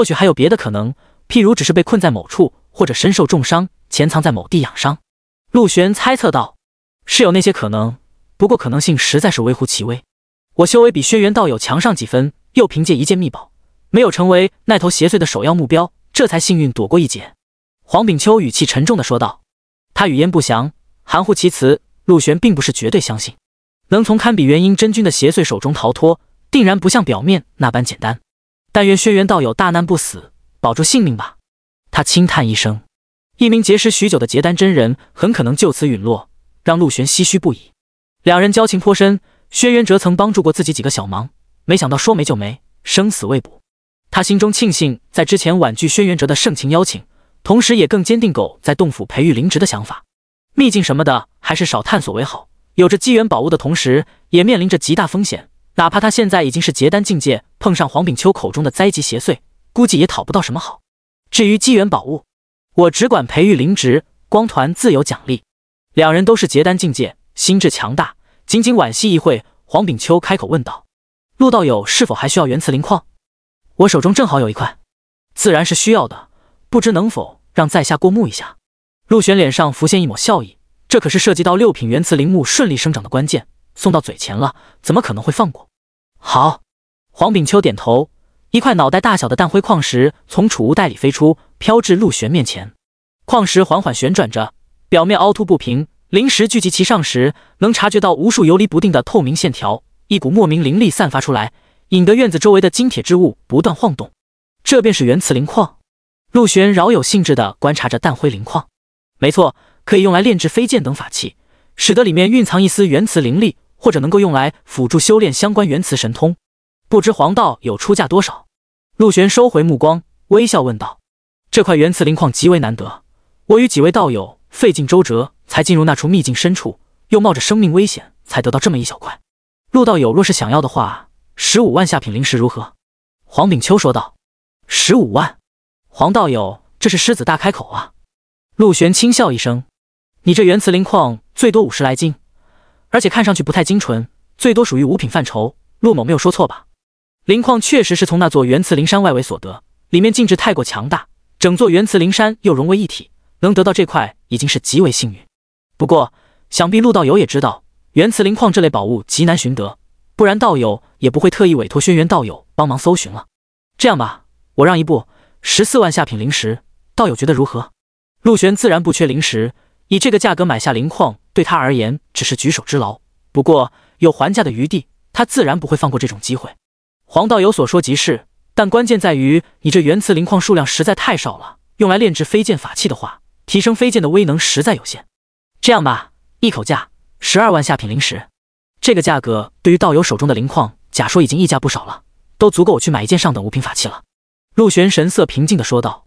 或许还有别的可能，譬如只是被困在某处，或者身受重伤，潜藏在某地养伤。陆玄猜测道：“是有那些可能，不过可能性实在是微乎其微。我修为比轩辕道友强上几分，又凭借一件秘宝，没有成为那头邪祟的首要目标，这才幸运躲过一劫。”黄炳秋语气沉重地说道。他语焉不详，含糊其辞。陆玄并不是绝对相信，能从堪比元婴真君的邪祟手中逃脱，定然不像表面那般简单。但愿轩辕道友大难不死，保住性命吧。他轻叹一声，一名结识许久的结丹真人很可能就此陨落，让陆玄唏嘘不已。两人交情颇深，轩辕哲曾帮助过自己几个小忙，没想到说没就没，生死未卜。他心中庆幸在之前婉拒轩辕哲的盛情邀请，同时也更坚定狗在洞府培育灵植的想法。秘境什么的还是少探索为好，有着机缘宝物的同时，也面临着极大风险。哪怕他现在已经是结丹境界，碰上黄炳秋口中的灾劫邪祟，估计也讨不到什么好。至于机缘宝物，我只管培育灵植，光团自有奖励。两人都是结丹境界，心智强大，仅仅惋惜一会。黄炳秋开口问道：“陆道友是否还需要原磁灵矿？我手中正好有一块，自然是需要的。不知能否让在下过目一下？”陆玄脸上浮现一抹笑意，这可是涉及到六品原磁灵木顺利生长的关键，送到嘴前了，怎么可能会放过？好，黄炳秋点头。一块脑袋大小的淡灰矿石从储物袋里飞出，飘至陆玄面前。矿石缓缓旋转着，表面凹凸不平，灵石聚集其上时，能察觉到无数游离不定的透明线条，一股莫名灵力散发出来，引得院子周围的金铁之物不断晃动。这便是原磁灵矿。陆玄饶有兴致地观察着淡灰灵矿，没错，可以用来炼制飞剑等法器，使得里面蕴藏一丝原磁灵力。或者能够用来辅助修炼相关元磁神通，不知黄道友出价多少？陆玄收回目光，微笑问道：“这块元磁灵矿极为难得，我与几位道友费尽周折才进入那处秘境深处，又冒着生命危险才得到这么一小块。陆道友若是想要的话，十五万下品灵石如何？”黄炳秋说道：“十五万，黄道友这是狮子大开口啊！”陆玄轻笑一声：“你这元磁灵矿最多五十来斤。”而且看上去不太精纯，最多属于五品范畴。陆某没有说错吧？灵矿确实是从那座原磁灵山外围所得，里面禁制太过强大，整座原磁灵山又融为一体，能得到这块已经是极为幸运。不过，想必陆道友也知道，原磁灵矿这类宝物极难寻得，不然道友也不会特意委托轩辕道友帮忙搜寻了。这样吧，我让一步，十四万下品灵石，道友觉得如何？陆玄自然不缺灵石，以这个价格买下灵矿。对他而言只是举手之劳，不过有还价的余地，他自然不会放过这种机会。黄道友所说即是，但关键在于你这原磁灵矿数量实在太少了，用来炼制飞剑法器的话，提升飞剑的威能实在有限。这样吧，一口价十二万下品灵石，这个价格对于道友手中的灵矿，假说已经溢价不少了，都足够我去买一件上等五品法器了。陆玄神色平静地说道，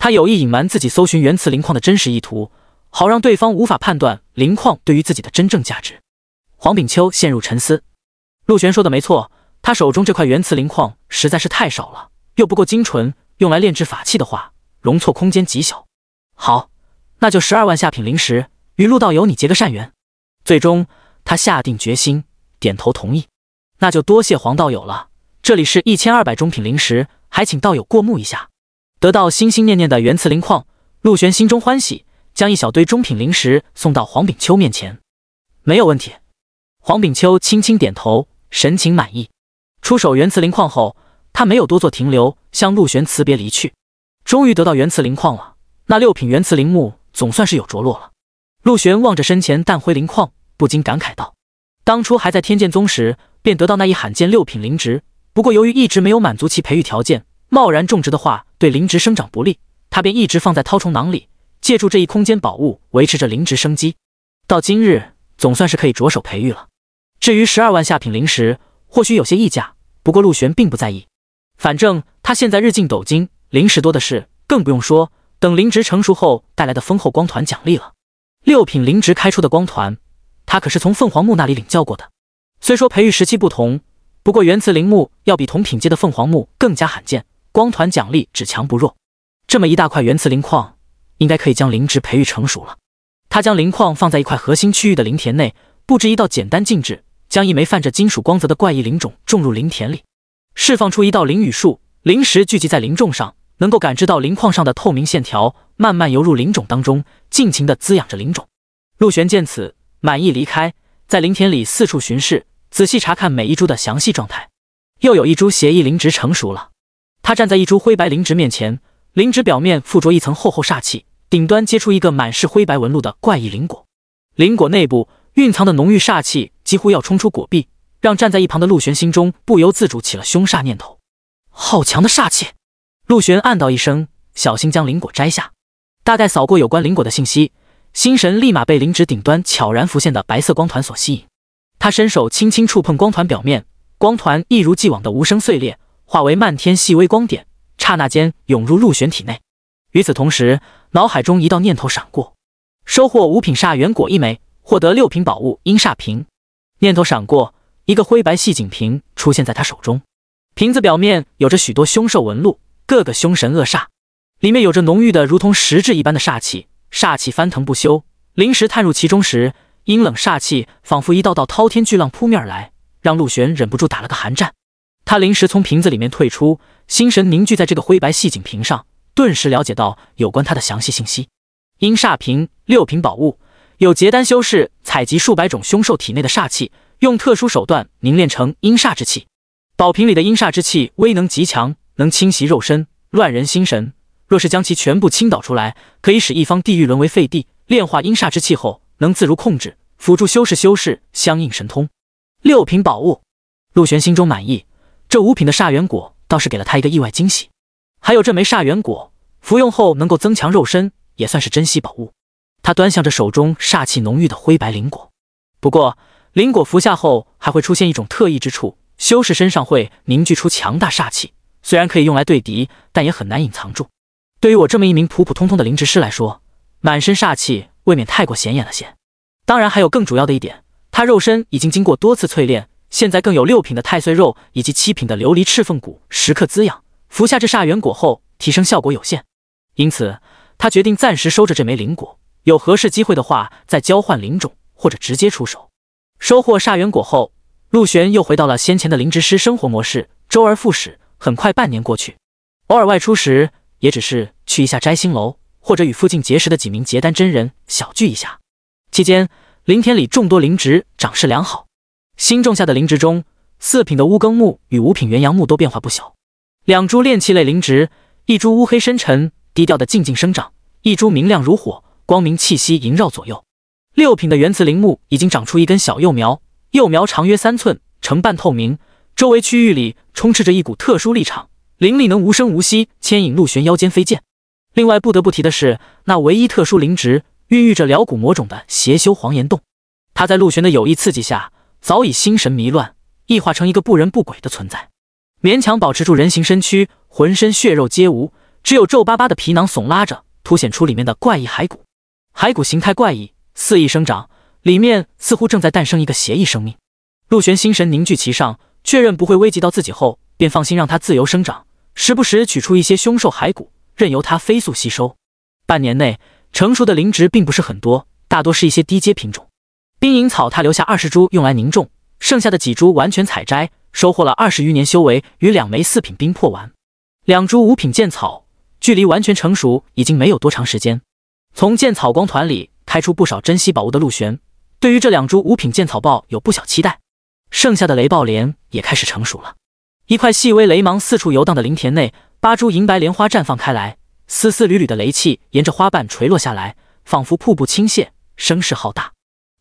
他有意隐瞒自己搜寻原磁灵矿的真实意图。好让对方无法判断灵矿对于自己的真正价值，黄炳秋陷入沉思。陆玄说的没错，他手中这块原磁灵矿实在是太少了，又不够精纯，用来炼制法器的话，容错空间极小。好，那就十二万下品灵石，与陆道友你结个善缘。最终，他下定决心，点头同意。那就多谢黄道友了，这里是一千二百中品灵石，还请道友过目一下。得到心心念念的原磁灵矿，陆玄心中欢喜。将一小堆中品灵石送到黄炳秋面前，没有问题。黄炳秋轻轻点头，神情满意。出手原磁灵矿后，他没有多做停留，向陆玄辞别离去。终于得到原磁灵矿了，那六品原磁灵木总算是有着落了。陆玄望着身前淡灰灵矿，不禁感慨道：“当初还在天剑宗时，便得到那一罕见六品灵植，不过由于一直没有满足其培育条件，贸然种植的话对灵植生长不利，他便一直放在掏虫囊里。”借助这一空间宝物维持着灵植生机，到今日总算是可以着手培育了。至于十二万下品灵石，或许有些溢价，不过陆玄并不在意，反正他现在日进斗金，灵石多的是，更不用说等灵植成熟后带来的丰厚光团奖励了。六品灵植开出的光团，他可是从凤凰木那里领教过的。虽说培育时期不同，不过原磁灵木要比同品阶的凤凰木更加罕见，光团奖励只强不弱。这么一大块原磁灵矿。应该可以将灵植培育成熟了。他将灵矿放在一块核心区域的灵田内，布置一道简单禁制，将一枚泛着金属光泽的怪异灵种种入灵田里，释放出一道灵雨术，灵石聚集在灵种上，能够感知到灵矿上的透明线条慢慢游入灵种当中，尽情的滋养着灵种。陆玄见此满意离开，在灵田里四处巡视，仔细查看每一株的详细状态。又有一株邪异灵植成熟了，他站在一株灰白灵植面前，灵植表面附着一层厚厚煞气。顶端结出一个满是灰白纹路的怪异灵果，灵果内部蕴藏的浓郁煞气几乎要冲出果壁，让站在一旁的陆玄心中不由自主起了凶煞念头。好强的煞气！陆玄暗道一声，小心将灵果摘下。大概扫过有关灵果的信息，心神立马被灵植顶端悄然浮现的白色光团所吸引。他伸手轻轻触碰光团表面，光团一如既往的无声碎裂，化为漫天细微光点，刹那间涌入陆玄体内。与此同时，脑海中一道念头闪过，收获五品煞元果一枚，获得六品宝物阴煞瓶。念头闪过，一个灰白细颈瓶出现在他手中，瓶子表面有着许多凶兽纹路，个个凶神恶煞，里面有着浓郁的如同实质一般的煞气，煞气翻腾不休。临时探入其中时，阴冷煞气仿佛一道道滔天巨浪扑面而来，让陆玄忍不住打了个寒战。他临时从瓶子里面退出，心神凝聚在这个灰白细颈瓶上。顿时了解到有关他的详细信息。阴煞瓶，六品宝物，有结丹修士采集数百种凶兽体内的煞气，用特殊手段凝练成阴煞之气。宝瓶里的阴煞之气威能极强，能侵袭肉身，乱人心神。若是将其全部倾倒出来，可以使一方地狱沦为废地。炼化阴煞之气后，能自如控制，辅助修士修士相应神通。六品宝物，陆玄心中满意。这五品的煞元果倒是给了他一个意外惊喜。还有这枚煞元果，服用后能够增强肉身，也算是珍稀宝物。他端详着手中煞气浓郁的灰白灵果，不过灵果服下后还会出现一种特异之处，修士身上会凝聚出强大煞气，虽然可以用来对敌，但也很难隐藏住。对于我这么一名普普通通的灵植师来说，满身煞气未免太过显眼了些。当然，还有更主要的一点，他肉身已经经过多次淬炼，现在更有六品的太岁肉以及七品的琉璃赤凤骨时刻滋养。服下这煞元果后，提升效果有限，因此他决定暂时收着这枚灵果，有合适机会的话再交换灵种，或者直接出手。收获煞元果后，陆玄又回到了先前的灵植师生活模式，周而复始。很快半年过去，偶尔外出时也只是去一下摘星楼，或者与附近结识的几名结丹真人小聚一下。期间，林田里众多灵植长势良好，新种下的灵植中，四品的乌更木与五品元阳木都变化不小。两株炼气类灵植，一株乌黑深沉，低调的静静生长；一株明亮如火，光明气息萦绕左右。六品的元磁灵木已经长出一根小幼苗，幼苗长约三寸，呈半透明，周围区域里充斥着一股特殊力场，灵力能无声无息牵引陆玄腰间飞剑。另外不得不提的是，那唯一特殊灵植，孕育着辽古魔种的邪修黄岩洞，它在陆玄的有意刺激下，早已心神迷乱，异化成一个不人不鬼的存在。勉强保持住人形身躯，浑身血肉皆无，只有皱巴巴的皮囊耸拉着，凸显出里面的怪异骸骨。骸骨形态怪异，肆意生长，里面似乎正在诞生一个邪异生命。陆玄心神凝聚其上，确认不会危及到自己后，便放心让它自由生长，时不时取出一些凶兽骸骨，任由它飞速吸收。半年内成熟的灵植并不是很多，大多是一些低阶品种。冰萤草他留下二十株用来凝种，剩下的几株完全采摘。收获了二十余年修为与两枚四品冰魄丸，两株五品剑草距离完全成熟已经没有多长时间。从剑草光团里开出不少珍稀宝物的陆玄，对于这两株五品剑草豹有不小期待。剩下的雷暴莲也开始成熟了。一块细微雷芒四处游荡的林田内，八株银白莲花绽放开来，丝丝缕缕的雷气沿着花瓣垂落下来，仿佛瀑布倾泻，声势浩大。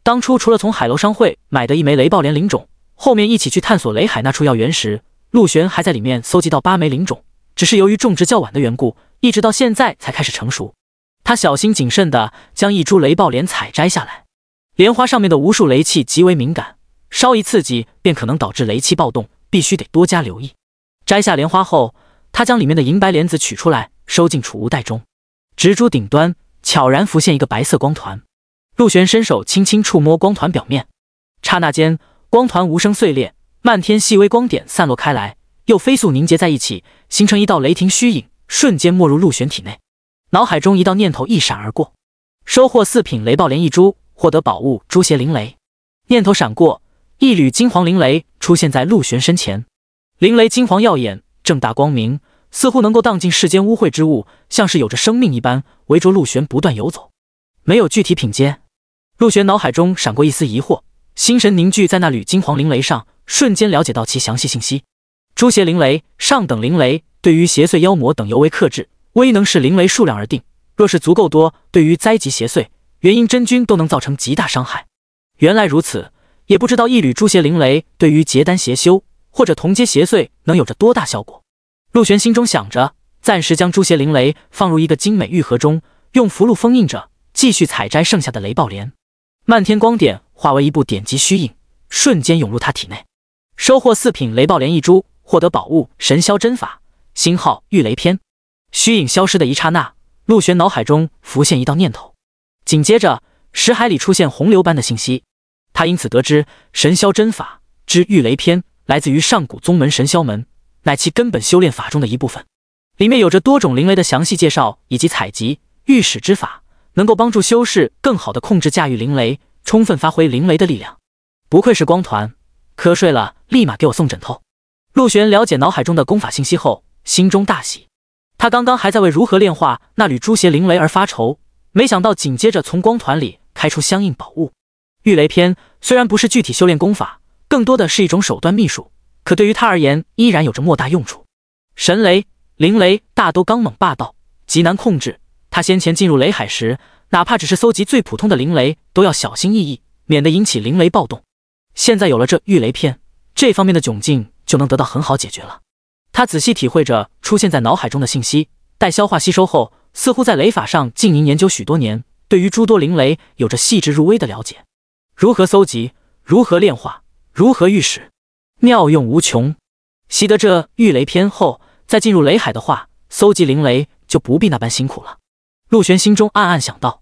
当初除了从海楼商会买的一枚雷暴莲灵种。后面一起去探索雷海那处药园时，陆玄还在里面搜集到八枚灵种，只是由于种植较晚的缘故，一直到现在才开始成熟。他小心谨慎地将一株雷暴莲采摘下来，莲花上面的无数雷气极为敏感，稍一刺激便可能导致雷气暴动，必须得多加留意。摘下莲花后，他将里面的银白莲子取出来，收进储物袋中。植株顶端悄然浮现一个白色光团，陆玄伸手轻轻触摸光团表面，刹那间。光团无声碎裂，漫天细微光点散落开来，又飞速凝结在一起，形成一道雷霆虚影，瞬间没入陆玄体内。脑海中一道念头一闪而过，收获四品雷暴莲一株，获得宝物诛邪灵雷。念头闪过，一缕金黄灵雷出现在陆玄身前，灵雷金黄耀眼，正大光明，似乎能够荡尽世间污秽之物，像是有着生命一般，围着陆玄不断游走。没有具体品阶，陆玄脑海中闪过一丝疑惑。心神凝聚在那缕金黄灵雷上，瞬间了解到其详细信息。诛邪灵雷，上等灵雷，对于邪祟妖魔等尤为克制，威能视灵雷数量而定。若是足够多，对于灾级邪祟、元婴真君都能造成极大伤害。原来如此，也不知道一缕诛邪灵雷对于结丹邪修或者同阶邪祟能有着多大效果。陆玄心中想着，暂时将诛邪灵雷放入一个精美玉盒中，用符箓封印着，继续采摘剩下的雷暴莲。漫天光点。化为一部典籍虚影，瞬间涌入他体内，收获四品雷暴莲一株，获得宝物神霄针法星号御雷篇。虚影消失的一刹那，陆玄脑海中浮现一道念头，紧接着识海里出现洪流般的信息。他因此得知，神霄针法之御雷篇来自于上古宗门神霄门，乃其根本修炼法中的一部分。里面有着多种灵雷的详细介绍，以及采集御史之法，能够帮助修士更好的控制驾驭灵雷。充分发挥灵雷的力量，不愧是光团。瞌睡了，立马给我送枕头。陆玄了解脑海中的功法信息后，心中大喜。他刚刚还在为如何炼化那缕诛邪灵雷而发愁，没想到紧接着从光团里开出相应宝物。御雷篇虽然不是具体修炼功法，更多的是一种手段秘术，可对于他而言，依然有着莫大用处。神雷、灵雷大都刚猛霸道，极难控制。他先前进入雷海时。哪怕只是搜集最普通的灵雷，都要小心翼翼，免得引起灵雷暴动。现在有了这御雷篇，这方面的窘境就能得到很好解决了。他仔细体会着出现在脑海中的信息，待消化吸收后，似乎在雷法上静研研究许多年，对于诸多灵雷有着细致入微的了解：如何搜集，如何炼化，如何御使，妙用无穷。习得这御雷篇后，再进入雷海的话，搜集灵雷就不必那般辛苦了。陆玄心中暗暗想到。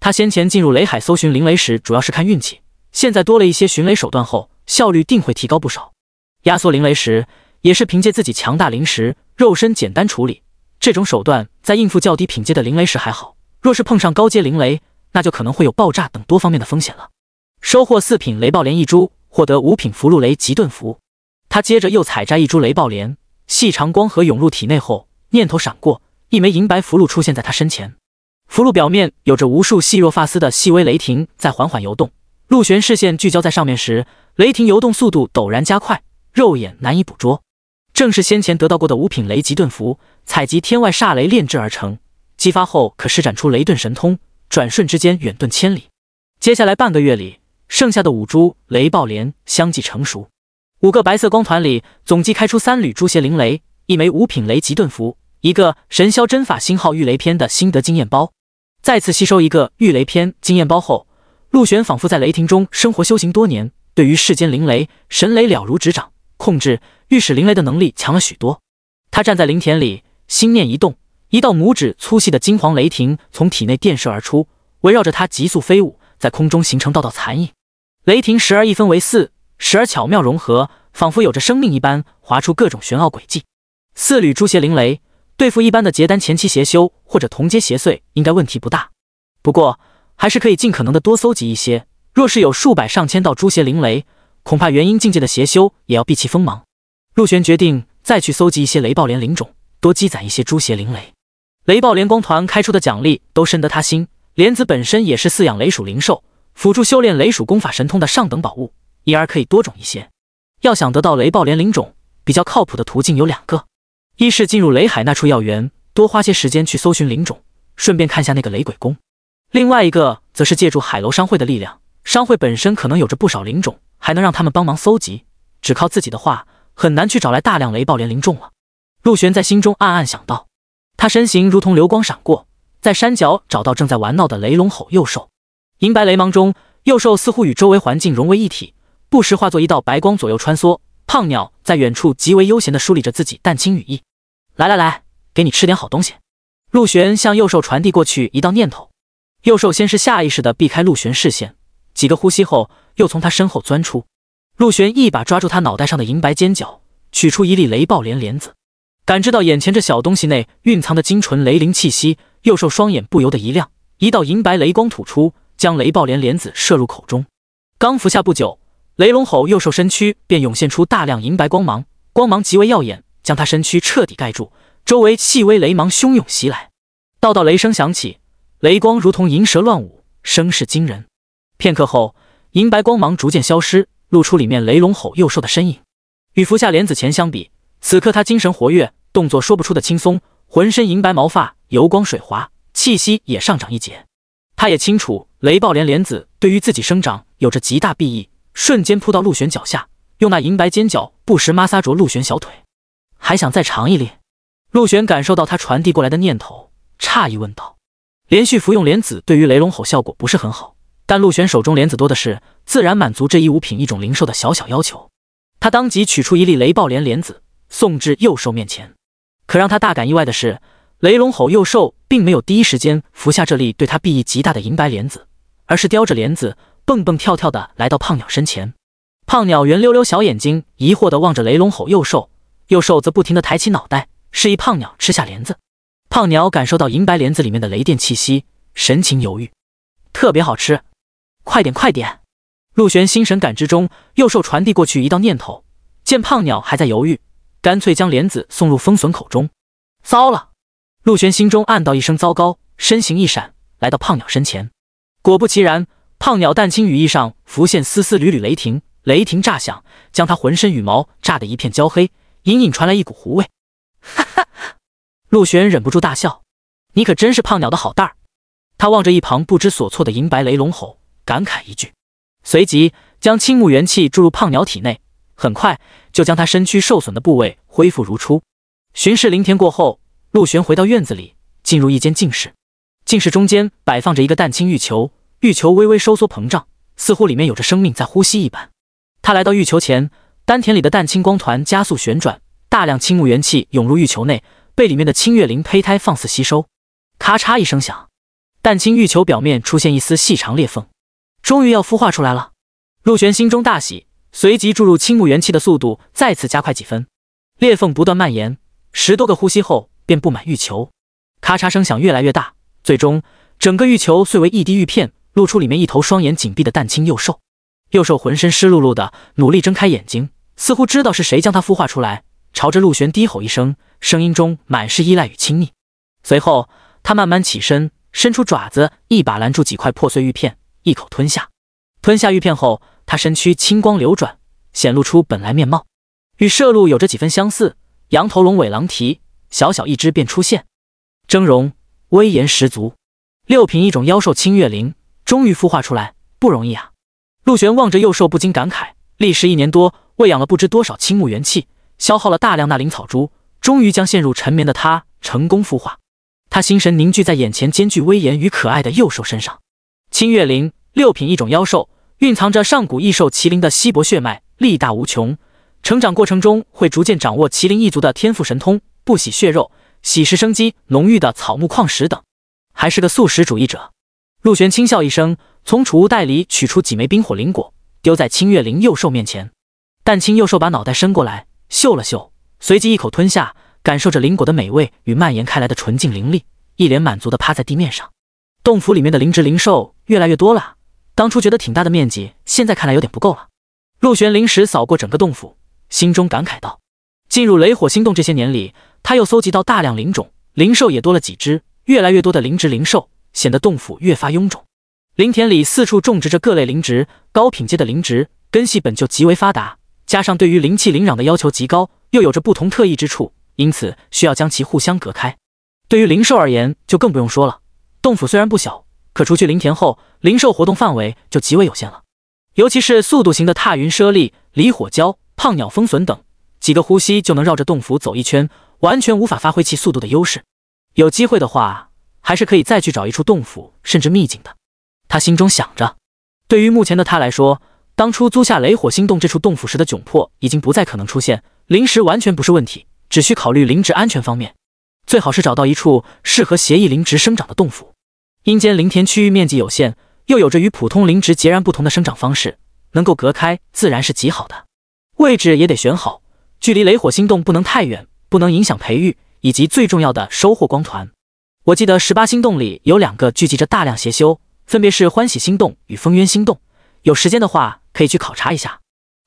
他先前进入雷海搜寻灵雷时，主要是看运气。现在多了一些寻雷手段后，效率定会提高不少。压缩灵雷时，也是凭借自己强大灵石肉身简单处理。这种手段在应付较低品阶的灵雷时还好，若是碰上高阶灵雷，那就可能会有爆炸等多方面的风险了。收获四品雷暴莲一株，获得五品符箓雷极盾符。他接着又采摘一株雷暴莲，细长光合涌入体内后，念头闪过，一枚银白符箓出现在他身前。符箓表面有着无数细弱发丝的细微雷霆在缓缓游动。陆玄视线聚焦在上面时，雷霆游动速度陡然加快，肉眼难以捕捉。正是先前得到过的五品雷极遁符，采集天外煞雷炼制而成，激发后可施展出雷遁神通，转瞬之间远遁千里。接下来半个月里，剩下的五株雷暴莲相继成熟，五个白色光团里总计开出三缕诛邪灵雷，一枚五品雷极遁符，一个神霄针法星号御雷篇的心得经验包。再次吸收一个御雷篇经验包后，陆玄仿佛在雷霆中生活修行多年，对于世间灵雷、神雷了如指掌，控制御使灵雷的能力强了许多。他站在灵田里，心念一动，一道拇指粗细的金黄雷霆从体内电射而出，围绕着他急速飞舞，在空中形成道道残影。雷霆时而一分为四，时而巧妙融合，仿佛有着生命一般，划出各种玄奥轨迹。四缕诛邪灵雷。对付一般的结丹前期邪修或者同阶邪祟应该问题不大，不过还是可以尽可能的多搜集一些。若是有数百上千道诛邪灵雷，恐怕元婴境界的邪修也要避其锋芒。陆玄决定再去搜集一些雷暴莲灵种，多积攒一些诛邪灵雷。雷暴莲光团开出的奖励都深得他心，莲子本身也是饲养雷属灵兽、辅助修炼雷属功法神通的上等宝物，因而可以多种一些。要想得到雷暴莲灵种，比较靠谱的途径有两个。一是进入雷海那处药园，多花些时间去搜寻灵种，顺便看下那个雷鬼宫。另外一个则是借助海楼商会的力量，商会本身可能有着不少灵种，还能让他们帮忙搜集。只靠自己的话，很难去找来大量雷暴连灵种了。陆玄在心中暗暗想到，他身形如同流光闪过，在山脚找到正在玩闹的雷龙吼幼兽。银白雷芒中，幼兽似乎与周围环境融为一体，不时化作一道白光左右穿梭。胖鸟在远处极为悠闲地梳理着自己淡青羽翼。来来来，给你吃点好东西。陆玄向幼兽传递过去一道念头，幼兽先是下意识的避开陆玄视线，几个呼吸后，又从他身后钻出。陆玄一把抓住他脑袋上的银白尖角，取出一粒雷暴莲莲子，感知到眼前这小东西内蕴藏的精纯雷灵气息，幼兽双眼不由得一亮，一道银白雷光吐出，将雷暴莲莲子射入口中。刚服下不久，雷龙吼幼兽身躯便涌现出大量银白光芒，光芒极为耀眼。将他身躯彻底盖住，周围细微雷芒汹涌袭来，道道雷声响起，雷光如同银蛇乱舞，声势惊人。片刻后，银白光芒逐渐消失，露出里面雷龙吼幼兽的身影。与服下莲子前相比，此刻他精神活跃，动作说不出的轻松，浑身银白毛发油光水滑，气息也上涨一截。他也清楚，雷暴莲莲子对于自己生长有着极大裨益，瞬间扑到陆玄脚下，用那银白尖角不时摩挲着陆玄小腿。还想再尝一粒？陆玄感受到他传递过来的念头，诧异问道：“连续服用莲子对于雷龙吼效果不是很好，但陆玄手中莲子多的是，自然满足这一五品一种灵兽的小小要求。”他当即取出一粒雷暴莲莲子，送至幼兽面前。可让他大感意外的是，雷龙吼幼兽并没有第一时间服下这粒对他裨益极大的银白莲子，而是叼着莲子蹦蹦跳跳的来到胖鸟身前。胖鸟圆溜溜小眼睛疑惑的望着雷龙吼幼兽。幼兽则不停地抬起脑袋，示意胖鸟吃下莲子。胖鸟感受到银白莲子里面的雷电气息，神情犹豫。特别好吃，快点，快点！陆玄心神感知中，幼兽传递过去一道念头。见胖鸟还在犹豫，干脆将莲子送入风隼口中。糟了！陆玄心中暗道一声糟糕，身形一闪，来到胖鸟身前。果不其然，胖鸟淡青羽翼上浮现丝丝缕缕雷霆，雷霆炸响，将他浑身羽毛炸得一片焦黑。隐隐传来一股狐味，哈哈！陆玄忍不住大笑：“你可真是胖鸟的好蛋儿。”他望着一旁不知所措的银白雷龙吼，感慨一句，随即将青木元气注入胖鸟体内，很快就将他身躯受损的部位恢复如初。巡视林田过后，陆玄回到院子里，进入一间静室。静室中间摆放着一个淡青玉球，玉球微微收缩膨胀，似乎里面有着生命在呼吸一般。他来到玉球前。丹田里的蛋清光团加速旋转，大量青木元气涌入玉球内，被里面的青月灵胚胎放肆吸收。咔嚓一声响，蛋清玉球表面出现一丝细长裂缝，终于要孵化出来了。陆玄心中大喜，随即注入青木元气的速度再次加快几分，裂缝不断蔓延。十多个呼吸后，便布满玉球。咔嚓声响越来越大，最终整个玉球碎为一滴玉片，露出里面一头双眼紧闭的蛋清幼兽。幼兽浑身湿漉漉的，努力睁开眼睛。似乎知道是谁将它孵化出来，朝着陆玄低吼一声，声音中满是依赖与亲昵。随后，他慢慢起身，伸出爪子，一把拦住几块破碎玉片，一口吞下。吞下玉片后，他身躯青光流转，显露出本来面貌，与射鹿有着几分相似，羊头龙尾狼蹄，小小一只便出现，峥嵘威严十足。六品一种妖兽清月灵终于孵化出来，不容易啊！陆玄望着幼兽，不禁感慨。历时一年多，喂养了不知多少青木元气，消耗了大量那灵草珠，终于将陷入沉眠的他成功孵化。他心神凝聚在眼前兼具威严与可爱的幼兽身上。青月灵，六品一种妖兽，蕴藏着上古异兽麒麟的稀薄血脉，力大无穷。成长过程中会逐渐掌握麒麟一族的天赋神通，不喜血肉，喜食生机浓郁的草木矿石等，还是个素食主义者。陆玄轻笑一声，从储物袋里取出几枚冰火灵果。丢在清月灵幼兽面前，但清幼兽把脑袋伸过来嗅了嗅，随即一口吞下，感受着灵果的美味与蔓延开来的纯净灵力，一脸满足的趴在地面上。洞府里面的灵植灵兽越来越多了，当初觉得挺大的面积，现在看来有点不够了。陆玄临时扫过整个洞府，心中感慨道：进入雷火星洞这些年里，他又搜集到大量灵种，灵兽也多了几只，越来越多的灵植灵兽，显得洞府越发臃肿。林田里四处种植着各类灵植，高品阶的灵植根系本就极为发达，加上对于灵气灵壤的要求极高，又有着不同特异之处，因此需要将其互相隔开。对于灵兽而言，就更不用说了。洞府虽然不小，可除去林田后，灵兽活动范围就极为有限了。尤其是速度型的踏云猞猁、离火蛟、胖鸟、风隼等，几个呼吸就能绕着洞府走一圈，完全无法发挥其速度的优势。有机会的话，还是可以再去找一处洞府甚至秘境的。他心中想着，对于目前的他来说，当初租下雷火星洞这处洞府时的窘迫已经不再可能出现，灵石完全不是问题，只需考虑灵植安全方面，最好是找到一处适合协议灵植生长的洞府。阴间灵田区域面积有限，又有着与普通灵植截然不同的生长方式，能够隔开自然是极好的。位置也得选好，距离雷火星洞不能太远，不能影响培育，以及最重要的收获光团。我记得十八星洞里有两个聚集着大量邪修。分别是欢喜心动与风渊心动，有时间的话可以去考察一下。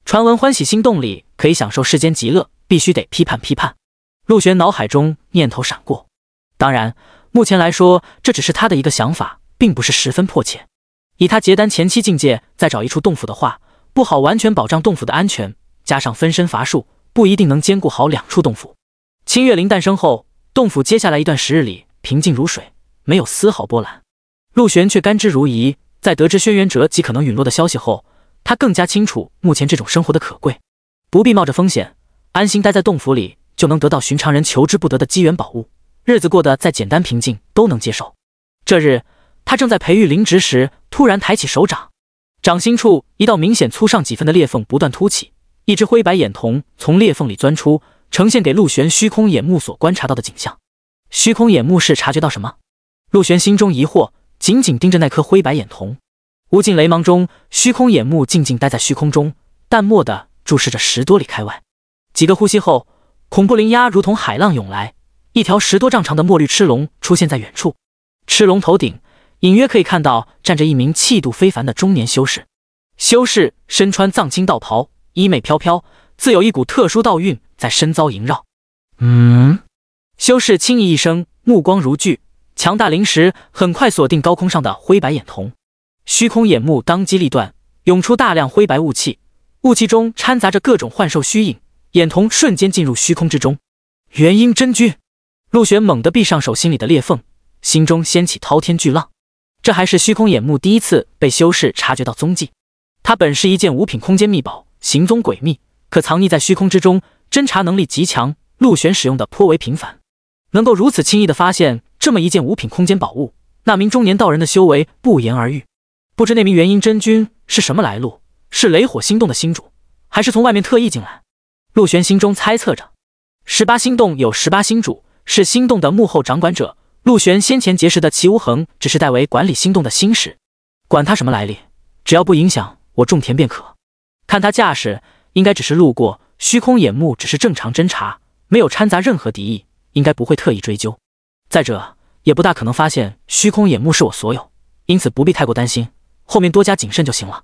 传闻欢喜心动里可以享受世间极乐，必须得批判批判。陆玄脑海中念头闪过，当然，目前来说这只是他的一个想法，并不是十分迫切。以他结丹前期境界，再找一处洞府的话，不好完全保障洞府的安全，加上分身乏术，不一定能兼顾好两处洞府。清月灵诞生后，洞府接下来一段时日里平静如水，没有丝毫波澜。陆玄却甘之如饴，在得知轩辕哲极可能陨落的消息后，他更加清楚目前这种生活的可贵，不必冒着风险，安心待在洞府里就能得到寻常人求之不得的机缘宝物，日子过得再简单平静都能接受。这日，他正在培育灵植时，突然抬起手掌，掌心处一道明显粗上几分的裂缝不断凸起，一只灰白眼瞳从裂缝里钻出，呈现给陆玄虚空眼目所观察到的景象。虚空眼目是察觉到什么？陆玄心中疑惑。紧紧盯着那颗灰白眼瞳，无尽雷芒中，虚空眼目静静待在虚空中，淡漠的注视着十多里开外。几个呼吸后，恐怖灵压如同海浪涌来，一条十多丈长的墨绿赤龙出现在远处。赤龙头顶隐约可以看到站着一名气度非凡的中年修士，修士身穿藏青道袍，衣袂飘飘，自有一股特殊道韵在身遭萦绕。嗯，修士轻咦一声，目光如炬。强大灵石很快锁定高空上的灰白眼瞳，虚空眼目当机立断，涌出大量灰白雾气，雾气中掺杂着各种幻兽虚影，眼瞳瞬间进入虚空之中。元婴真君陆玄猛地闭上手心里的裂缝，心中掀起滔天巨浪。这还是虚空眼目第一次被修士察觉到踪迹。它本是一件五品空间秘宝，行踪诡秘，可藏匿在虚空之中，侦查能力极强。陆玄使用的颇为频繁，能够如此轻易的发现。这么一件五品空间宝物，那名中年道人的修为不言而喻。不知那名元婴真君是什么来路？是雷火星洞的新主，还是从外面特意进来？陆玄心中猜测着。十八星洞有十八星主，是星洞的幕后掌管者。陆玄先前结识的齐无恒，只是代为管理星洞的星使。管他什么来历，只要不影响我种田便可。看他架势，应该只是路过。虚空眼目只是正常侦查，没有掺杂任何敌意，应该不会特意追究。再者，也不大可能发现虚空眼目是我所有，因此不必太过担心，后面多加谨慎就行了。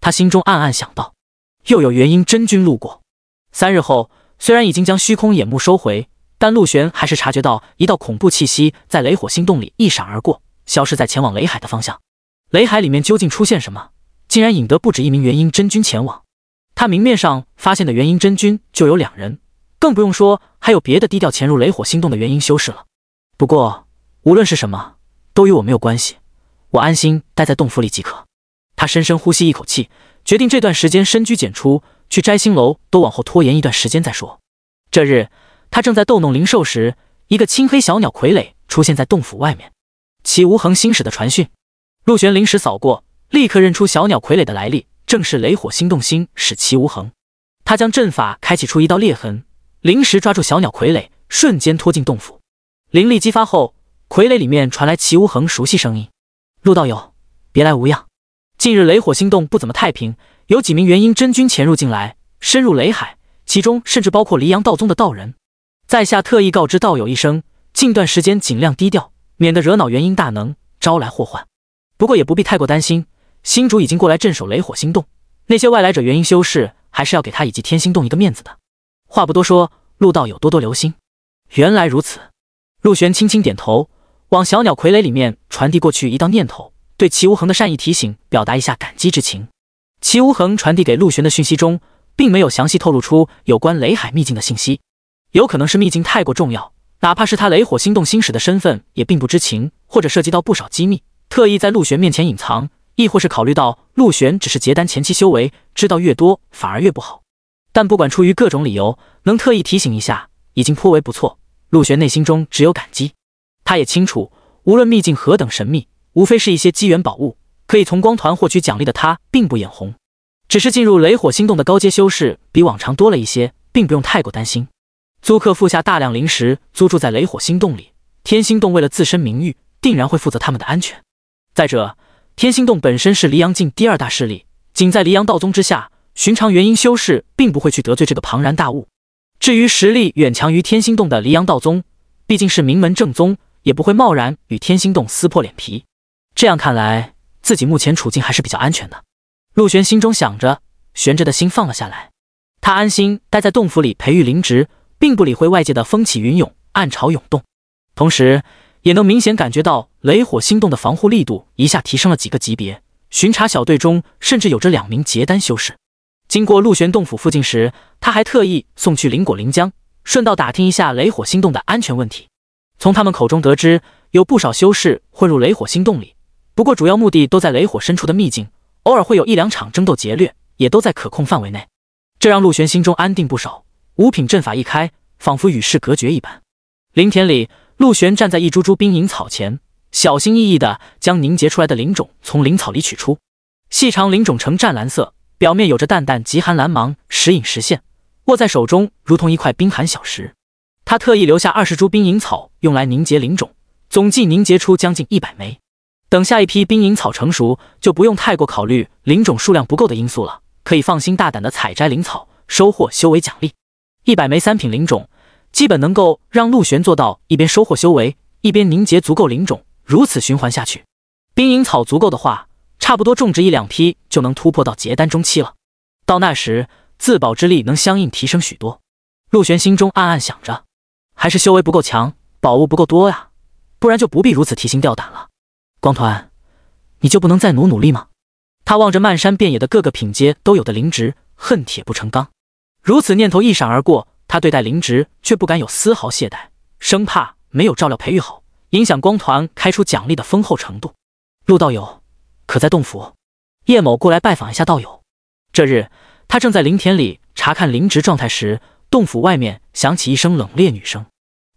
他心中暗暗想到。又有元婴真君路过。三日后，虽然已经将虚空眼目收回，但陆玄还是察觉到一道恐怖气息在雷火星洞里一闪而过，消失在前往雷海的方向。雷海里面究竟出现什么，竟然引得不止一名元婴真君前往？他明面上发现的元婴真君就有两人，更不用说还有别的低调潜入雷火星洞的元婴修士了。不过，无论是什么，都与我没有关系，我安心待在洞府里即可。他深深呼吸一口气，决定这段时间深居简出，去摘星楼都往后拖延一段时间再说。这日，他正在逗弄灵兽时，一个青黑小鸟傀儡出现在洞府外面，其无恒星使的传讯。陆玄灵时扫过，立刻认出小鸟傀儡的来历，正是雷火星动星使齐无恒。他将阵法开启出一道裂痕，灵时抓住小鸟傀儡，瞬间拖进洞府。灵力激发后，傀儡里面传来齐无恒熟悉声音：“陆道友，别来无恙。近日雷火星动不怎么太平，有几名元婴真君潜入进来，深入雷海，其中甚至包括离阳道宗的道人。在下特意告知道友一声，近段时间尽量低调，免得惹恼元婴大能，招来祸患。不过也不必太过担心，新主已经过来镇守雷火星动，那些外来者元婴修士还是要给他以及天星洞一个面子的。话不多说，陆道友多多留心。原来如此。”陆玄轻轻点头，往小鸟傀儡里面传递过去一道念头，对齐无恒的善意提醒表达一下感激之情。齐无恒传递给陆玄的讯息中，并没有详细透露出有关雷海秘境的信息，有可能是秘境太过重要，哪怕是他雷火星动星使的身份也并不知情，或者涉及到不少机密，特意在陆玄面前隐藏，亦或是考虑到陆玄只是结丹前期修为，知道越多反而越不好。但不管出于各种理由，能特意提醒一下，已经颇为不错。陆玄内心中只有感激，他也清楚，无论秘境何等神秘，无非是一些机缘宝物。可以从光团获取奖励的他并不眼红，只是进入雷火星洞的高阶修士比往常多了一些，并不用太过担心。租客付下大量灵石租住在雷火星洞里，天星洞为了自身名誉，定然会负责他们的安全。再者，天星洞本身是离阳境第二大势力，仅在离阳道宗之下，寻常元婴修士并不会去得罪这个庞然大物。至于实力远强于天星洞的黎阳道宗，毕竟是名门正宗，也不会贸然与天星洞撕破脸皮。这样看来，自己目前处境还是比较安全的。陆玄心中想着，悬着的心放了下来。他安心待在洞府里培育灵植，并不理会外界的风起云涌、暗潮涌动，同时也能明显感觉到雷火星洞的防护力度一下提升了几个级别。巡查小队中甚至有着两名结丹修士。经过陆玄洞府附近时，他还特意送去灵果灵浆，顺道打听一下雷火星洞的安全问题。从他们口中得知，有不少修士混入雷火星洞里，不过主要目的都在雷火深处的秘境，偶尔会有一两场争斗劫掠，也都在可控范围内。这让陆玄心中安定不少。五品阵法一开，仿佛与世隔绝一般。灵田里，陆玄站在一株株冰银草前，小心翼翼地将凝结出来的灵种从灵草里取出，细长灵种呈湛蓝色。表面有着淡淡极寒蓝芒，时隐时现。握在手中，如同一块冰寒小石。他特意留下二十株冰影草，用来凝结灵种，总计凝结出将近一百枚。等下一批冰影草成熟，就不用太过考虑灵种数量不够的因素了，可以放心大胆的采摘灵草，收获修为奖励。一百枚三品灵种，基本能够让陆玄做到一边收获修为，一边凝结足够灵种，如此循环下去。冰影草足够的话。差不多种植一两批就能突破到结丹中期了，到那时自保之力能相应提升许多。陆玄心中暗暗想着，还是修为不够强，宝物不够多呀，不然就不必如此提心吊胆了。光团，你就不能再努努力吗？他望着漫山遍野的各个品阶都有的灵植，恨铁不成钢。如此念头一闪而过，他对待灵植却不敢有丝毫懈怠，生怕没有照料培育好，影响光团开出奖励的丰厚程度。陆道友。可在洞府，叶某过来拜访一下道友。这日，他正在灵田里查看灵植状态时，洞府外面响起一声冷冽女声。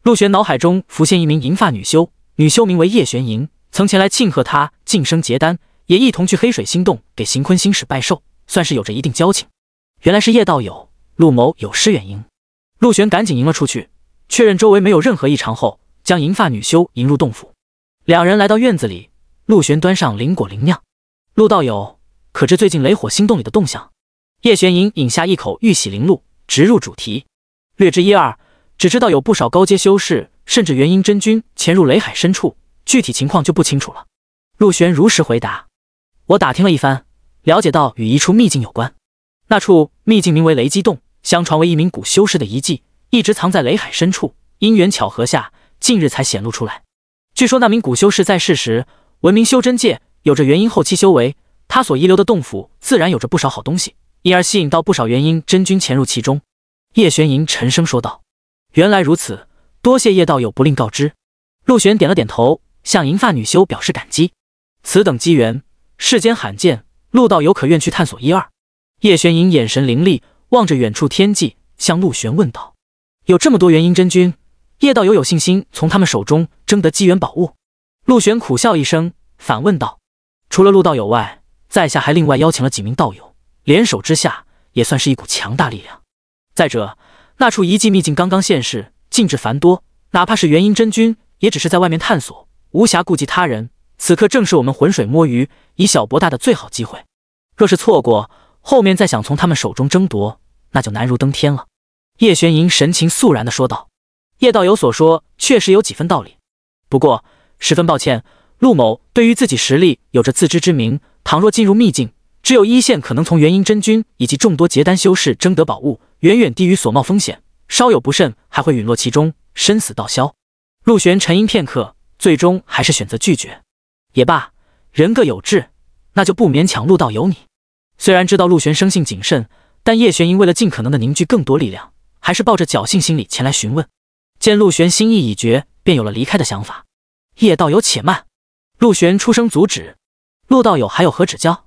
陆玄脑海中浮现一名银发女修，女修名为叶玄莹，曾前来庆贺他晋升结丹，也一同去黑水星洞给邢坤星使拜寿，算是有着一定交情。原来是叶道友，陆某有失远迎。陆玄赶紧迎了出去，确认周围没有任何异常后，将银发女修迎入洞府。两人来到院子里。陆玄端上灵果灵酿，陆道友可知最近雷火星洞里的动向？叶玄影饮下一口玉玺灵露，直入主题。略知一二，只知道有不少高阶修士，甚至元婴真君潜入雷海深处，具体情况就不清楚了。陆玄如实回答：“我打听了一番，了解到与一处秘境有关。那处秘境名为雷击洞，相传为一名古修士的遗迹，一直藏在雷海深处。因缘巧合下，近日才显露出来。据说那名古修士在世时。”闻名修真界，有着元婴后期修为，他所遗留的洞府自然有着不少好东西，因而吸引到不少元婴真君潜入其中。叶玄银沉声说道：“原来如此，多谢叶道友不吝告知。”陆玄点了点头，向银发女修表示感激。此等机缘，世间罕见，陆道友可愿去探索一二？叶玄银眼神凌厉，望着远处天际，向陆玄问道：“有这么多元婴真君，叶道友有信心从他们手中争得机缘宝物？”陆玄苦笑一声，反问道：“除了陆道友外，在下还另外邀请了几名道友，联手之下也算是一股强大力量。再者，那处遗迹秘境刚刚现世，禁制繁多，哪怕是元婴真君也只是在外面探索，无暇顾及他人。此刻正是我们浑水摸鱼、以小博大的最好机会。若是错过，后面再想从他们手中争夺，那就难如登天了。”叶玄银神情肃然地说道：“叶道友所说确实有几分道理，不过……”十分抱歉，陆某对于自己实力有着自知之明。倘若进入秘境，只有一线可能从元婴真君以及众多结丹修士争得宝物，远远低于所冒风险。稍有不慎，还会陨落其中，生死道消。陆玄沉吟片刻，最终还是选择拒绝。也罢，人各有志，那就不勉强陆道有你。虽然知道陆玄生性谨慎，但叶玄英为了尽可能的凝聚更多力量，还是抱着侥幸心理前来询问。见陆玄心意已决，便有了离开的想法。叶道友且慢，陆玄出声阻止。陆道友还有何指教？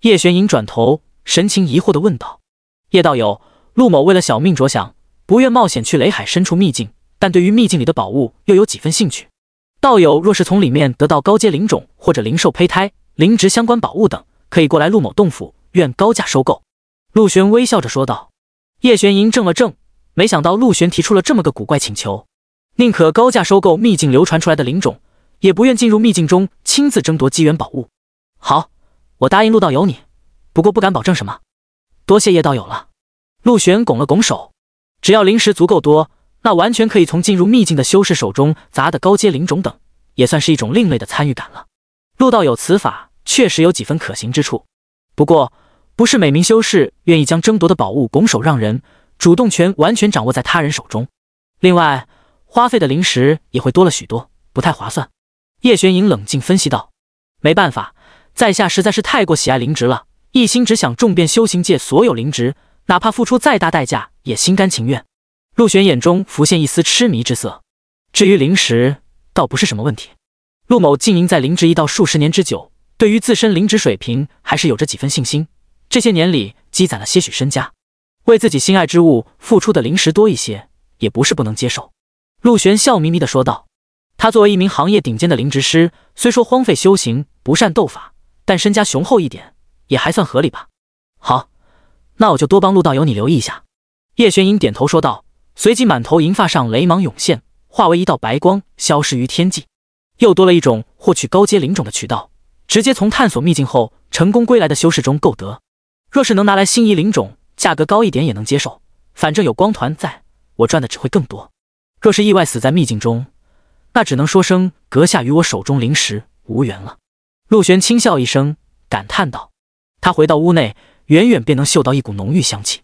叶玄银转头，神情疑惑的问道：“叶道友，陆某为了小命着想，不愿冒险去雷海深处秘境，但对于秘境里的宝物又有几分兴趣。道友若是从里面得到高阶灵种或者灵兽胚胎、灵植相关宝物等，可以过来陆某洞府，愿高价收购。”陆玄微笑着说道。叶玄银怔了怔，没想到陆玄提出了这么个古怪请求，宁可高价收购秘境流传出来的灵种。也不愿进入秘境中亲自争夺机缘宝物。好，我答应陆道友你，不过不敢保证什么。多谢叶道友了。陆玄拱了拱手，只要灵石足够多，那完全可以从进入秘境的修士手中砸的高阶灵种等，也算是一种另类的参与感了。陆道友此法确实有几分可行之处，不过不是每名修士愿意将争夺的宝物拱手让人，主动权完全掌握在他人手中。另外，花费的灵石也会多了许多，不太划算。叶玄影冷静分析道：“没办法，在下实在是太过喜爱灵植了，一心只想重遍修行界所有灵植，哪怕付出再大代价，也心甘情愿。”陆玄眼中浮现一丝痴迷之色。至于灵石，倒不是什么问题。陆某经营在灵植一道数十年之久，对于自身灵植水平还是有着几分信心。这些年里积攒了些许身家，为自己心爱之物付出的灵石多一些，也不是不能接受。”陆玄笑眯眯地说道。他作为一名行业顶尖的灵职师，虽说荒废修行，不善斗法，但身家雄厚一点也还算合理吧。好，那我就多帮陆道友你留意一下。叶玄英点头说道，随即满头银发上雷芒涌现，化为一道白光，消失于天际。又多了一种获取高阶灵种的渠道，直接从探索秘境后成功归来的修士中购得。若是能拿来心仪灵种，价格高一点也能接受，反正有光团在，我赚的只会更多。若是意外死在秘境中，那只能说声阁下与我手中灵石无缘了。陆玄轻笑一声，感叹道：“他回到屋内，远远便能嗅到一股浓郁香气。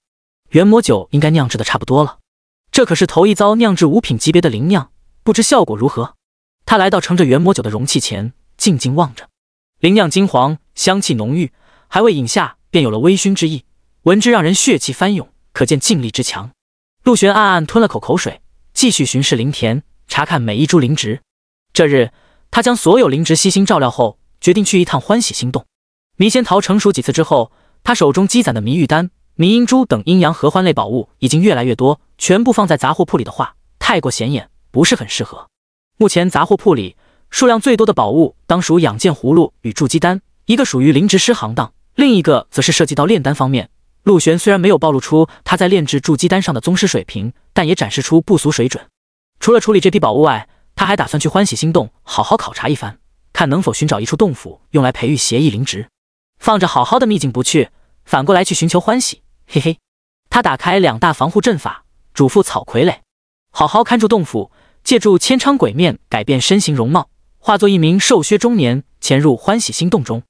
元魔酒应该酿制的差不多了。这可是头一遭酿制五品级别的灵酿，不知效果如何。”他来到盛着元魔酒的容器前，静静望着，灵酿金黄，香气浓郁，还未饮下便有了微醺之意，闻之让人血气翻涌，可见劲力之强。陆玄暗暗吞了口口水，继续巡视灵田。查看每一株灵植。这日，他将所有灵植悉心照料后，决定去一趟欢喜心洞。迷仙桃成熟几次之后，他手中积攒的迷玉丹、迷音珠等阴阳合欢类宝物已经越来越多。全部放在杂货铺里的话，太过显眼，不是很适合。目前杂货铺里数量最多的宝物，当属养剑葫芦与筑基丹，一个属于灵植师行当，另一个则是涉及到炼丹方面。陆玄虽然没有暴露出他在炼制筑基丹上的宗师水平，但也展示出不俗水准。除了处理这批宝物外，他还打算去欢喜星洞好好考察一番，看能否寻找一处洞府用来培育邪异灵植。放着好好的秘境不去，反过来去寻求欢喜，嘿嘿。他打开两大防护阵法，嘱咐草傀儡好好看住洞府，借助千昌鬼面改变身形容貌，化作一名瘦削中年，潜入欢喜星洞中。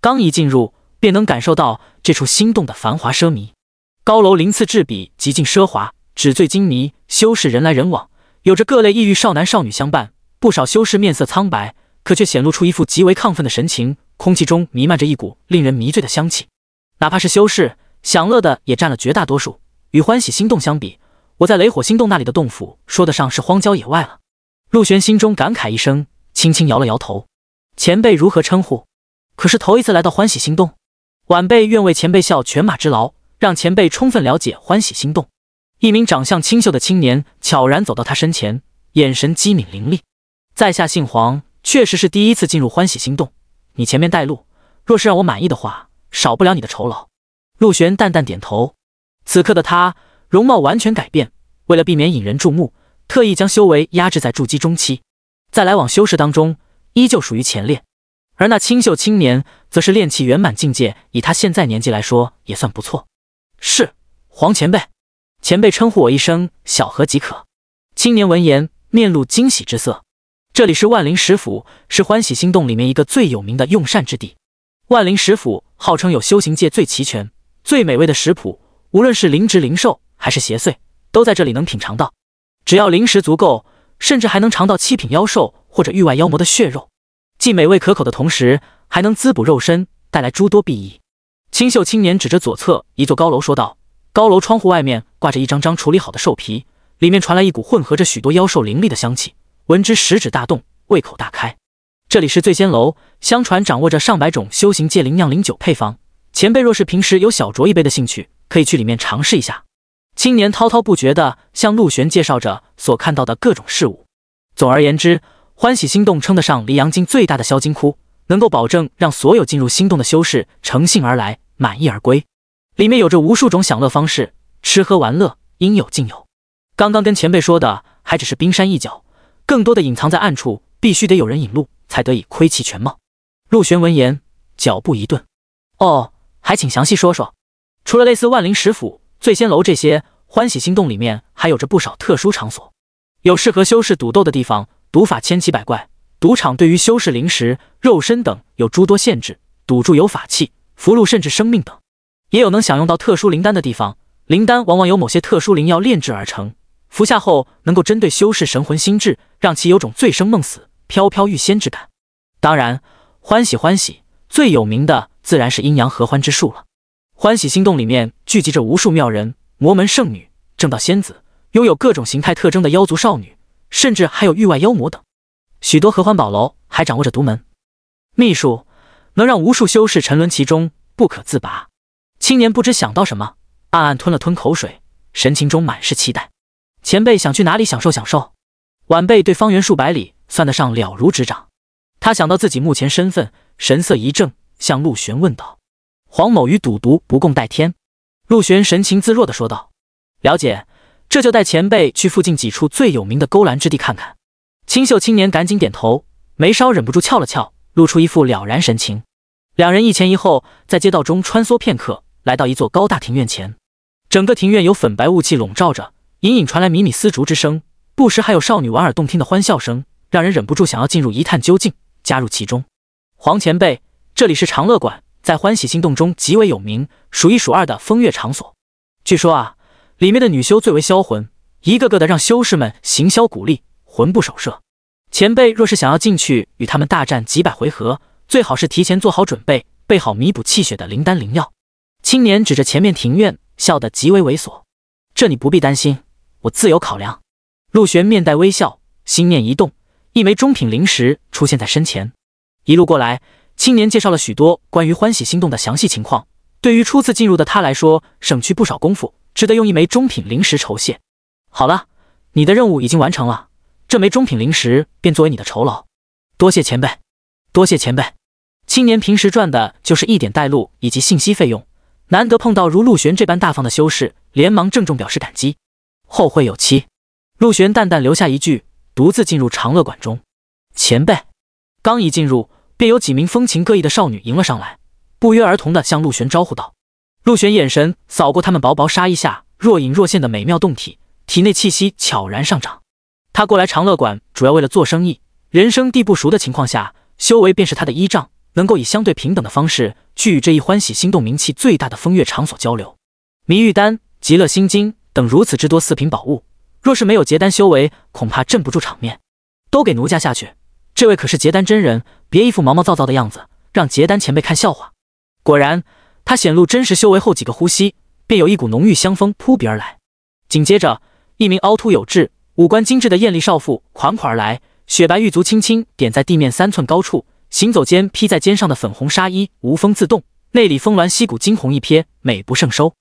刚一进入，便能感受到这处心洞的繁华奢靡，高楼鳞次栉比，极尽奢华，纸醉金迷，修士人来人往。有着各类抑郁少男少女相伴，不少修士面色苍白，可却显露出一副极为亢奋的神情。空气中弥漫着一股令人迷醉的香气，哪怕是修士享乐的也占了绝大多数。与欢喜心动相比，我在雷火心动那里的洞府说得上是荒郊野外了。陆玄心中感慨一声，轻轻摇了摇头。前辈如何称呼？可是头一次来到欢喜心动，晚辈愿为前辈效犬马之劳，让前辈充分了解欢喜心动。一名长相清秀的青年悄然走到他身前，眼神机敏凌厉。在下姓黄，确实是第一次进入欢喜心动。你前面带路，若是让我满意的话，少不了你的酬劳。陆玄淡淡点头。此刻的他容貌完全改变，为了避免引人注目，特意将修为压制在筑基中期，在来往修士当中依旧属于前列。而那清秀青年则是练气圆满境界，以他现在年纪来说也算不错。是黄前辈。前辈称呼我一声小何即可。青年闻言，面露惊喜之色。这里是万灵石府，是欢喜星洞里面一个最有名的用膳之地。万灵石府号称有修行界最齐全、最美味的食谱，无论是灵植、灵兽还是邪祟，都在这里能品尝到。只要灵食足够，甚至还能尝到七品妖兽或者域外妖魔的血肉，既美味可口的同时，还能滋补肉身，带来诸多裨益。清秀青年指着左侧一座高楼说道：“高楼窗户外面。”挂着一张张处理好的兽皮，里面传来一股混合着许多妖兽灵力的香气，闻之食指大动，胃口大开。这里是醉仙楼，相传掌握着上百种修行界灵酿灵酒配方。前辈若是平时有小酌一杯的兴趣，可以去里面尝试一下。青年滔滔不绝地向陆玄介绍着所看到的各种事物。总而言之，欢喜心动称得上离阳境最大的销金窟，能够保证让所有进入心动的修士乘兴而来，满意而归。里面有着无数种享乐方式。吃喝玩乐应有尽有，刚刚跟前辈说的还只是冰山一角，更多的隐藏在暗处，必须得有人引路才得以窥其全貌。陆玄闻言，脚步一顿。哦，还请详细说说。除了类似万灵食府、醉仙楼这些欢喜心洞里面，还有着不少特殊场所，有适合修士赌斗的地方，赌法千奇百怪，赌场对于修士灵石、肉身等有诸多限制，赌注有法器、符箓，甚至生命等，也有能享用到特殊灵丹的地方。灵丹往往由某些特殊灵药炼制而成，服下后能够针对修士神魂心智，让其有种醉生梦死、飘飘欲仙之感。当然，欢喜欢喜，最有名的自然是阴阳合欢之术了。欢喜心洞里面聚集着无数妙人、魔门圣女、正道仙子，拥有各种形态特征的妖族少女，甚至还有域外妖魔等。许多合欢宝楼还掌握着独门秘术，能让无数修士沉沦其中不可自拔。青年不知想到什么。暗暗吞了吞口水，神情中满是期待。前辈想去哪里享受享受？晚辈对方圆数百里算得上了如指掌。他想到自己目前身份，神色一正，向陆玄问道：“黄某与赌毒不共戴天。”陆玄神情自若地说道：“了解，这就带前辈去附近几处最有名的勾栏之地看看。”清秀青年赶紧点头，眉梢忍不住翘了翘，露出一副了然神情。两人一前一后在街道中穿梭片刻，来到一座高大庭院前。整个庭院有粉白雾气笼罩着，隐隐传来靡靡丝竹之声，不时还有少女莞尔动听的欢笑声，让人忍不住想要进入一探究竟，加入其中。黄前辈，这里是长乐馆，在欢喜心动中极为有名，数一数二的风月场所。据说啊，里面的女修最为销魂，一个个的让修士们行销鼓励，魂不守舍。前辈若是想要进去与他们大战几百回合，最好是提前做好准备，备好弥补气血的灵丹灵药。青年指着前面庭院。笑得极为猥琐，这你不必担心，我自有考量。陆玄面带微笑，心念一动，一枚中品灵石出现在身前。一路过来，青年介绍了许多关于欢喜心动的详细情况，对于初次进入的他来说，省去不少功夫，值得用一枚中品灵石酬谢。好了，你的任务已经完成了，这枚中品灵石便作为你的酬劳。多谢前辈，多谢前辈。青年平时赚的就是一点带路以及信息费用。难得碰到如陆玄这般大方的修士，连忙郑重表示感激。后会有期。陆玄淡淡留下一句，独自进入长乐馆中。前辈，刚一进入，便有几名风情各异的少女迎了上来，不约而同地向陆玄招呼道。陆玄眼神扫过他们薄薄纱衣下若隐若现的美妙动体，体内气息悄然上涨。他过来长乐馆主要为了做生意，人生地不熟的情况下，修为便是他的依仗。能够以相对平等的方式去与这一欢喜心动名气最大的风月场所交流，迷玉丹、极乐心经等如此之多四品宝物，若是没有结丹修为，恐怕镇不住场面。都给奴家下去！这位可是结丹真人，别一副毛毛躁躁的样子，让结丹前辈看笑话。果然，他显露真实修为后，几个呼吸便有一股浓郁香风扑鼻而来。紧接着，一名凹凸有致、五官精致的艳丽少妇款款而来，雪白玉足轻轻点在地面三寸高处。行走间，披在肩上的粉红纱衣无风自动，内里峰峦溪谷，惊鸿一瞥，美不胜收。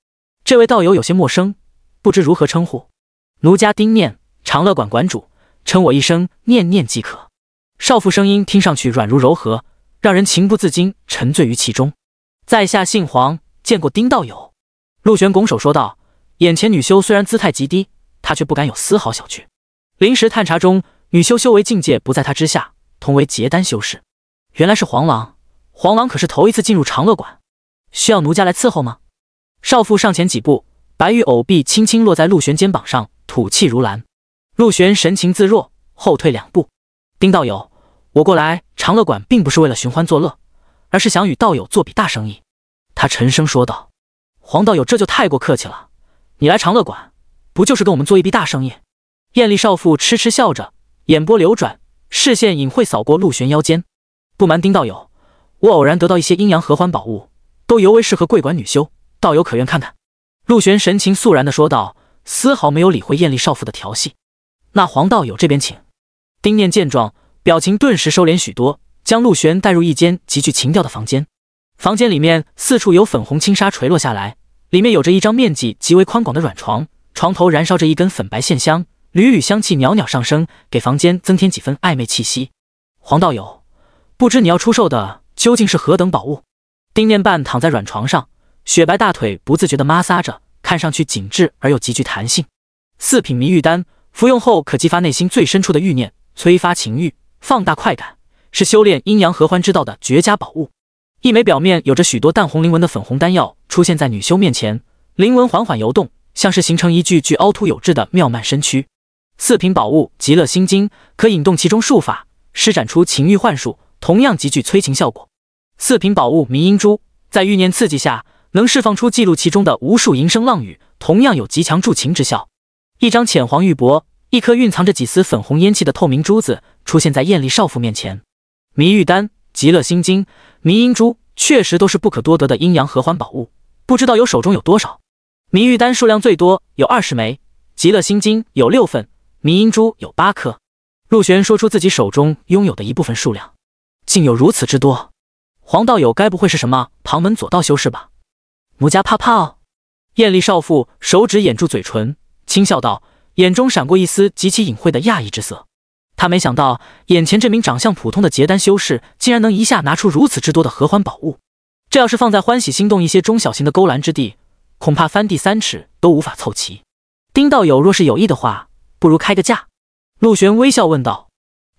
这位道友有些陌生，不知如何称呼。奴家丁念，长乐馆馆主，称我一声念念即可。少妇声音听上去软如柔和，让人情不自禁沉醉于其中。在下姓黄，见过丁道友。陆玄拱手说道。眼前女修虽然姿态极低，他却不敢有丝毫小觑。临时探查中，女修修为境界不在他之下，同为结丹修士。原来是黄狼，黄狼可是头一次进入长乐馆，需要奴家来伺候吗？少妇上前几步，白玉藕臂轻轻落在陆玄肩膀上，吐气如兰。陆玄神情自若，后退两步。丁道友，我过来长乐馆并不是为了寻欢作乐，而是想与道友做笔大生意。”他沉声说道。“黄道友这就太过客气了，你来长乐馆，不就是跟我们做一笔大生意？”艳丽少妇痴痴笑着，眼波流转，视线隐晦扫过陆玄腰间。不瞒丁道友，我偶然得到一些阴阳合欢宝物，都尤为适合贵馆女修，道友可愿看看？陆玄神情肃然地说道，丝毫没有理会艳丽少妇的调戏。那黄道友这边请。丁念见状，表情顿时收敛许多，将陆玄带入一间极具情调的房间。房间里面四处有粉红轻纱垂落下来，里面有着一张面积极为宽广的软床，床头燃烧着一根粉白线香，缕缕香气袅袅上升，给房间增添几分暧昧气息。黄道友。不知你要出售的究竟是何等宝物？丁念半躺在软床上，雪白大腿不自觉的摩挲着，看上去紧致而又极具弹性。四品迷玉丹，服用后可激发内心最深处的欲念，催发情欲，放大快感，是修炼阴阳合欢之道的绝佳宝物。一枚表面有着许多淡红灵纹的粉红丹药出现在女修面前，灵纹缓缓游动，像是形成一具具凹凸有致的妙曼身躯。四品宝物极乐心经，可引动其中术法，施展出情欲幻术。同样极具催情效果，四品宝物迷音珠，在欲念刺激下，能释放出记录其中的无数淫声浪语，同样有极强助情之效。一张浅黄玉帛，一颗蕴藏着几丝粉红烟气的透明珠子，出现在艳丽少妇面前。迷玉丹、极乐心经、迷音珠，确实都是不可多得的阴阳合欢宝物。不知道有手中有多少？迷玉丹数量最多，有二十枚；极乐心经有六份；迷音珠有八颗。陆玄说出自己手中拥有的一部分数量。竟有如此之多，黄道友该不会是什么旁门左道修士吧？奴家怕怕哦。艳丽少妇手指掩住嘴唇，轻笑道，眼中闪过一丝极其隐晦的讶异之色。她没想到眼前这名长相普通的结丹修士，竟然能一下拿出如此之多的合欢宝物。这要是放在欢喜心动一些中小型的勾栏之地，恐怕翻地三尺都无法凑齐。丁道友若是有意的话，不如开个价。陆玄微笑问道：“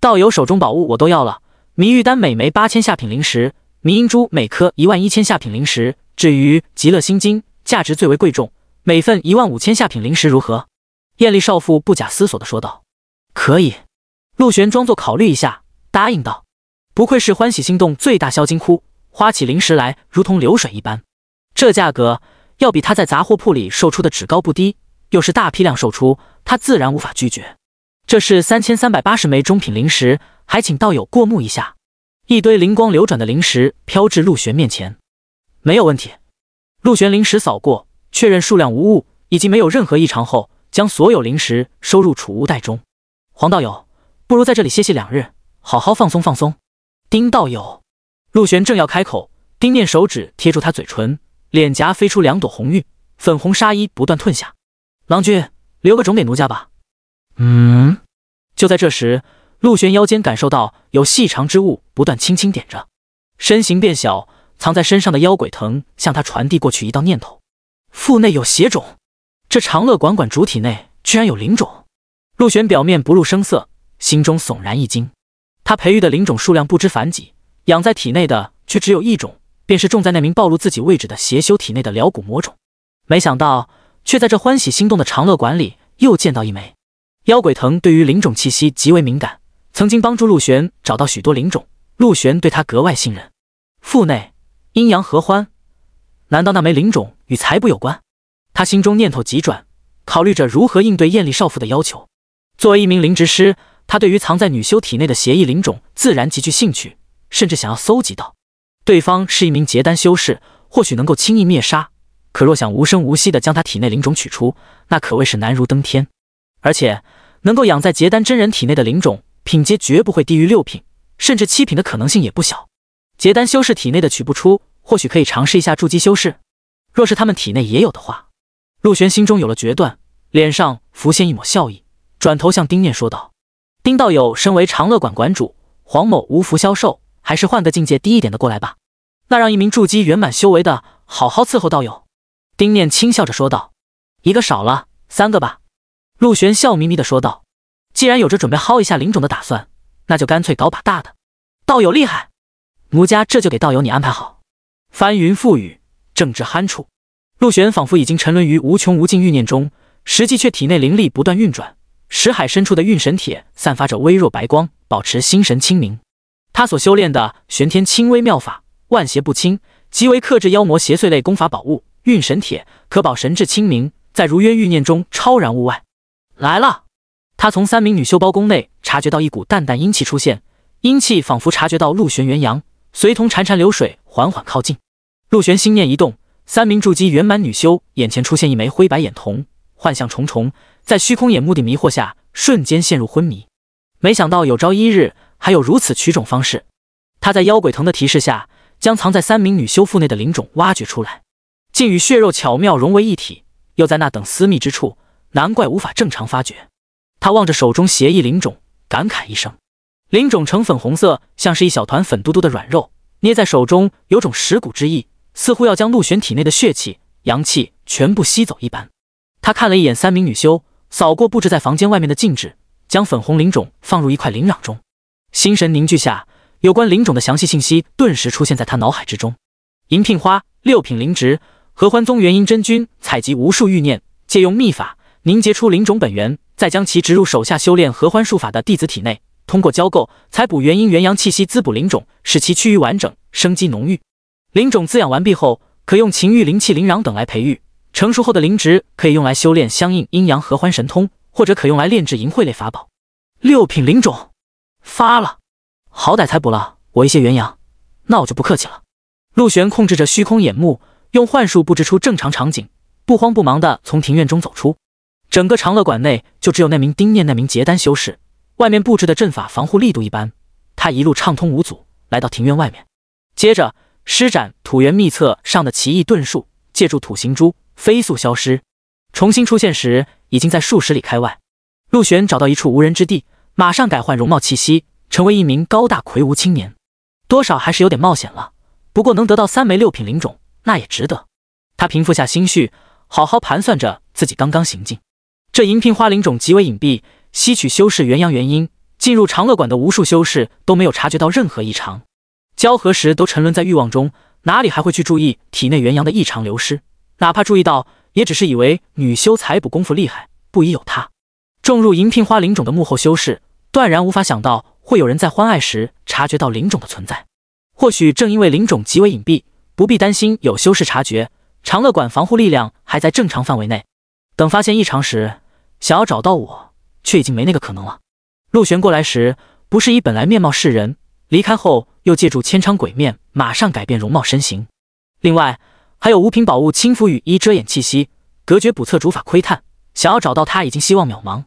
道友手中宝物，我都要了。”迷玉丹每枚八千下品灵石，迷银珠每颗一万一千下品灵石。至于极乐心经，价值最为贵重，每份一万五千下品灵石，如何？艳丽少妇不假思索的说道：“可以。”陆玄装作考虑一下，答应道：“不愧是欢喜心动最大销金窟，花起灵石来如同流水一般。这价格要比他在杂货铺里售出的只高不低，又是大批量售出，他自然无法拒绝。”这是三千三百八十枚中品灵石，还请道友过目一下。一堆灵光流转的灵石飘至陆玄面前，没有问题。陆玄灵石扫过，确认数量无误，以及没有任何异常后，将所有灵石收入储物袋中。黄道友，不如在这里歇息两日，好好放松放松。丁道友，陆玄正要开口，丁念手指贴住他嘴唇，脸颊飞出两朵红晕，粉红纱衣不断褪下。郎君，留个种给奴家吧。嗯。就在这时，陆玄腰间感受到有细长之物不断轻轻点着，身形变小，藏在身上的妖鬼藤向他传递过去一道念头：腹内有邪种。这长乐馆馆主体内居然有灵种。陆玄表面不露声色，心中悚然一惊。他培育的灵种数量不知凡几，养在体内的却只有一种，便是种在那名暴露自己位置的邪修体内的疗骨魔种。没想到，却在这欢喜心动的长乐馆里又见到一枚。妖鬼藤对于灵种气息极为敏感，曾经帮助陆玄找到许多灵种，陆玄对他格外信任。腹内阴阳合欢，难道那枚灵种与财帛有关？他心中念头急转，考虑着如何应对艳丽少妇的要求。作为一名灵职师，他对于藏在女修体内的邪异灵种自然极具兴趣，甚至想要搜集到。对方是一名结丹修士，或许能够轻易灭杀，可若想无声无息地将他体内灵种取出，那可谓是难如登天。而且，能够养在结丹真人体内的灵种，品阶绝不会低于六品，甚至七品的可能性也不小。结丹修士体内的取不出，或许可以尝试一下筑基修士，若是他们体内也有的话。陆玄心中有了决断，脸上浮现一抹笑意，转头向丁念说道：“丁道友，身为长乐馆馆主，黄某无福消受，还是换个境界低一点的过来吧。那让一名筑基圆满修为的好好伺候道友。”丁念轻笑着说道：“一个少了，三个吧。”陆玄笑眯眯地说道：“既然有着准备薅一下灵种的打算，那就干脆搞把大的。道友厉害，奴家这就给道友你安排好。”翻云覆雨，正至酣处，陆玄仿佛已经沉沦于无穷无尽欲念中，实际却体内灵力不断运转，石海深处的运神铁散发着微弱白光，保持心神清明。他所修炼的玄天清微妙法，万邪不侵，极为克制妖魔邪祟类功法宝物。运神铁可保神智清明，在如渊欲念中超然物外。来了，他从三名女修包宫内察觉到一股淡淡阴气出现，阴气仿佛察觉到陆玄元阳，随同潺潺流水缓缓靠近。陆玄心念一动，三名筑基圆满女修眼前出现一枚灰白眼瞳，幻象重重，在虚空眼目的迷惑下，瞬间陷入昏迷。没想到有朝一日还有如此取种方式，他在妖鬼藤的提示下，将藏在三名女修腹内的灵种挖掘出来，竟与血肉巧妙融为一体，又在那等私密之处。难怪无法正常发掘。他望着手中邪异灵种，感慨一声：“灵种呈粉红色，像是一小团粉嘟嘟的软肉，捏在手中有种蚀骨之意，似乎要将陆玄体内的血气、阳气全部吸走一般。”他看了一眼三名女修，扫过布置在房间外面的禁制，将粉红灵种放入一块灵壤中。心神凝聚下，有关灵种的详细信息顿时出现在他脑海之中。银聘花，六品灵植，合欢宗元婴真君采集无数欲念，借用秘法。凝结出灵种本源，再将其植入手下修炼合欢术法的弟子体内，通过交构、采补元阴元阳气息，滋补灵种，使其趋于完整，生机浓郁。灵种滋养完毕后，可用情欲、灵气、灵壤等来培育。成熟后的灵植可以用来修炼相应阴阳合欢神通，或者可用来炼制淫秽类法宝。六品灵种发了，好歹才补了我一些元阳，那我就不客气了。陆玄控制着虚空眼目，用幻术布置出正常场景，不慌不忙地从庭院中走出。整个长乐馆内就只有那名丁念，那名结丹修士。外面布置的阵法防护力度一般，他一路畅通无阻，来到庭院外面，接着施展《土元秘策》上的奇异遁术，借助土行珠飞速消失。重新出现时，已经在数十里开外。陆玄找到一处无人之地，马上改换容貌气息，成为一名高大魁梧青年。多少还是有点冒险了，不过能得到三枚六品灵种，那也值得。他平复下心绪，好好盘算着自己刚刚行进。这银聘花灵种极为隐蔽，吸取修士元阳元婴，进入长乐馆的无数修士都没有察觉到任何异常。交合时都沉沦在欲望中，哪里还会去注意体内元阳的异常流失？哪怕注意到，也只是以为女修采补功夫厉害，不疑有他。种入银聘花灵种的幕后修士，断然无法想到会有人在欢爱时察觉到灵种的存在。或许正因为灵种极为隐蔽，不必担心有修士察觉。长乐馆防护力量还在正常范围内，等发现异常时。想要找到我，却已经没那个可能了。陆玄过来时，不是以本来面貌示人，离开后又借助千疮鬼面，马上改变容貌身形。另外还有五品宝物轻浮羽衣遮掩气息，隔绝卜测主法窥探。想要找到他已经希望渺茫。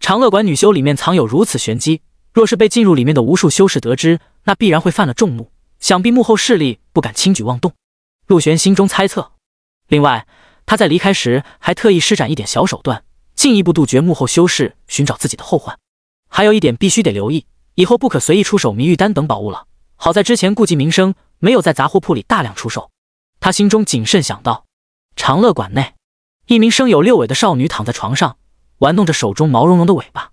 长乐馆女修里面藏有如此玄机，若是被进入里面的无数修士得知，那必然会犯了众怒。想必幕后势力不敢轻举妄动。陆玄心中猜测。另外，他在离开时还特意施展一点小手段。进一步杜绝幕后修士寻找自己的后患，还有一点必须得留意，以后不可随意出手迷玉丹等宝物了。好在之前顾及名声，没有在杂货铺里大量出售。他心中谨慎想到。长乐馆内，一名生有六尾的少女躺在床上，玩弄着手中毛茸茸的尾巴。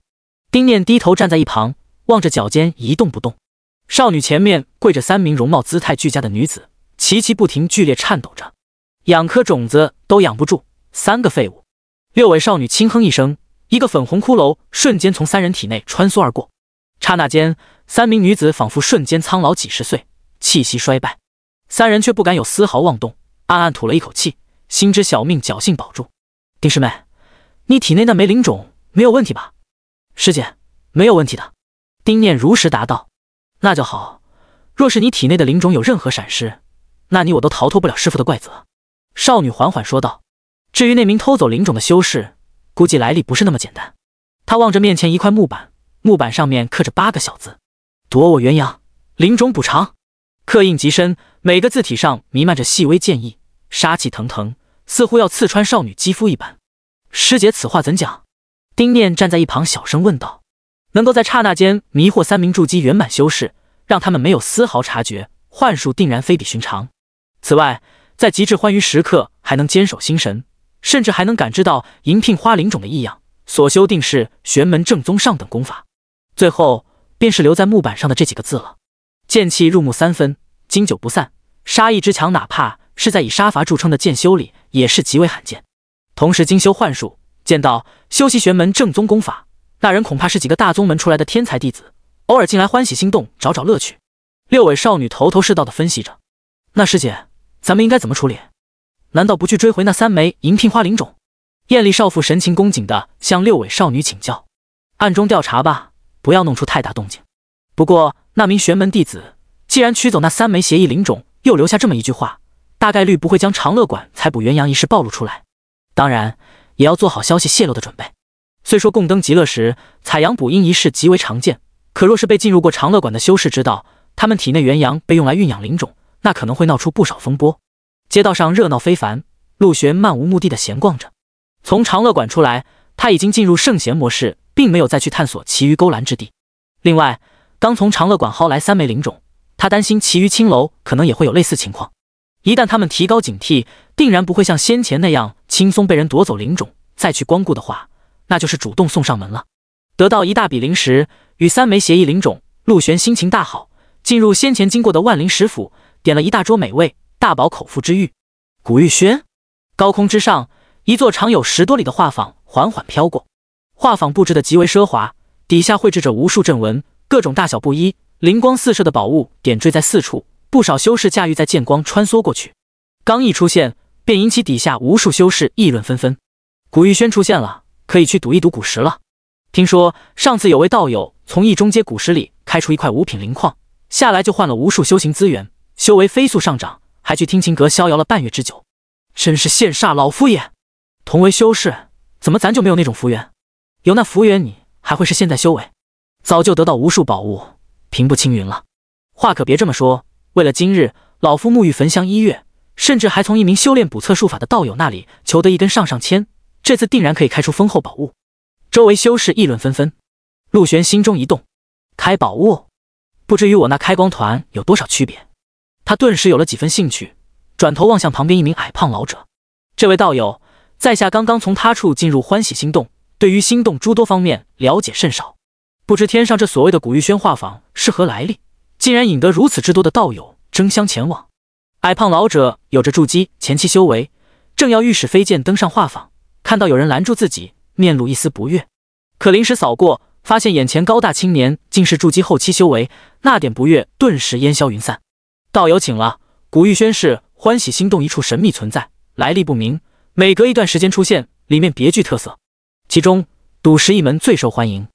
丁念低头站在一旁，望着脚尖一动不动。少女前面跪着三名容貌姿态俱佳的女子，齐齐不停剧烈颤抖着，养颗种子都养不住，三个废物。六尾少女轻哼一声，一个粉红骷髅瞬间从三人体内穿梭而过，刹那间，三名女子仿佛瞬间苍老几十岁，气息衰败。三人却不敢有丝毫妄动，暗暗吐了一口气，心知小命侥幸保住。丁师妹，你体内那枚灵种没有问题吧？师姐，没有问题的。丁念如实答道。那就好。若是你体内的灵种有任何闪失，那你我都逃脱不了师父的怪责。少女缓缓说道。至于那名偷走灵种的修士，估计来历不是那么简单。他望着面前一块木板，木板上面刻着八个小字：“夺我元阳，灵种补偿。”刻印极深，每个字体上弥漫着细微剑意，杀气腾腾，似乎要刺穿少女肌肤一般。师姐此话怎讲？丁念站在一旁小声问道。能够在刹那间迷惑三名筑基圆满修士，让他们没有丝毫察觉，幻术定然非比寻常。此外，在极致欢愉时刻还能坚守心神。甚至还能感知到银聘花灵种的异样，所修定是玄门正宗上等功法。最后便是留在木板上的这几个字了。剑气入木三分，经久不散，杀意之强，哪怕是在以杀伐著称的剑修里，也是极为罕见。同时精修幻术、剑道，修习玄门正宗功法，那人恐怕是几个大宗门出来的天才弟子，偶尔进来欢喜心动，找找乐趣。六尾少女头头是道的分析着。那师姐，咱们应该怎么处理？难道不去追回那三枚银聘花灵种？艳丽少妇神情恭谨地向六尾少女请教：“暗中调查吧，不要弄出太大动静。不过那名玄门弟子既然取走那三枚邪异灵种，又留下这么一句话，大概率不会将长乐馆采补元阳一事暴露出来。当然，也要做好消息泄露的准备。虽说共登极乐时采阳补阴一事极为常见，可若是被进入过长乐馆的修士知道，他们体内元阳被用来运养灵种，那可能会闹出不少风波。”街道上热闹非凡，陆玄漫无目的的闲逛着。从长乐馆出来，他已经进入圣贤模式，并没有再去探索其余勾栏之地。另外，刚从长乐馆薅来三枚灵种，他担心其余青楼可能也会有类似情况。一旦他们提高警惕，定然不会像先前那样轻松被人夺走灵种，再去光顾的话，那就是主动送上门了。得到一大笔灵石与三枚协议灵种，陆玄心情大好，进入先前经过的万灵石府，点了一大桌美味。大饱口腹之欲。古玉轩，高空之上，一座长有十多里的画舫缓缓飘过。画舫布置的极为奢华，底下绘制着无数阵纹，各种大小不一、灵光四射的宝物点缀在四处。不少修士驾驭在剑光穿梭过去。刚一出现，便引起底下无数修士议论纷纷。古玉轩出现了，可以去赌一赌古石了。听说上次有位道友从一中阶古石里开出一块五品灵矿，下来就换了无数修行资源，修为飞速上涨。还去听琴阁逍遥了半月之久，真是羡煞老夫也。同为修士，怎么咱就没有那种福缘？有那福缘，你还会是现在修为？早就得到无数宝物，平步青云了。话可别这么说。为了今日，老夫沐浴焚香一月，甚至还从一名修炼卜测术法的道友那里求得一根上上签。这次定然可以开出丰厚宝物。周围修士议论纷纷，陆玄心中一动，开宝物，不知与我那开光团有多少区别。他顿时有了几分兴趣，转头望向旁边一名矮胖老者。这位道友，在下刚刚从他处进入欢喜心动，对于心动诸多方面了解甚少，不知天上这所谓的古玉轩画舫是何来历，竟然引得如此之多的道友争相前往。矮胖老者有着筑基前期修为，正要御使飞剑登上画舫，看到有人拦住自己，面露一丝不悦。可临时扫过，发现眼前高大青年竟是筑基后期修为，那点不悦顿时烟消云散。道友请了，古玉轩是欢喜心动一处神秘存在，来历不明，每隔一段时间出现，里面别具特色，其中赌石一门最受欢迎。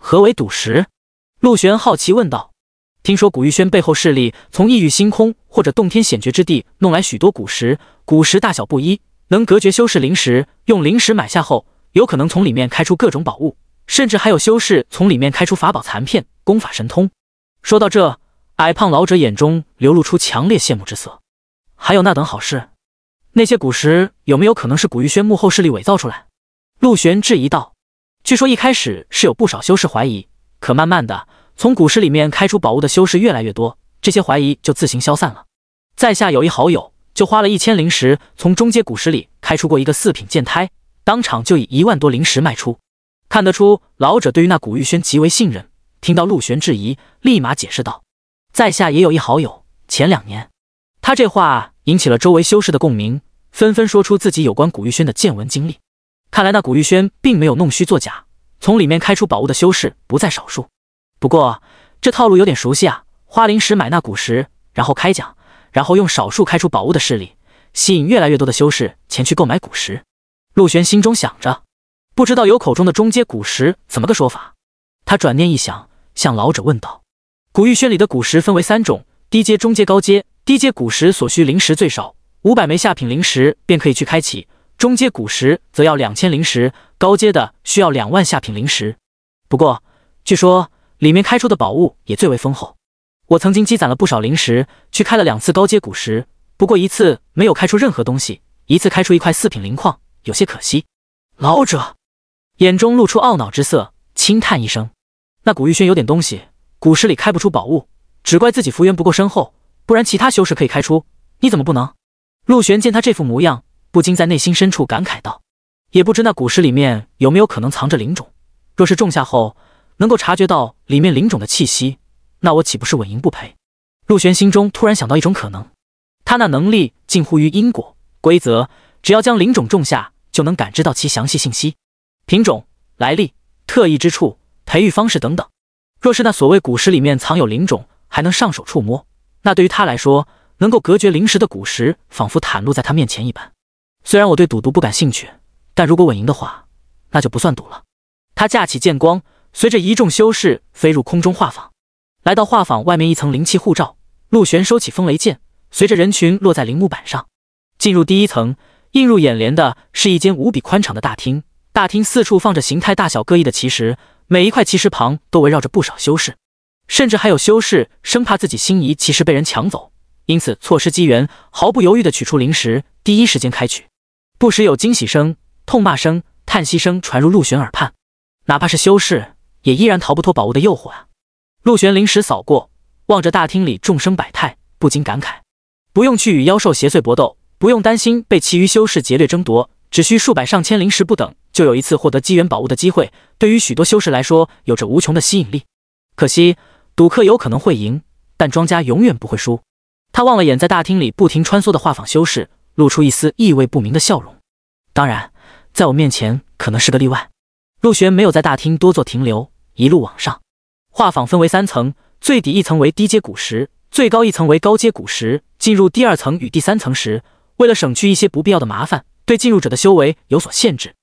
何为赌石？陆玄好奇问道。听说古玉轩背后势力从异域星空或者洞天险绝之地弄来许多古石，古石大小不一，能隔绝修饰灵石，用灵石买下后，有可能从里面开出各种宝物，甚至还有修士从里面开出法宝残片、功法神通。说到这。矮胖老者眼中流露出强烈羡慕之色，还有那等好事？那些古石有没有可能是古玉轩幕后势力伪造出来？陆玄质疑道。据说一开始是有不少修士怀疑，可慢慢的，从古石里面开出宝物的修士越来越多，这些怀疑就自行消散了。在下有一好友，就花了一千灵石从中阶古石里开出过一个四品剑胎，当场就以一万多灵石卖出。看得出老者对于那古玉轩极为信任，听到陆玄质疑，立马解释道。在下也有一好友。前两年，他这话引起了周围修士的共鸣，纷纷说出自己有关古玉轩的见闻经历。看来那古玉轩并没有弄虚作假，从里面开出宝物的修士不在少数。不过这套路有点熟悉啊，花灵石买那古石，然后开奖，然后用少数开出宝物的势力吸引越来越多的修士前去购买古石。陆玄心中想着，不知道有口中的中阶古石怎么个说法？他转念一想，向老者问道。古玉轩里的古石分为三种：低阶、中阶、高阶。低阶古石所需灵石最少，五百枚下品灵石便可以去开启；中阶古石则要两千灵石，高阶的需要两万下品灵石。不过，据说里面开出的宝物也最为丰厚。我曾经积攒了不少灵石，去开了两次高阶古石，不过一次没有开出任何东西，一次开出一块四品灵矿，有些可惜。老者眼中露出懊恼之色，轻叹一声：“那古玉轩有点东西。”古石里开不出宝物，只怪自己福缘不够深厚，不然其他修士可以开出。你怎么不能？陆玄见他这副模样，不禁在内心深处感慨道：“也不知那古石里面有没有可能藏着灵种，若是种下后能够察觉到里面灵种的气息，那我岂不是稳赢不赔？”陆玄心中突然想到一种可能：他那能力近乎于因果规则，只要将灵种种下，就能感知到其详细信息、品种、来历、特异之处、培育方式等等。若是那所谓古石里面藏有灵种，还能上手触摸，那对于他来说，能够隔绝灵石的古石，仿佛袒露在他面前一般。虽然我对赌毒不感兴趣，但如果稳赢的话，那就不算赌了。他架起剑光，随着一众修士飞入空中画舫，来到画舫外面一层灵气护罩。陆玄收起风雷剑，随着人群落在灵木板上，进入第一层。映入眼帘的是一间无比宽敞的大厅，大厅四处放着形态大小各异的奇石。每一块奇石旁都围绕着不少修士，甚至还有修士生怕自己心仪奇石被人抢走，因此错失机缘，毫不犹豫地取出灵石，第一时间开取。不时有惊喜声、痛骂声、叹息声传入陆玄耳畔，哪怕是修士，也依然逃不脱宝物的诱惑啊！陆玄灵石扫过，望着大厅里众生百态，不禁感慨：不用去与妖兽邪祟搏斗，不用担心被其余修士劫掠争夺，只需数百上千灵石不等。就有一次获得机缘宝物的机会，对于许多修士来说有着无穷的吸引力。可惜，赌客有可能会赢，但庄家永远不会输。他望了眼在大厅里不停穿梭的画舫修士，露出一丝意味不明的笑容。当然，在我面前可能是个例外。陆玄没有在大厅多做停留，一路往上。画舫分为三层，最底一层为低阶古石，最高一层为高阶古石。进入第二层与第三层时，为了省去一些不必要的麻烦，对进入者的修为有所限制。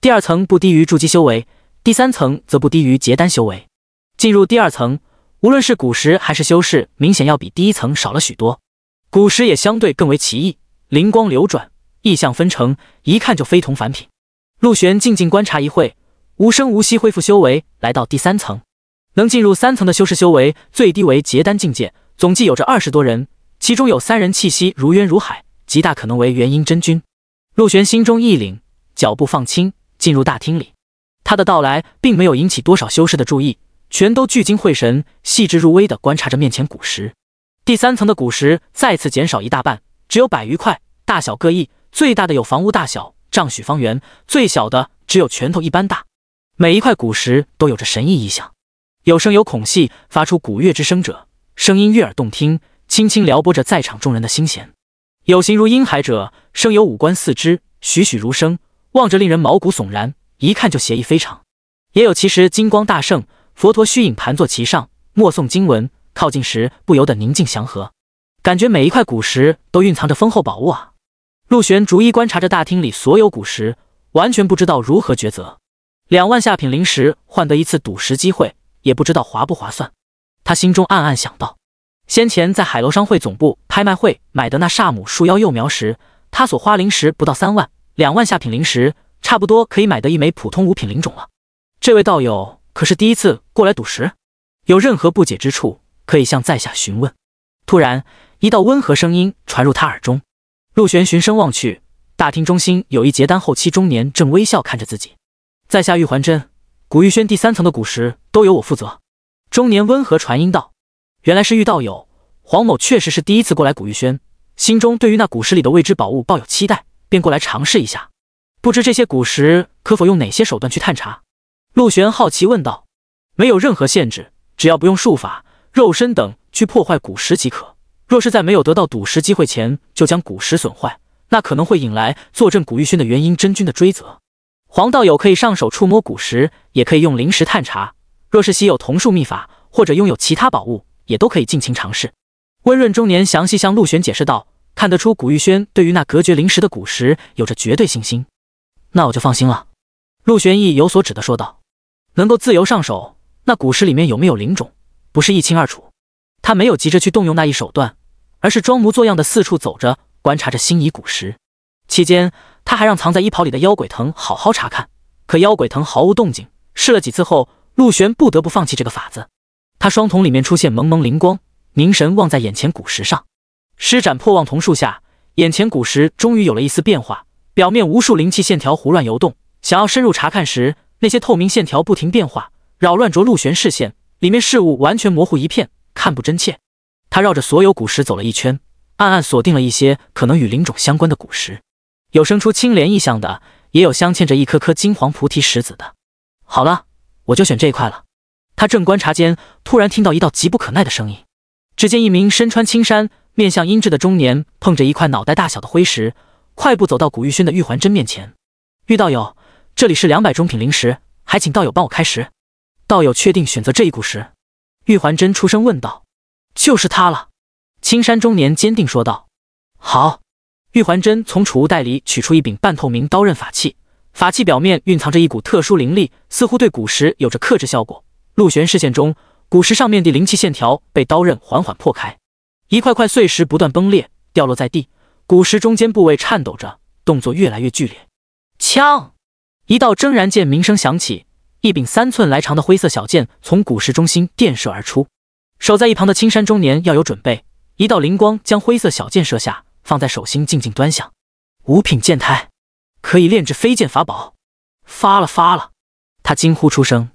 第二层不低于筑基修为，第三层则不低于结丹修为。进入第二层，无论是古时还是修士，明显要比第一层少了许多。古时也相对更为奇异，灵光流转，意象纷呈，一看就非同凡品。陆玄静静观察一会，无声无息恢复修为，来到第三层。能进入三层的修士，修为最低为结丹境界，总计有着二十多人，其中有三人气息如渊如海，极大可能为元婴真君。陆玄心中一凛，脚步放轻。进入大厅里，他的到来并没有引起多少修士的注意，全都聚精会神、细致入微地观察着面前古石。第三层的古石再次减少一大半，只有百余块，大小各异，最大的有房屋大小，丈许方圆；最小的只有拳头一般大。每一块古石都有着神异异象，有声有孔隙，发出古乐之声者，声音悦耳动听，轻轻撩拨着在场众人的心弦；有形如婴孩者，生有五官四肢，栩栩如生。望着令人毛骨悚然，一看就邪意非常。也有奇石金光大盛，佛陀虚影盘坐其上，默诵经文。靠近时不由得宁静祥和，感觉每一块古石都蕴藏着丰厚宝物啊！陆玄逐一观察着大厅里所有古石，完全不知道如何抉择。两万下品灵石换得一次赌石机会，也不知道划不划算。他心中暗暗想到，先前在海楼商会总部拍卖会买的那煞母树妖幼苗时，他所花灵石不到三万。两万下品灵石，差不多可以买得一枚普通五品灵种了。这位道友可是第一次过来赌石？有任何不解之处，可以向在下询问。突然，一道温和声音传入他耳中。陆玄循声望去，大厅中心有一结丹后期中年正微笑看着自己。在下玉环真，古玉轩第三层的古石都由我负责。中年温和传音道：“原来是玉道友，黄某确实是第一次过来古玉轩，心中对于那古石里的未知宝物抱有期待。”便过来尝试一下，不知这些古石可否用哪些手段去探查？陆玄好奇问道。没有任何限制，只要不用术法、肉身等去破坏古石即可。若是在没有得到赌石机会前就将古石损坏，那可能会引来坐镇古玉轩的元婴真君的追责。黄道友可以上手触摸古石，也可以用灵石探查。若是稀有同术秘法或者拥有其他宝物，也都可以尽情尝试。温润中年详细向陆玄解释道。看得出古玉轩对于那隔绝灵石的古石有着绝对信心，那我就放心了。陆玄意有所指的说道：“能够自由上手，那古石里面有没有灵种，不是一清二楚。”他没有急着去动用那一手段，而是装模作样的四处走着，观察着心仪古石。期间，他还让藏在衣袍里的妖鬼藤好好查看，可妖鬼藤毫无动静。试了几次后，陆玄不得不放弃这个法子。他双瞳里面出现蒙蒙灵光，凝神望在眼前古石上。施展破妄瞳术下，眼前古石终于有了一丝变化，表面无数灵气线条胡乱游动。想要深入查看时，那些透明线条不停变化，扰乱着陆玄视线，里面事物完全模糊一片，看不真切。他绕着所有古石走了一圈，暗暗锁定了一些可能与灵种相关的古石，有生出青莲意象的，也有镶嵌着一颗颗金黄菩提石子的。好了，我就选这一块了。他正观察间，突然听到一道急不可耐的声音。只见一名身穿青衫。面向阴鸷的中年，碰着一块脑袋大小的灰石，快步走到古玉轩的玉环真面前。玉道友，这里是两百中品灵石，还请道友帮我开石。道友确定选择这一股石？玉环真出声问道。就是他了。青山中年坚定说道。好。玉环真从储物袋里取出一柄半透明刀刃法器，法器表面蕴藏着一股特殊灵力，似乎对古石有着克制效果。陆玄视线中，古石上面的灵气线条被刀刃缓缓破开。一块块碎石不断崩裂，掉落在地。古石中间部位颤抖着，动作越来越剧烈。枪，一道铮然剑鸣声响起，一柄三寸来长的灰色小剑从古石中心电射而出。守在一旁的青山中年要有准备。一道灵光将灰色小剑射下，放在手心静静端详。五品剑胎，可以炼制飞剑法宝。发了发了！他惊呼出声。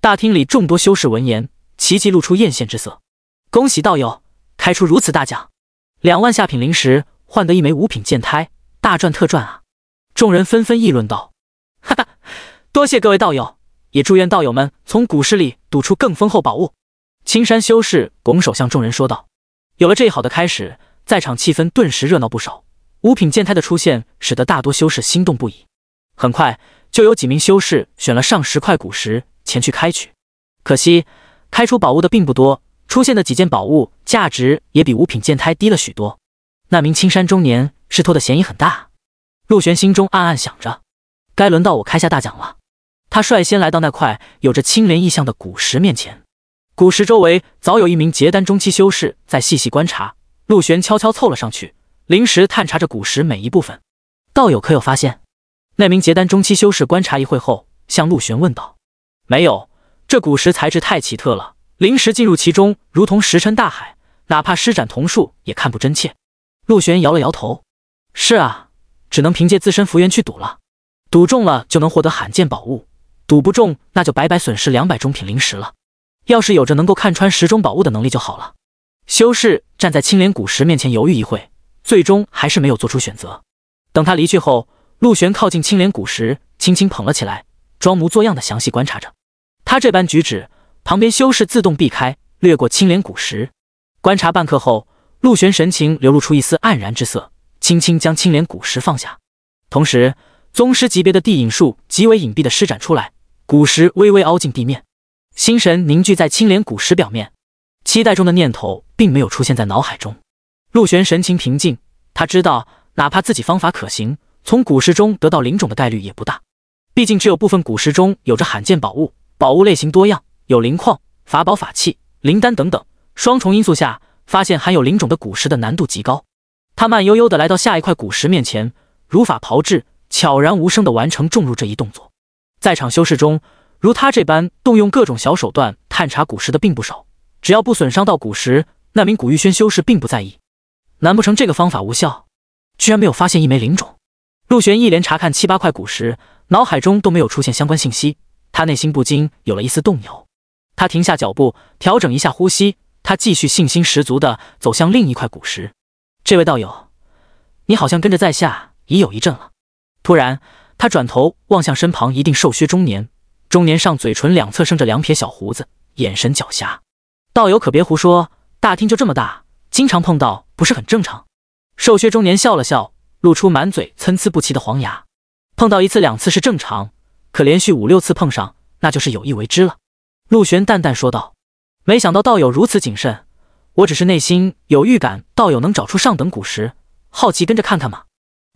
大厅里众多修士闻言，齐齐露出艳羡之色。恭喜道友！开出如此大奖，两万下品灵石换得一枚五品剑胎，大赚特赚啊！众人纷纷议论道：“哈哈，多谢各位道友，也祝愿道友们从古市里赌出更丰厚宝物。”青山修士拱手向众人说道：“有了这一好的开始，在场气氛顿时热闹不少。五品剑胎的出现，使得大多修士心动不已。很快，就有几名修士选了上十块古石前去开取，可惜开出宝物的并不多。”出现的几件宝物价值也比五品剑胎低了许多，那名青山中年是托的嫌疑很大。陆玄心中暗暗想着，该轮到我开下大奖了。他率先来到那块有着青莲意象的古石面前，古石周围早有一名结丹中期修士在细细观察。陆玄悄悄凑了上去，临时探查着古石每一部分。道友可有发现？那名结丹中期修士观察一会后，向陆玄问道：“没有，这古石材质太奇特了。”灵石进入其中，如同石沉大海，哪怕施展瞳术也看不真切。陆玄摇了摇头：“是啊，只能凭借自身福缘去赌了。赌中了就能获得罕见宝物，赌不中那就白白损失两百中品灵石了。要是有着能够看穿十中宝物的能力就好了。”修士站在青莲古石面前，犹豫一会，最终还是没有做出选择。等他离去后，陆玄靠近青莲古石，轻轻捧了起来，装模作样的详细观察着。他这般举止。旁边修士自动避开，掠过青莲古石，观察半刻后，陆玄神情流露出一丝黯然之色，轻轻将青莲古石放下，同时，宗师级别的地影术极为隐蔽的施展出来，古石微微凹进地面，心神凝聚在青莲古石表面，期待中的念头并没有出现在脑海中。陆玄神情平静，他知道，哪怕自己方法可行，从古石中得到灵种的概率也不大，毕竟只有部分古石中有着罕见宝物，宝物类型多样。有灵矿、法宝、法器、灵丹等等，双重因素下，发现含有灵种的古石的难度极高。他慢悠悠地来到下一块古石面前，如法炮制，悄然无声地完成重入这一动作。在场修士中，如他这般动用各种小手段探查古石的并不少。只要不损伤到古石，那名古玉轩修士并不在意。难不成这个方法无效？居然没有发现一枚灵种？陆玄一连查看七八块古石，脑海中都没有出现相关信息，他内心不禁有了一丝动摇。他停下脚步，调整一下呼吸。他继续信心十足地走向另一块古石。这位道友，你好像跟着在下已有一阵了。突然，他转头望向身旁一定瘦削中年，中年上嘴唇两侧生着两撇小胡子，眼神狡黠。道友可别胡说，大厅就这么大，经常碰到不是很正常。瘦削中年笑了笑，露出满嘴参差不齐的黄牙。碰到一次两次是正常，可连续五六次碰上，那就是有意为之了。陆玄淡淡说道：“没想到道友如此谨慎，我只是内心有预感，道友能找出上等古石，好奇跟着看看吗？”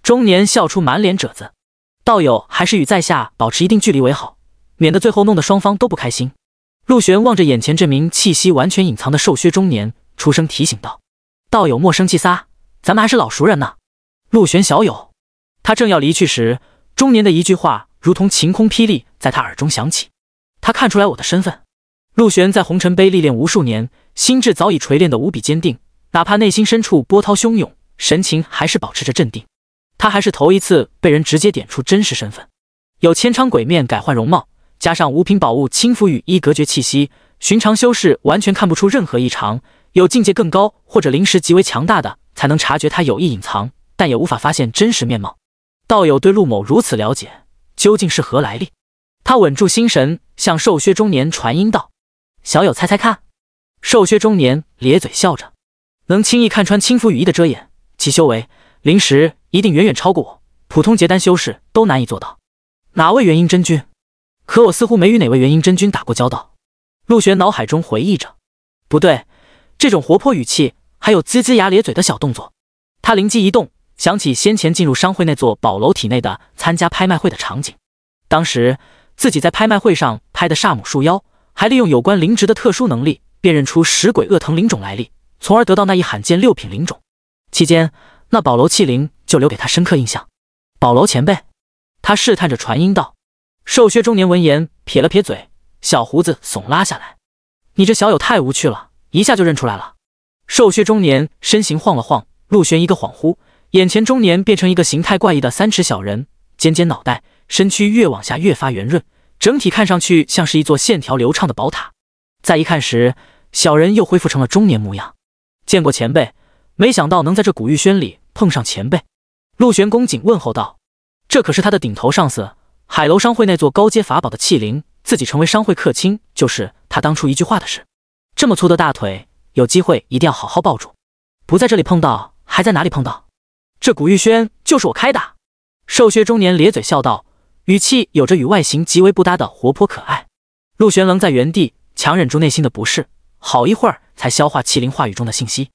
中年笑出满脸褶子：“道友还是与在下保持一定距离为好，免得最后弄得双方都不开心。”陆玄望着眼前这名气息完全隐藏的瘦削中年，出声提醒道：“道友莫生气撒，咱们还是老熟人呢。”陆玄小友，他正要离去时，中年的一句话如同晴空霹雳，在他耳中响起。他看出来我的身份。陆玄在红尘碑历练无数年，心智早已锤炼得无比坚定，哪怕内心深处波涛汹涌，神情还是保持着镇定。他还是头一次被人直接点出真实身份。有千疮鬼面改换容貌，加上五品宝物轻浮羽衣隔绝气息，寻常修士完全看不出任何异常。有境界更高或者灵识极为强大的，才能察觉他有意隐藏，但也无法发现真实面貌。道友对陆某如此了解，究竟是何来历？他稳住心神，向瘦削中年传音道。小友，猜猜看？瘦削中年咧嘴笑着，能轻易看穿轻浮羽衣的遮掩，其修为灵识一定远远超过我，普通结丹修士都难以做到。哪位元婴真君？可我似乎没与哪位元婴真君打过交道。陆玄脑海中回忆着，不对，这种活泼语气，还有龇龇牙咧嘴的小动作，他灵机一动，想起先前进入商会那座宝楼体内的参加拍卖会的场景，当时自己在拍卖会上拍的煞母树妖。还利用有关灵植的特殊能力，辨认出食鬼恶藤灵种来历，从而得到那一罕见六品灵种。期间，那宝楼器灵就留给他深刻印象。宝楼前辈，他试探着传音道。瘦削中年闻言撇了撇嘴，小胡子耸拉下来。你这小友太无趣了，一下就认出来了。瘦削中年身形晃了晃，陆玄一个恍惚，眼前中年变成一个形态怪异的三尺小人，尖尖脑袋，身躯越往下越发圆润。整体看上去像是一座线条流畅的宝塔，再一看时，小人又恢复成了中年模样。见过前辈，没想到能在这古玉轩里碰上前辈。陆玄恭敬问候道：“这可是他的顶头上司，海楼商会那座高阶法宝的器灵，自己成为商会客卿，就是他当初一句话的事。这么粗的大腿，有机会一定要好好抱住。不在这里碰到，还在哪里碰到？这古玉轩就是我开的。”瘦削中年咧嘴笑道。语气有着与外形极为不搭的活泼可爱，陆玄愣在原地，强忍住内心的不适，好一会儿才消化气灵话语中的信息。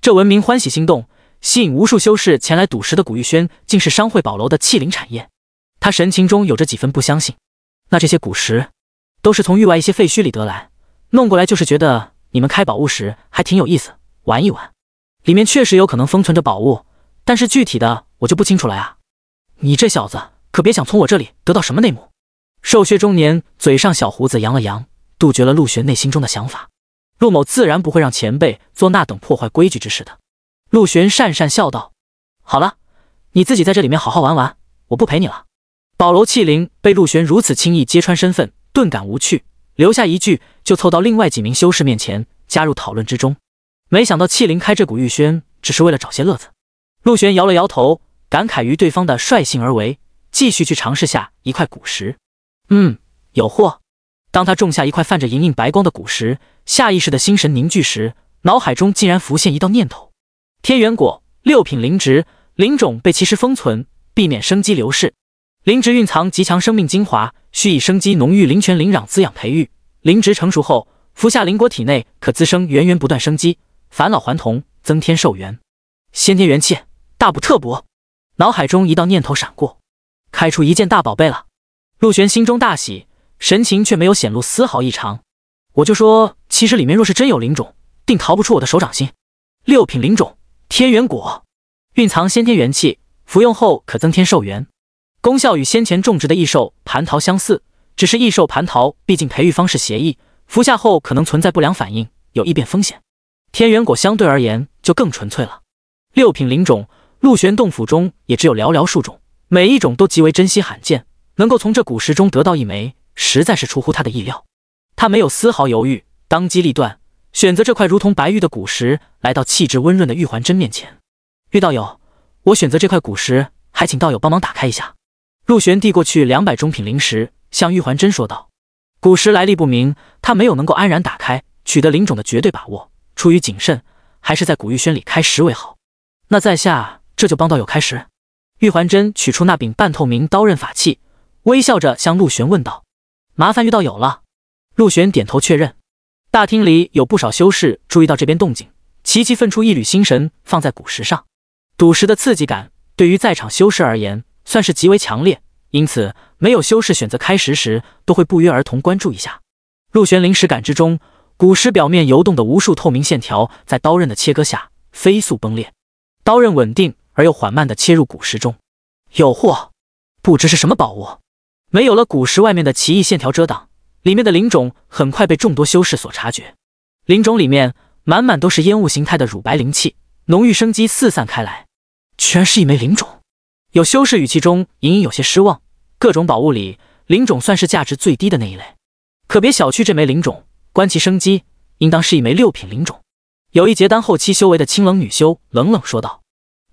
这文明欢喜心动，吸引无数修士前来赌石的古玉轩，竟是商会宝楼的气灵产业。他神情中有着几分不相信。那这些古石都是从域外一些废墟里得来，弄过来就是觉得你们开宝物时还挺有意思，玩一玩。里面确实有可能封存着宝物，但是具体的我就不清楚了呀。你这小子！可别想从我这里得到什么内幕。瘦削中年嘴上小胡子扬了扬，杜绝了陆玄内心中的想法。陆某自然不会让前辈做那等破坏规矩之事的。陆玄讪讪笑道：“好了，你自己在这里面好好玩玩，我不陪你了。”宝罗器灵被陆玄如此轻易揭穿身份，顿感无趣，留下一句就凑到另外几名修士面前加入讨论之中。没想到器灵开这股玉轩只是为了找些乐子。陆玄摇了摇头，感慨于对方的率性而为。继续去尝试下一块古石，嗯，有货。当他种下一块泛着莹莹白光的古石，下意识的心神凝聚时，脑海中竟然浮现一道念头：天元果，六品灵植，灵种被其实封存，避免生机流逝。灵植蕴藏极强生命精华，需以生机浓郁灵泉灵壤滋养培育。灵植成熟后，服下灵果，体内可滋生源源不断生机，返老还童，增添寿元。先天元气大补特补。脑海中一道念头闪过。开出一件大宝贝了，陆玄心中大喜，神情却没有显露丝毫异常。我就说，其实里面若是真有灵种，定逃不出我的手掌心。六品灵种天元果，蕴藏先天元气，服用后可增添寿元，功效与先前种植的异兽蟠桃相似。只是异兽蟠桃毕竟培育方式协议，服下后可能存在不良反应，有异变风险。天元果相对而言就更纯粹了。六品灵种，陆玄洞府中也只有寥寥数种。每一种都极为珍惜罕见，能够从这古石中得到一枚，实在是出乎他的意料。他没有丝毫犹豫，当机立断，选择这块如同白玉的古石，来到气质温润的玉环真面前。玉道友，我选择这块古石，还请道友帮忙打开一下。陆玄递过去两百中品灵石，向玉环真说道：“古石来历不明，他没有能够安然打开取得灵种的绝对把握。出于谨慎，还是在古玉轩里开石为好。”那在下这就帮道友开石。玉环真取出那柄半透明刀刃法器，微笑着向陆玄问道：“麻烦玉道友了。”陆玄点头确认。大厅里有不少修士注意到这边动静，齐齐分出一缕心神放在古石上。赌石的刺激感对于在场修士而言算是极为强烈，因此没有修士选择开石时，都会不约而同关注一下。陆玄临时感知中，古石表面游动的无数透明线条在刀刃的切割下飞速崩裂，刀刃稳定。而又缓慢地切入古石中，有货，不知是什么宝物。没有了古石外面的奇异线条遮挡，里面的灵种很快被众多修士所察觉。灵种里面满满都是烟雾形态的乳白灵气，浓郁生机四散开来，全是一枚灵种。有修士语气中隐隐有些失望。各种宝物里，灵种算是价值最低的那一类。可别小觑这枚灵种，观其生机，应当是一枚六品灵种。有一结丹后期修为的清冷女修冷冷说道。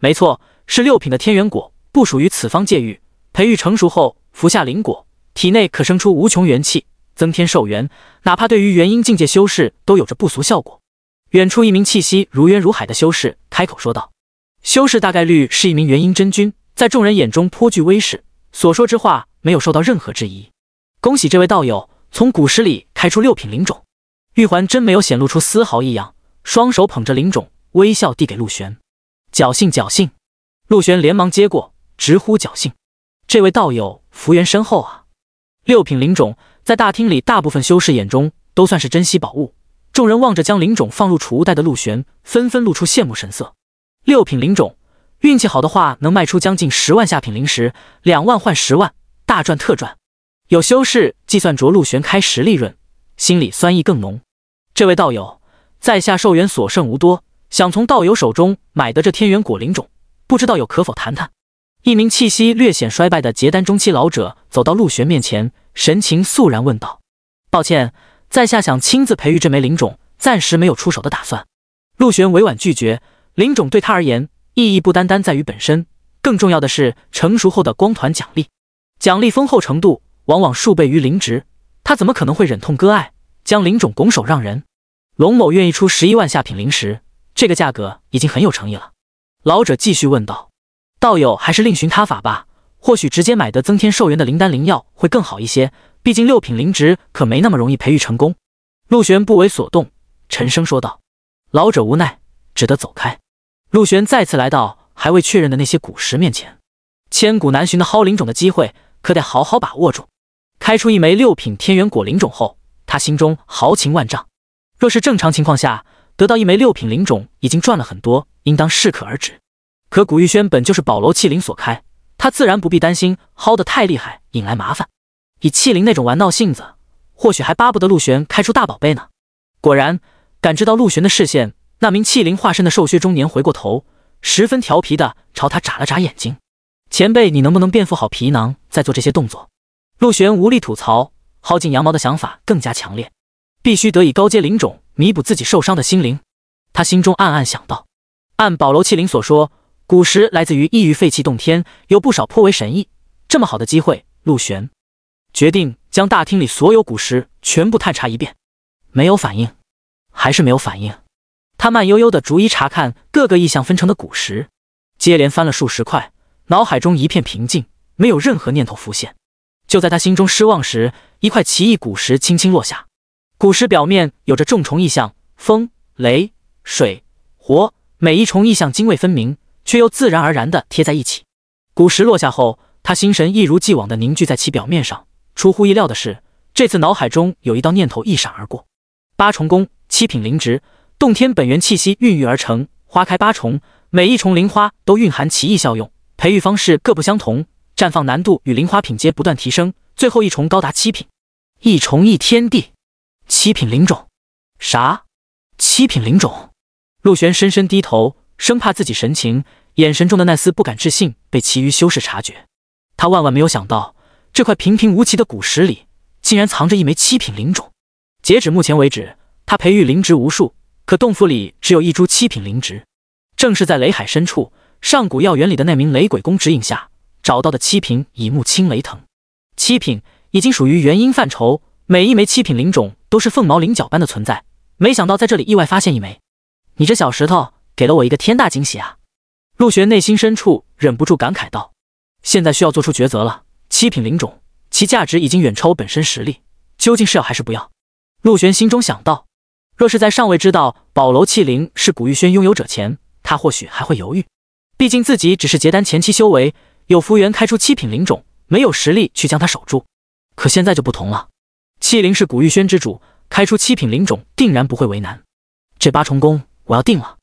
没错，是六品的天元果，不属于此方界域。培育成熟后，服下灵果，体内可生出无穷元气，增添寿元。哪怕对于元婴境界修士，都有着不俗效果。远处一名气息如渊如海的修士开口说道：“修士大概率是一名元婴真君，在众人眼中颇具威势，所说之话没有受到任何质疑。”恭喜这位道友，从古石里开出六品灵种。玉环真没有显露出丝毫异样，双手捧着灵种，微笑递给陆玄。侥幸，侥幸！陆玄连忙接过，直呼侥幸。这位道友福缘深厚啊！六品灵种在大厅里，大部分修士眼中都算是珍稀宝物。众人望着将灵种放入储物袋的陆玄，纷纷露出羡慕神色。六品灵种，运气好的话能卖出将近十万下品灵石，两万换十万，大赚特赚。有修士计算着陆玄开石利润，心里酸意更浓。这位道友，在下寿元所剩无多。想从道友手中买的这天元果灵种，不知道有可否谈谈？一名气息略显衰败的结丹中期老者走到陆玄面前，神情肃然问道：“抱歉，在下想亲自培育这枚灵种，暂时没有出手的打算。”陆玄委婉拒绝。灵种对他而言意义不单单在于本身，更重要的是成熟后的光团奖励，奖励丰厚程度往往数倍于灵值，他怎么可能会忍痛割爱，将灵种拱手让人？龙某愿意出十一万下品灵石。这个价格已经很有诚意了，老者继续问道：“道友还是另寻他法吧，或许直接买得增添寿元的灵丹灵药会更好一些。毕竟六品灵植可没那么容易培育成功。”陆玄不为所动，沉声说道。老者无奈，只得走开。陆玄再次来到还未确认的那些古石面前，千古难寻的薅灵种的机会可得好好把握住。开出一枚六品天元果灵种后，他心中豪情万丈。若是正常情况下，得到一枚六品灵种已经赚了很多，应当适可而止。可古玉轩本就是宝楼器灵所开，他自然不必担心薅得太厉害引来麻烦。以器灵那种玩闹性子，或许还巴不得陆玄开出大宝贝呢。果然，感知到陆玄的视线，那名器灵化身的瘦削中年回过头，十分调皮的朝他眨了眨眼睛：“前辈，你能不能变复好皮囊再做这些动作？”陆玄无力吐槽，薅尽羊毛的想法更加强烈，必须得以高阶灵种。弥补自己受伤的心灵，他心中暗暗想到。按宝楼奇灵所说，古石来自于异域废弃洞天，有不少颇为神异。这么好的机会，陆玄决定将大厅里所有古石全部探查一遍。没有反应，还是没有反应。他慢悠悠地逐一查看各个意象分成的古石，接连翻了数十块，脑海中一片平静，没有任何念头浮现。就在他心中失望时，一块奇异古石轻轻落下。古石表面有着重重意象，风、雷、水、火，每一重意象泾渭分明，却又自然而然的贴在一起。古石落下后，他心神一如既往的凝聚在其表面上。出乎意料的是，这次脑海中有一道念头一闪而过：八重宫七品灵植，洞天本源气息孕育而成，花开八重，每一重灵花都蕴含奇异效用，培育方式各不相同，绽放难度与灵花品阶不断提升，最后一重高达七品，一重一天地。七品灵种，啥？七品灵种！陆玄深深低头，生怕自己神情、眼神中的那丝不敢置信被其余修士察觉。他万万没有想到，这块平平无奇的古石里竟然藏着一枚七品灵种。截止目前为止，他培育灵植无数，可洞府里只有一株七品灵植，正是在雷海深处上古药园里的那名雷鬼公指引下找到的七品乙木青雷藤。七品已经属于元婴范畴，每一枚七品灵种。都是凤毛麟角般的存在，没想到在这里意外发现一枚，你这小石头给了我一个天大惊喜啊！陆玄内心深处忍不住感慨道。现在需要做出抉择了，七品灵种其价值已经远超我本身实力，究竟是要还是不要？陆玄心中想到。若是在尚未知道宝楼器灵是古玉轩拥有者前，他或许还会犹豫，毕竟自己只是结丹前期修为，有福缘开出七品灵种，没有实力去将它守住。可现在就不同了。气灵是古玉轩之主，开出七品灵种定然不会为难。这八重功我要定了。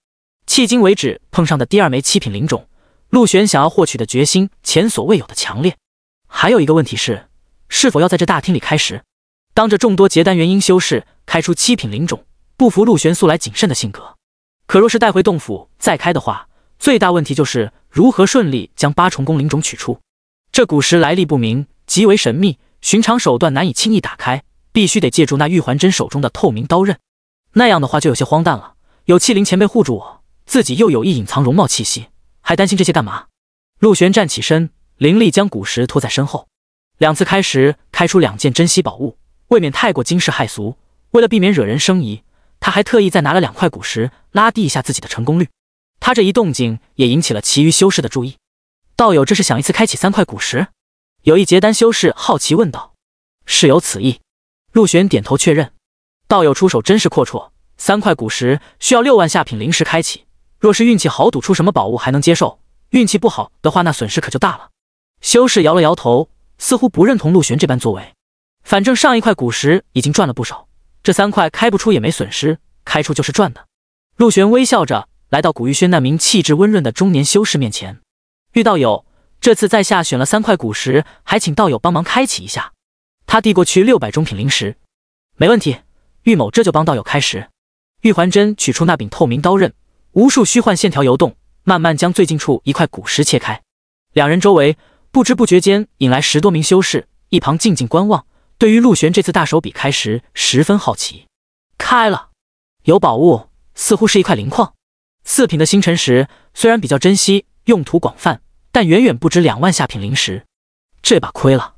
迄今为止碰上的第二枚七品灵种，陆玄想要获取的决心前所未有的强烈。还有一个问题是，是否要在这大厅里开石？当着众多结丹元婴修士开出七品灵种，不服陆玄素来谨慎的性格。可若是带回洞府再开的话，最大问题就是如何顺利将八重宫灵种取出。这古石来历不明，极为神秘，寻常手段难以轻易打开。必须得借助那玉环针手中的透明刀刃，那样的话就有些荒诞了。有气灵前辈护住我，自己又有意隐藏容貌气息，还担心这些干嘛？陆玄站起身，灵力将古石托在身后。两次开石开出两件珍稀宝物，未免太过惊世骇俗。为了避免惹人生疑，他还特意再拿了两块古石，拉低一下自己的成功率。他这一动静也引起了其余修士的注意。道友这是想一次开启三块古石？有一结丹修士好奇问道。是有此意。陆玄点头确认，道友出手真是阔绰，三块古石需要六万下品灵石开启。若是运气好，赌出什么宝物还能接受；运气不好的话，那损失可就大了。修士摇了摇头，似乎不认同陆玄这般作为。反正上一块古石已经赚了不少，这三块开不出也没损失，开出就是赚的。陆玄微笑着来到古玉轩那名气质温润的中年修士面前，玉道友，这次在下选了三块古石，还请道友帮忙开启一下。他递过去六百中品灵石，没问题，玉某这就帮道友开石。玉环真取出那柄透明刀刃，无数虚幻线条游动，慢慢将最近处一块古石切开。两人周围不知不觉间引来十多名修士，一旁静静观望，对于陆玄这次大手笔开石十分好奇。开了，有宝物，似乎是一块灵矿。四品的星辰石虽然比较珍惜，用途广泛，但远远不止两万下品灵石，这把亏了。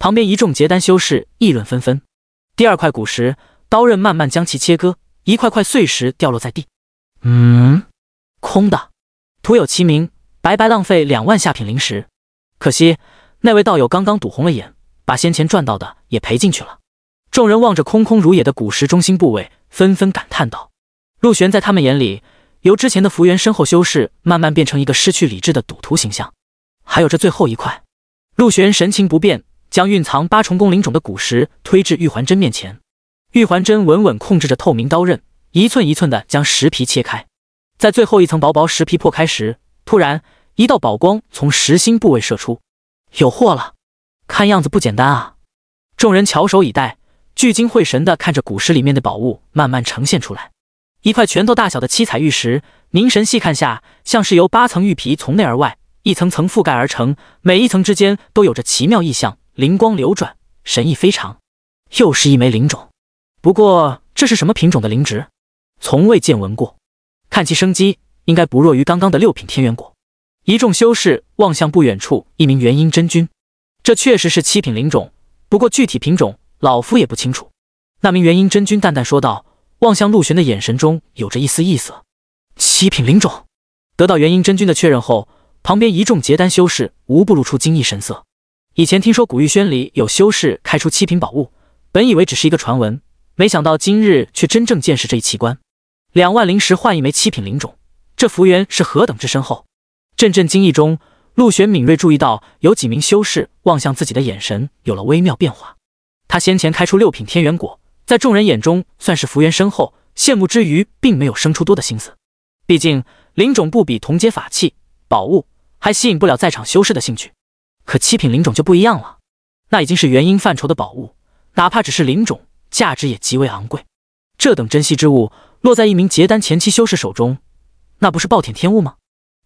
旁边一众结丹修士议论纷纷。第二块古石，刀刃慢慢将其切割，一块块碎石掉落在地。嗯，空的，徒有其名，白白浪费两万下品灵石。可惜那位道友刚刚赌红了眼，把先前赚到的也赔进去了。众人望着空空如也的古石中心部位，纷纷感叹道：“陆玄在他们眼里，由之前的福缘身后修士，慢慢变成一个失去理智的赌徒形象。”还有这最后一块，陆玄神情不变。将蕴藏八重宫灵种的古石推至玉环针面前，玉环针稳稳控制着透明刀刃，一寸一寸的将石皮切开。在最后一层薄薄石皮破开时，突然一道宝光从石心部位射出，有货了！看样子不简单啊！众人翘首以待，聚精会神的看着古石里面的宝物慢慢呈现出来。一块拳头大小的七彩玉石，凝神细看下，像是由八层玉皮从内而外一层层覆盖而成，每一层之间都有着奇妙意象。灵光流转，神意非常。又是一枚灵种，不过这是什么品种的灵植？从未见闻过。看其生机，应该不弱于刚刚的六品天元果。一众修士望向不远处一名元婴真君，这确实是七品灵种，不过具体品种，老夫也不清楚。那名元婴真君淡淡说道，望向陆玄的眼神中有着一丝异色。七品灵种，得到元婴真君的确认后，旁边一众结丹修士无不露出惊异神色。以前听说古玉轩里有修士开出七品宝物，本以为只是一个传闻，没想到今日却真正见识这一奇观。两万灵石换一枚七品灵种，这福缘是何等之深厚？阵阵惊异中，陆玄敏锐注意到有几名修士望向自己的眼神有了微妙变化。他先前开出六品天元果，在众人眼中算是福缘深厚，羡慕之余并没有生出多的心思。毕竟灵种不比同阶法器、宝物，还吸引不了在场修士的兴趣。可七品灵种就不一样了，那已经是元婴范畴的宝物，哪怕只是灵种，价值也极为昂贵。这等珍稀之物落在一名结丹前期修士手中，那不是暴殄天物吗？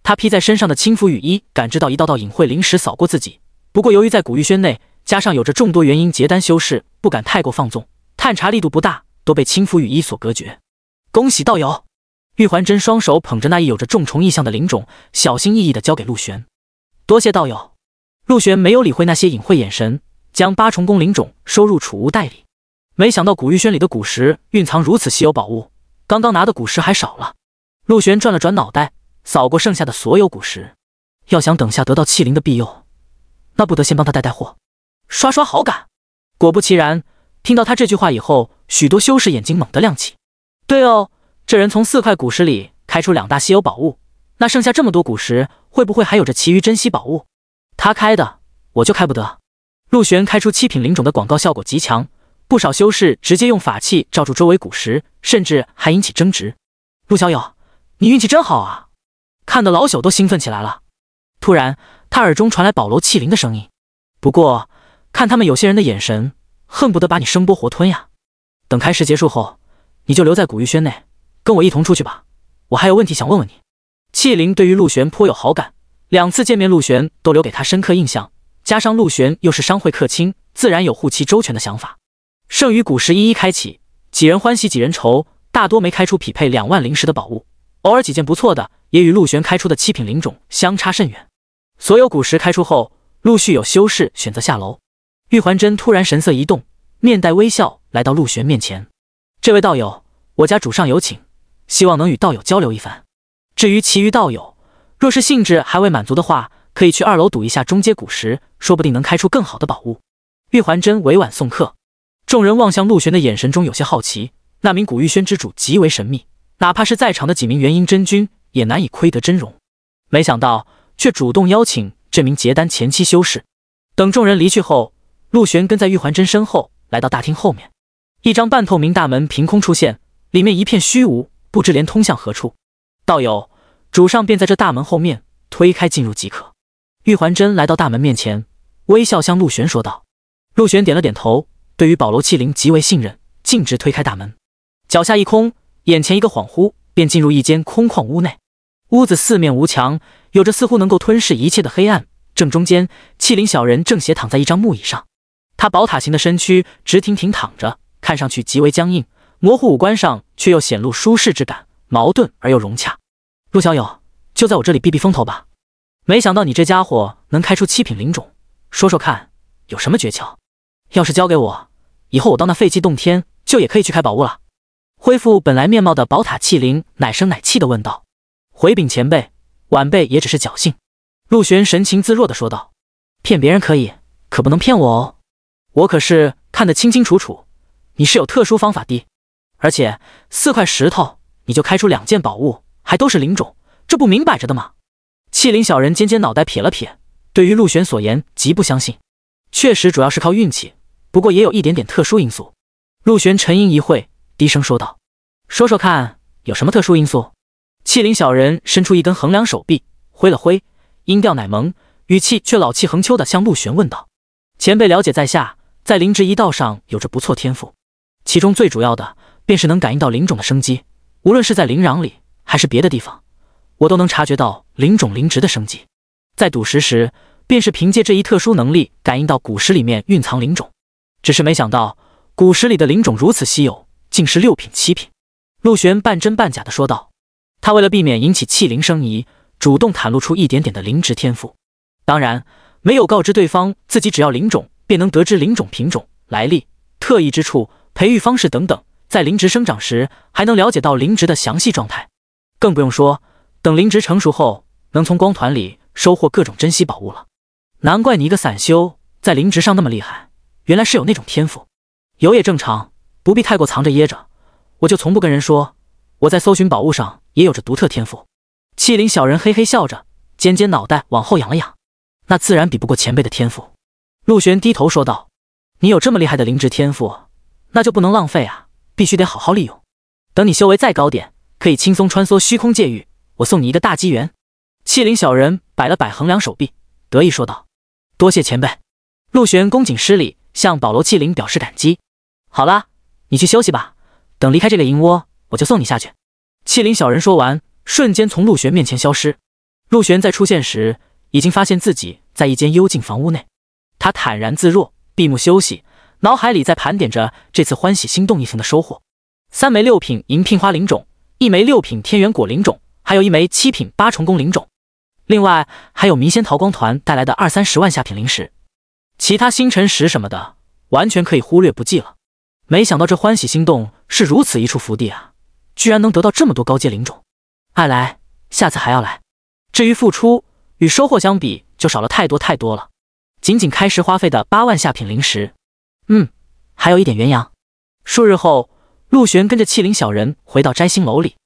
他披在身上的轻浮雨衣，感知到一道道隐晦灵石扫过自己。不过由于在古玉轩内，加上有着众多元婴结丹修士，不敢太过放纵，探查力度不大，都被轻浮雨衣所隔绝。恭喜道友！玉环真双手捧着那一有着重重意象的灵种，小心翼翼地交给陆玄。多谢道友。陆玄没有理会那些隐晦眼神，将八重宫灵种收入储物袋里。没想到古玉轩里的古石蕴藏如此稀有宝物，刚刚拿的古石还少了。陆玄转了转脑袋，扫过剩下的所有古石。要想等下得到器灵的庇佑，那不得先帮他带带货，刷刷好感。果不其然，听到他这句话以后，许多修士眼睛猛地亮起。对哦，这人从四块古石里开出两大稀有宝物，那剩下这么多古石，会不会还有着其余珍稀宝物？他开的，我就开不得。陆玄开出七品灵种的广告效果极强，不少修士直接用法器罩住周围古石，甚至还引起争执。陆小友，你运气真好啊！看得老朽都兴奋起来了。突然，他耳中传来宝楼器灵的声音：“不过，看他们有些人的眼神，恨不得把你声波活吞呀！等开始结束后，你就留在古玉轩内，跟我一同出去吧。我还有问题想问问你。”器灵对于陆玄颇有好感。两次见面，陆玄都留给他深刻印象。加上陆玄又是商会客卿，自然有护其周全的想法。剩余古石一一开启，几人欢喜几人愁，大多没开出匹配两万灵石的宝物，偶尔几件不错的，也与陆玄开出的七品灵种相差甚远。所有古石开出后，陆续有修士选择下楼。玉环真突然神色一动，面带微笑来到陆玄面前：“这位道友，我家主上有请，希望能与道友交流一番。至于其余道友……”若是兴致还未满足的话，可以去二楼赌一下中阶古石，说不定能开出更好的宝物。玉环真委婉送客，众人望向陆玄的眼神中有些好奇。那名古玉轩之主极为神秘，哪怕是在场的几名元婴真君也难以窥得真容。没想到却主动邀请这名结丹前期修士。等众人离去后，陆玄跟在玉环真身后，来到大厅后面，一张半透明大门凭空出现，里面一片虚无，不知连通向何处。道友。主上便在这大门后面推开进入即可。玉环真来到大门面前，微笑向陆玄说道。陆玄点了点头，对于宝罗器灵极为信任，径直推开大门，脚下一空，眼前一个恍惚，便进入一间空旷屋内。屋子四面无墙，有着似乎能够吞噬一切的黑暗。正中间，器灵小人正斜躺在一张木椅上，他宝塔形的身躯直挺挺躺着，看上去极为僵硬，模糊五官上却又显露舒适之感，矛盾而又融洽。陆小友，就在我这里避避风头吧。没想到你这家伙能开出七品灵种，说说看，有什么诀窍？要是交给我，以后我到那废弃洞天就也可以去开宝物了。恢复本来面貌的宝塔器灵奶声奶气的问道：“回禀前辈，晚辈也只是侥幸。”陆玄神情自若的说道：“骗别人可以，可不能骗我哦！我可是看得清清楚楚，你是有特殊方法的，而且四块石头你就开出两件宝物。”还都是灵种，这不明摆着的吗？气灵小人尖尖脑袋撇了撇，对于陆玄所言极不相信。确实主要是靠运气，不过也有一点点特殊因素。陆玄沉吟一会，低声说道：“说说看，有什么特殊因素？”气灵小人伸出一根横梁手臂，挥了挥，音调奶萌，语气却老气横秋的向陆玄问道：“前辈了解在下，在灵植一道上有着不错天赋，其中最主要的便是能感应到灵种的生机，无论是在灵壤里。”还是别的地方，我都能察觉到灵种灵植的生机。在赌石时，便是凭借这一特殊能力感应到古石里面蕴藏灵种。只是没想到古石里的灵种如此稀有，竟是六品七品。陆玄半真半假的说道：“他为了避免引起气灵生疑，主动袒露出一点点的灵植天赋，当然没有告知对方自己只要灵种便能得知灵种品种、来历、特异之处、培育方式等等，在灵植生长时还能了解到灵植的详细状态。”更不用说，等灵植成熟后，能从光团里收获各种珍稀宝物了。难怪你一个散修在灵植上那么厉害，原来是有那种天赋。有也正常，不必太过藏着掖着。我就从不跟人说，我在搜寻宝物上也有着独特天赋。气灵小人嘿嘿笑着，尖尖脑袋往后仰了仰。那自然比不过前辈的天赋。陆玄低头说道：“你有这么厉害的灵植天赋，那就不能浪费啊，必须得好好利用。等你修为再高点。”可以轻松穿梭虚空界域，我送你一个大机缘。气灵小人摆了摆横梁手臂，得意说道：“多谢前辈。”陆玄恭谨施礼，向保罗气灵表示感激。好啦，你去休息吧。等离开这个银窝，我就送你下去。气灵小人说完，瞬间从陆玄面前消失。陆玄在出现时，已经发现自己在一间幽静房屋内。他坦然自若，闭目休息，脑海里在盘点着这次欢喜心动一行的收获：三枚六品银聘花灵种。一枚六品天元果灵种，还有一枚七品八重功灵种，另外还有迷仙桃光团带来的二三十万下品灵石，其他星辰石什么的完全可以忽略不计了。没想到这欢喜心动是如此一处福地啊，居然能得到这么多高阶灵种，爱来下次还要来。至于付出与收获相比，就少了太多太多了，仅仅开石花费的八万下品灵石，嗯，还有一点元阳。数日后。陆玄跟着气灵小人回到摘星楼里，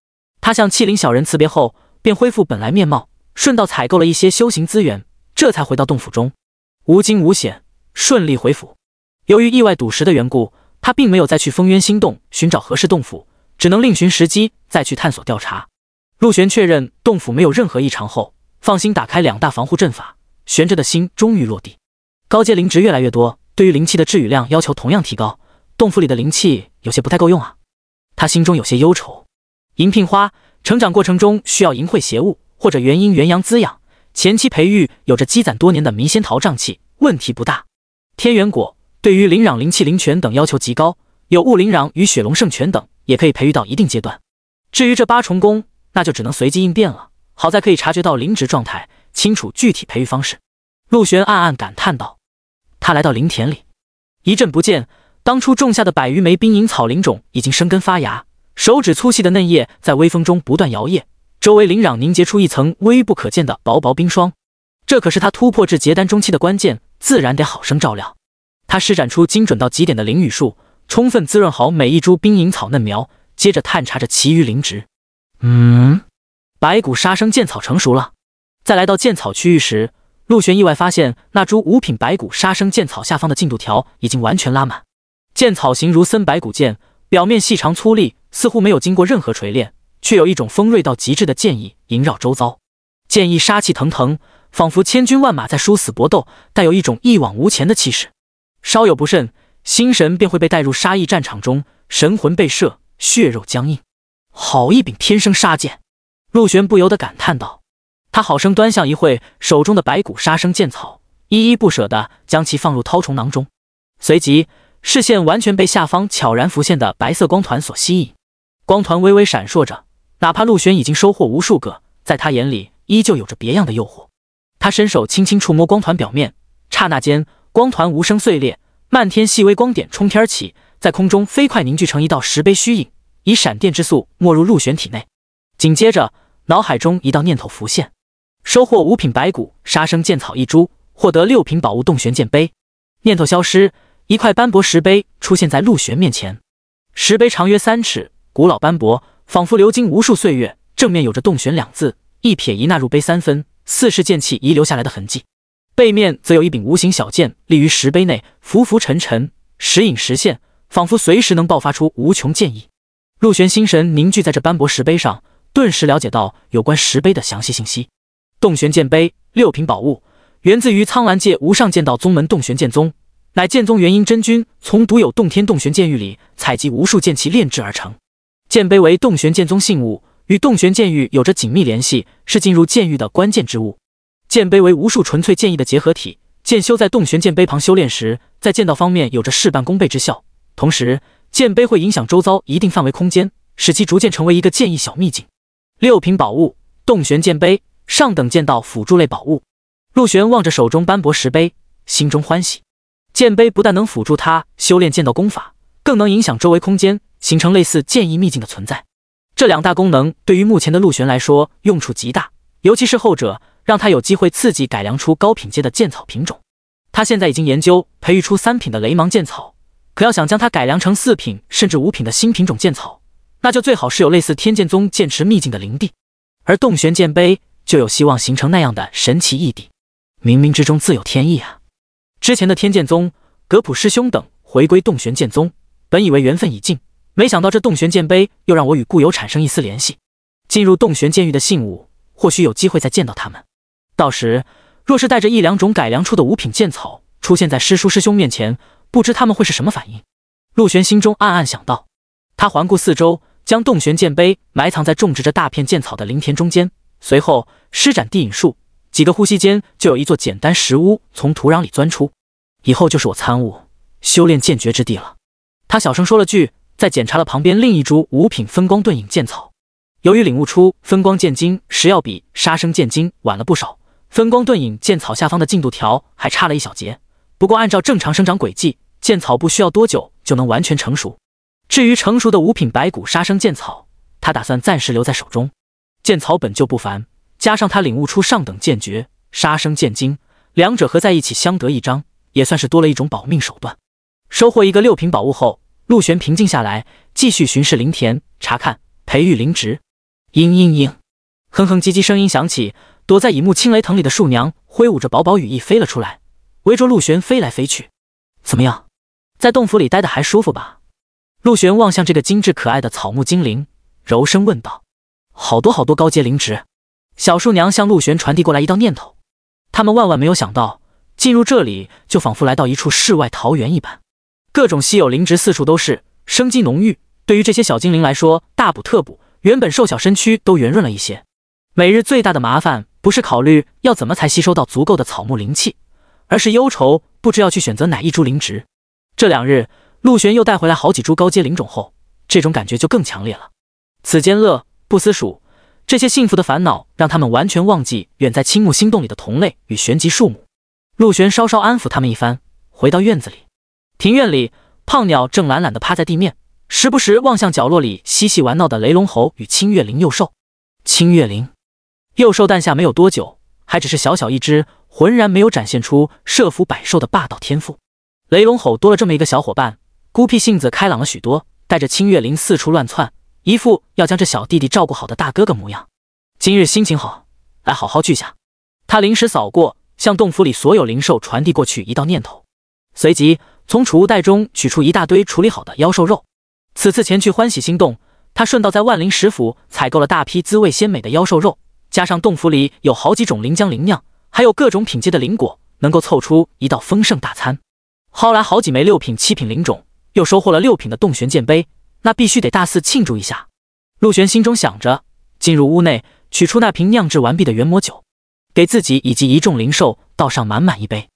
他向气灵小人辞别后，便恢复本来面貌，顺道采购了一些修行资源，这才回到洞府中。无惊无险，顺利回府。由于意外赌石的缘故，他并没有再去风渊星洞寻找合适洞府，只能另寻时机再去探索调查。陆玄确认洞府没有任何异常后，放心打开两大防护阵法，悬着的心终于落地。高阶灵值越来越多，对于灵气的治愈量要求同样提高，洞府里的灵气有些不太够用啊。他心中有些忧愁。银聘花成长过程中需要淫秽邪物或者元阴元阳滋养，前期培育有着积攒多年的迷仙桃瘴气，问题不大。天元果对于灵壤、灵气、灵泉等要求极高，有雾灵壤与雪龙圣泉等也可以培育到一定阶段。至于这八重宫，那就只能随机应变了。好在可以察觉到灵植状态，清楚具体培育方式。陆玄暗暗感叹道。他来到灵田里，一阵不见。当初种下的百余枚冰影草灵种已经生根发芽，手指粗细的嫩叶在微风中不断摇曳，周围灵壤凝结出一层微不可见的薄薄冰霜。这可是他突破至结丹中期的关键，自然得好生照料。他施展出精准到极点的灵雨术，充分滋润好每一株冰影草嫩苗，接着探查着其余灵植。嗯，白骨杀生剑草成熟了。在来到剑草区域时，陆玄意外发现那株五品白骨杀生剑草下方的进度条已经完全拉满。剑草形如森白骨剑，表面细长粗粝，似乎没有经过任何锤炼，却有一种锋锐到极致的剑意萦绕周遭。剑意杀气腾腾，仿佛千军万马在殊死搏斗，带有一种一往无前的气势。稍有不慎，心神便会被带入杀意战场中，神魂被摄，血肉僵硬。好一柄天生杀剑，陆玄不由得感叹道。他好生端详一会手中的白骨杀生剑草，依依不舍地将其放入绦虫囊中，随即。视线完全被下方悄然浮现的白色光团所吸引，光团微微闪烁着。哪怕陆玄已经收获无数个，在他眼里依旧有着别样的诱惑。他伸手轻轻触摸光团表面，刹那间，光团无声碎裂，漫天细微光点冲天起，在空中飞快凝聚成一道石碑虚影，以闪电之速没入陆玄体内。紧接着，脑海中一道念头浮现：收获五品白骨杀生剑草一株，获得六品宝物洞玄剑碑。念头消失。一块斑驳石碑出现在陆玄面前，石碑长约三尺，古老斑驳，仿佛流经无数岁月。正面有着“洞玄”两字，一撇一捺入碑三分，似是剑气遗留下来的痕迹。背面则有一柄无形小剑立于石碑内，浮浮沉沉，时隐时现，仿佛随时能爆发出无穷剑意。陆玄心神凝聚在这斑驳石碑上，顿时了解到有关石碑的详细信息：洞玄剑碑，六品宝物，源自于苍兰界无上剑道宗门洞玄剑宗。乃剑宗元婴真君从独有洞天洞玄剑域里采集无数剑气炼制而成。剑碑为洞玄剑宗信物，与洞玄剑域有着紧密联系，是进入剑域的关键之物。剑碑为无数纯粹剑意的结合体，剑修在洞玄剑碑旁修炼时，在剑道方面有着事半功倍之效。同时，剑碑会影响周遭一定范围空间，使其逐渐成为一个剑意小秘境。六品宝物，洞玄剑碑，上等剑道辅助类宝物。陆玄望着手中斑驳石碑，心中欢喜。剑碑不但能辅助他修炼剑道功法，更能影响周围空间，形成类似剑意秘境的存在。这两大功能对于目前的陆玄来说用处极大，尤其是后者，让他有机会刺激改良出高品阶的剑草品种。他现在已经研究培育出三品的雷芒剑草，可要想将它改良成四品甚至五品的新品种剑草，那就最好是有类似天剑宗剑池秘境的灵地，而洞玄剑碑就有希望形成那样的神奇异地。冥冥之中自有天意啊！之前的天剑宗、格普师兄等回归洞玄剑宗，本以为缘分已尽，没想到这洞玄剑碑又让我与故友产生一丝联系。进入洞玄剑域的信物，或许有机会再见到他们。到时若是带着一两种改良出的五品剑草出现在师叔师兄面前，不知他们会是什么反应。陆玄心中暗暗想到，他环顾四周，将洞玄剑碑埋藏在种植着大片剑草的林田中间，随后施展地影术。几个呼吸间，就有一座简单石屋从土壤里钻出，以后就是我参悟修炼剑诀之地了。他小声说了句，再检查了旁边另一株五品分光遁影剑草。由于领悟出分光剑经时要比杀生剑经晚了不少，分光遁影剑草下方的进度条还差了一小节。不过按照正常生长轨迹，剑草不需要多久就能完全成熟。至于成熟的五品白骨杀生剑草，他打算暂时留在手中。剑草本就不凡。加上他领悟出上等剑诀“杀生剑经”，两者合在一起相得益彰，也算是多了一种保命手段。收获一个六品宝物后，陆玄平静下来，继续巡视灵田，查看培育灵植。嘤嘤嘤，哼哼唧唧声音响起，躲在乙木青雷藤里的树娘挥舞着薄薄羽翼飞了出来，围着陆玄飞来飞去。怎么样，在洞府里待的还舒服吧？陆玄望向这个精致可爱的草木精灵，柔声问道：“好多好多高阶灵植。”小树娘向陆玄传递过来一道念头，他们万万没有想到，进入这里就仿佛来到一处世外桃源一般，各种稀有灵植四处都是，生机浓郁。对于这些小精灵来说，大补特补，原本瘦小身躯都圆润了一些。每日最大的麻烦不是考虑要怎么才吸收到足够的草木灵气，而是忧愁不知要去选择哪一株灵植。这两日，陆玄又带回来好几株高阶灵种后，这种感觉就更强烈了。此间乐，不思蜀。这些幸福的烦恼让他们完全忘记远在青木星洞里的同类与玄极树木。陆玄稍稍安抚他们一番，回到院子里。庭院里，胖鸟正懒懒地趴在地面，时不时望向角落里嬉戏玩闹的雷龙猴与清月灵幼兽。清月灵幼兽诞下没有多久，还只是小小一只，浑然没有展现出射服百兽的霸道天赋。雷龙吼多了这么一个小伙伴，孤僻性子开朗了许多，带着清月灵四处乱窜。一副要将这小弟弟照顾好的大哥哥模样。今日心情好，来好好聚下。他临时扫过，向洞府里所有灵兽传递过去一道念头，随即从储物袋中取出一大堆处理好的妖兽肉。此次前去欢喜星洞，他顺道在万灵石府采购了大批滋味鲜美的妖兽肉，加上洞府里有好几种灵浆灵酿，还有各种品阶的灵果，能够凑出一道丰盛大餐。薅来好几枚六品、七品灵种，又收获了六品的洞玄剑杯，那必须得大肆庆祝一下，陆玄心中想着，进入屋内，取出那瓶酿制完毕的元魔酒，给自己以及一众灵兽倒上满满一杯。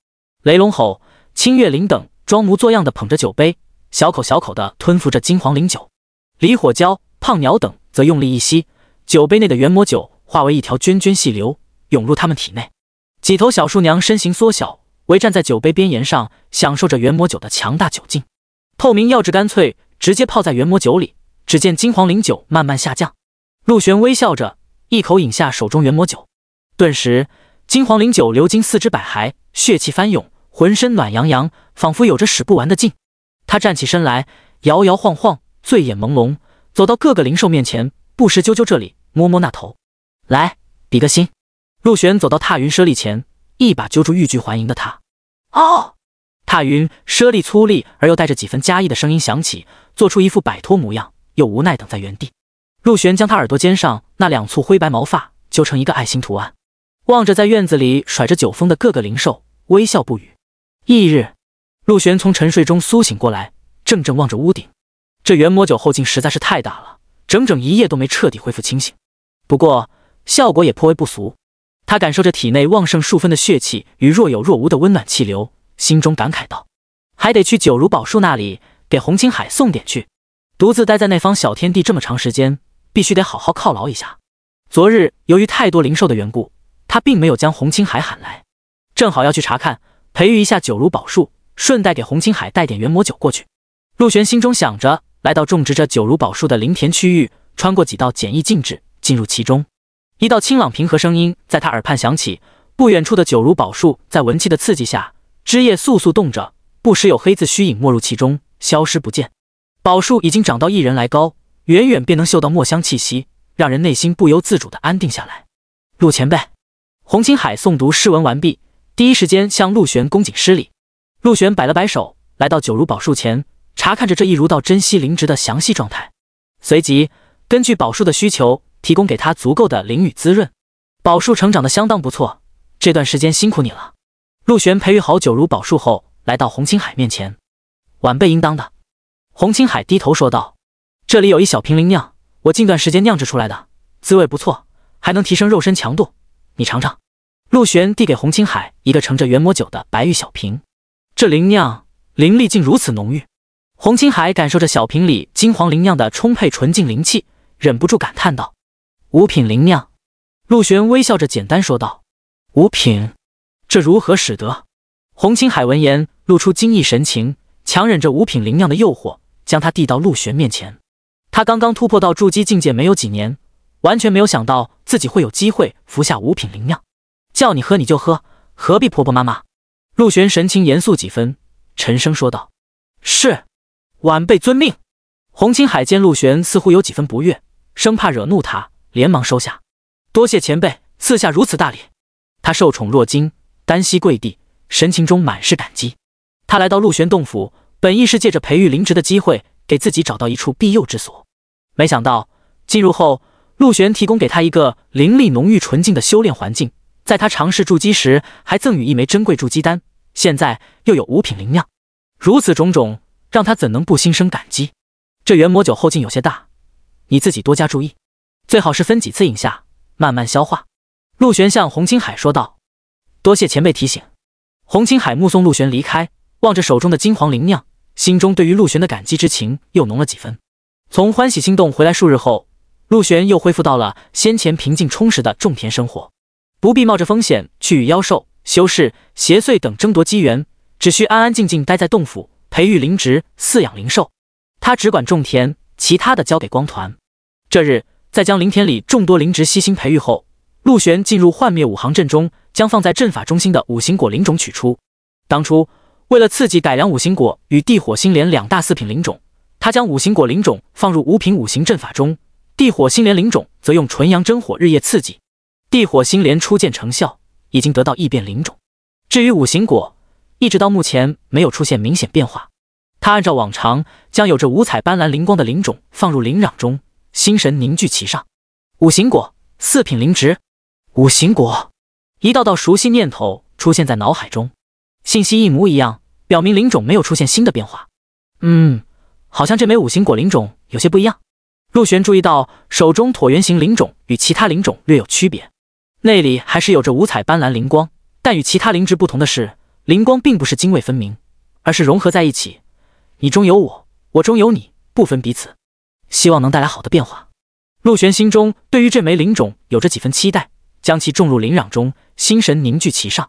雷龙吼、清月灵等装模作样的捧着酒杯，小口小口的吞服着金黄灵酒；离火娇、胖鸟等则用力一吸，酒杯内的元魔酒化为一条涓涓细流，涌入他们体内。几头小树娘身形缩小，围站在酒杯边沿上，享受着元魔酒的强大酒劲。透明药汁干脆。直接泡在元魔酒里，只见金黄灵酒慢慢下降。陆玄微笑着一口饮下手中元魔酒，顿时金黄灵酒流经四肢百骸，血气翻涌，浑身暖洋洋，仿佛有着使不完的劲。他站起身来，摇摇晃晃，醉眼朦胧，走到各个灵兽面前，不时揪揪这里，摸摸那头，来比个心。陆玄走到踏云舍利前，一把揪住欲拒还迎的他，哦。踏云，舍利粗粝而又带着几分家意的声音响起，做出一副摆脱模样，又无奈等在原地。陆玄将他耳朵尖上那两簇灰白毛发揪成一个爱心图案，望着在院子里甩着酒疯的各个灵兽，微笑不语。翌日，陆玄从沉睡中苏醒过来，怔怔望着屋顶。这元魔酒后劲实在是太大了，整整一夜都没彻底恢复清醒。不过效果也颇为不俗，他感受着体内旺盛数分的血气与若有若无的温暖气流。心中感慨道：“还得去九如宝树那里给洪青海送点去。独自待在那方小天地这么长时间，必须得好好犒劳一下。昨日由于太多灵兽的缘故，他并没有将洪青海喊来，正好要去查看培育一下九如宝树，顺带给洪青海带点元魔酒过去。”陆玄心中想着，来到种植着九如宝树的林田区域，穿过几道简易禁制，进入其中。一道清朗平和声音在他耳畔响起。不远处的九如宝树在文气的刺激下。枝叶簌簌动着，不时有黑字虚影没入其中，消失不见。宝树已经长到一人来高，远远便能嗅到墨香气息，让人内心不由自主的安定下来。陆前辈，洪青海诵读诗文完毕，第一时间向陆玄恭敬施礼。陆玄摆了摆手，来到九如宝树前，查看着这一如道珍惜灵植的详细状态，随即根据宝树的需求，提供给他足够的灵与滋润。宝树成长的相当不错，这段时间辛苦你了。陆玄培育好九如宝树，后来到洪青海面前，晚辈应当的。洪青海低头说道：“这里有一小瓶灵酿，我近段时间酿制出来的，滋味不错，还能提升肉身强度，你尝尝。”陆玄递给洪青海一个盛着元魔酒的白玉小瓶。这灵酿灵力竟如此浓郁！洪青海感受着小瓶里金黄灵酿的充沛纯净灵气，忍不住感叹道：“五品灵酿。”陆玄微笑着简单说道：“五品。”这如何使得？洪青海闻言露出惊异神情，强忍着五品灵酿的诱惑，将他递到陆玄面前。他刚刚突破到筑基境界没有几年，完全没有想到自己会有机会服下五品灵酿。叫你喝你就喝，何必婆婆妈妈？陆玄神情严肃几分，沉声说道：“是，晚辈遵命。”洪青海见陆玄似乎有几分不悦，生怕惹怒他，连忙收下。多谢前辈赐下如此大礼，他受宠若惊。单膝跪地，神情中满是感激。他来到陆玄洞府，本意是借着培育灵植的机会，给自己找到一处庇佑之所。没想到进入后，陆玄提供给他一个灵力浓郁纯净的修炼环境，在他尝试筑基时，还赠予一枚珍贵筑基丹。现在又有五品灵酿，如此种种，让他怎能不心生感激？这元魔酒后劲有些大，你自己多加注意，最好是分几次饮下，慢慢消化。陆玄向洪青海说道。多谢前辈提醒，洪青海目送陆玄离开，望着手中的金黄灵酿，心中对于陆玄的感激之情又浓了几分。从欢喜心动回来数日后，陆玄又恢复到了先前平静充实的种田生活，不必冒着风险去与妖兽、修士、邪祟等争夺机缘，只需安安静静待在洞府，培育灵植、饲养灵兽，他只管种田，其他的交给光团。这日，在将灵田里众多灵植悉心培育后，陆玄进入幻灭五行阵中。将放在阵法中心的五行果灵种取出。当初为了刺激改良五行果与地火星莲两大四品灵种，他将五行果灵种放入五品五行阵法中，地火星莲灵种则用纯阳真火日夜刺激。地火星莲初见成效，已经得到异变灵种。至于五行果，一直到目前没有出现明显变化。他按照往常，将有着五彩斑斓灵光的灵种放入灵壤中，心神凝聚其上。五行果，四品灵植。五行果。一道道熟悉念头出现在脑海中，信息一模一样，表明灵种没有出现新的变化。嗯，好像这枚五行果灵种有些不一样。陆玄注意到手中椭圆形灵种与其他灵种略有区别，内里还是有着五彩斑斓灵光，但与其他灵植不同的是，灵光并不是泾渭分明，而是融合在一起，你中有我，我中有你，不分彼此。希望能带来好的变化。陆玄心中对于这枚灵种有着几分期待。将其种入灵壤中，心神凝聚其上。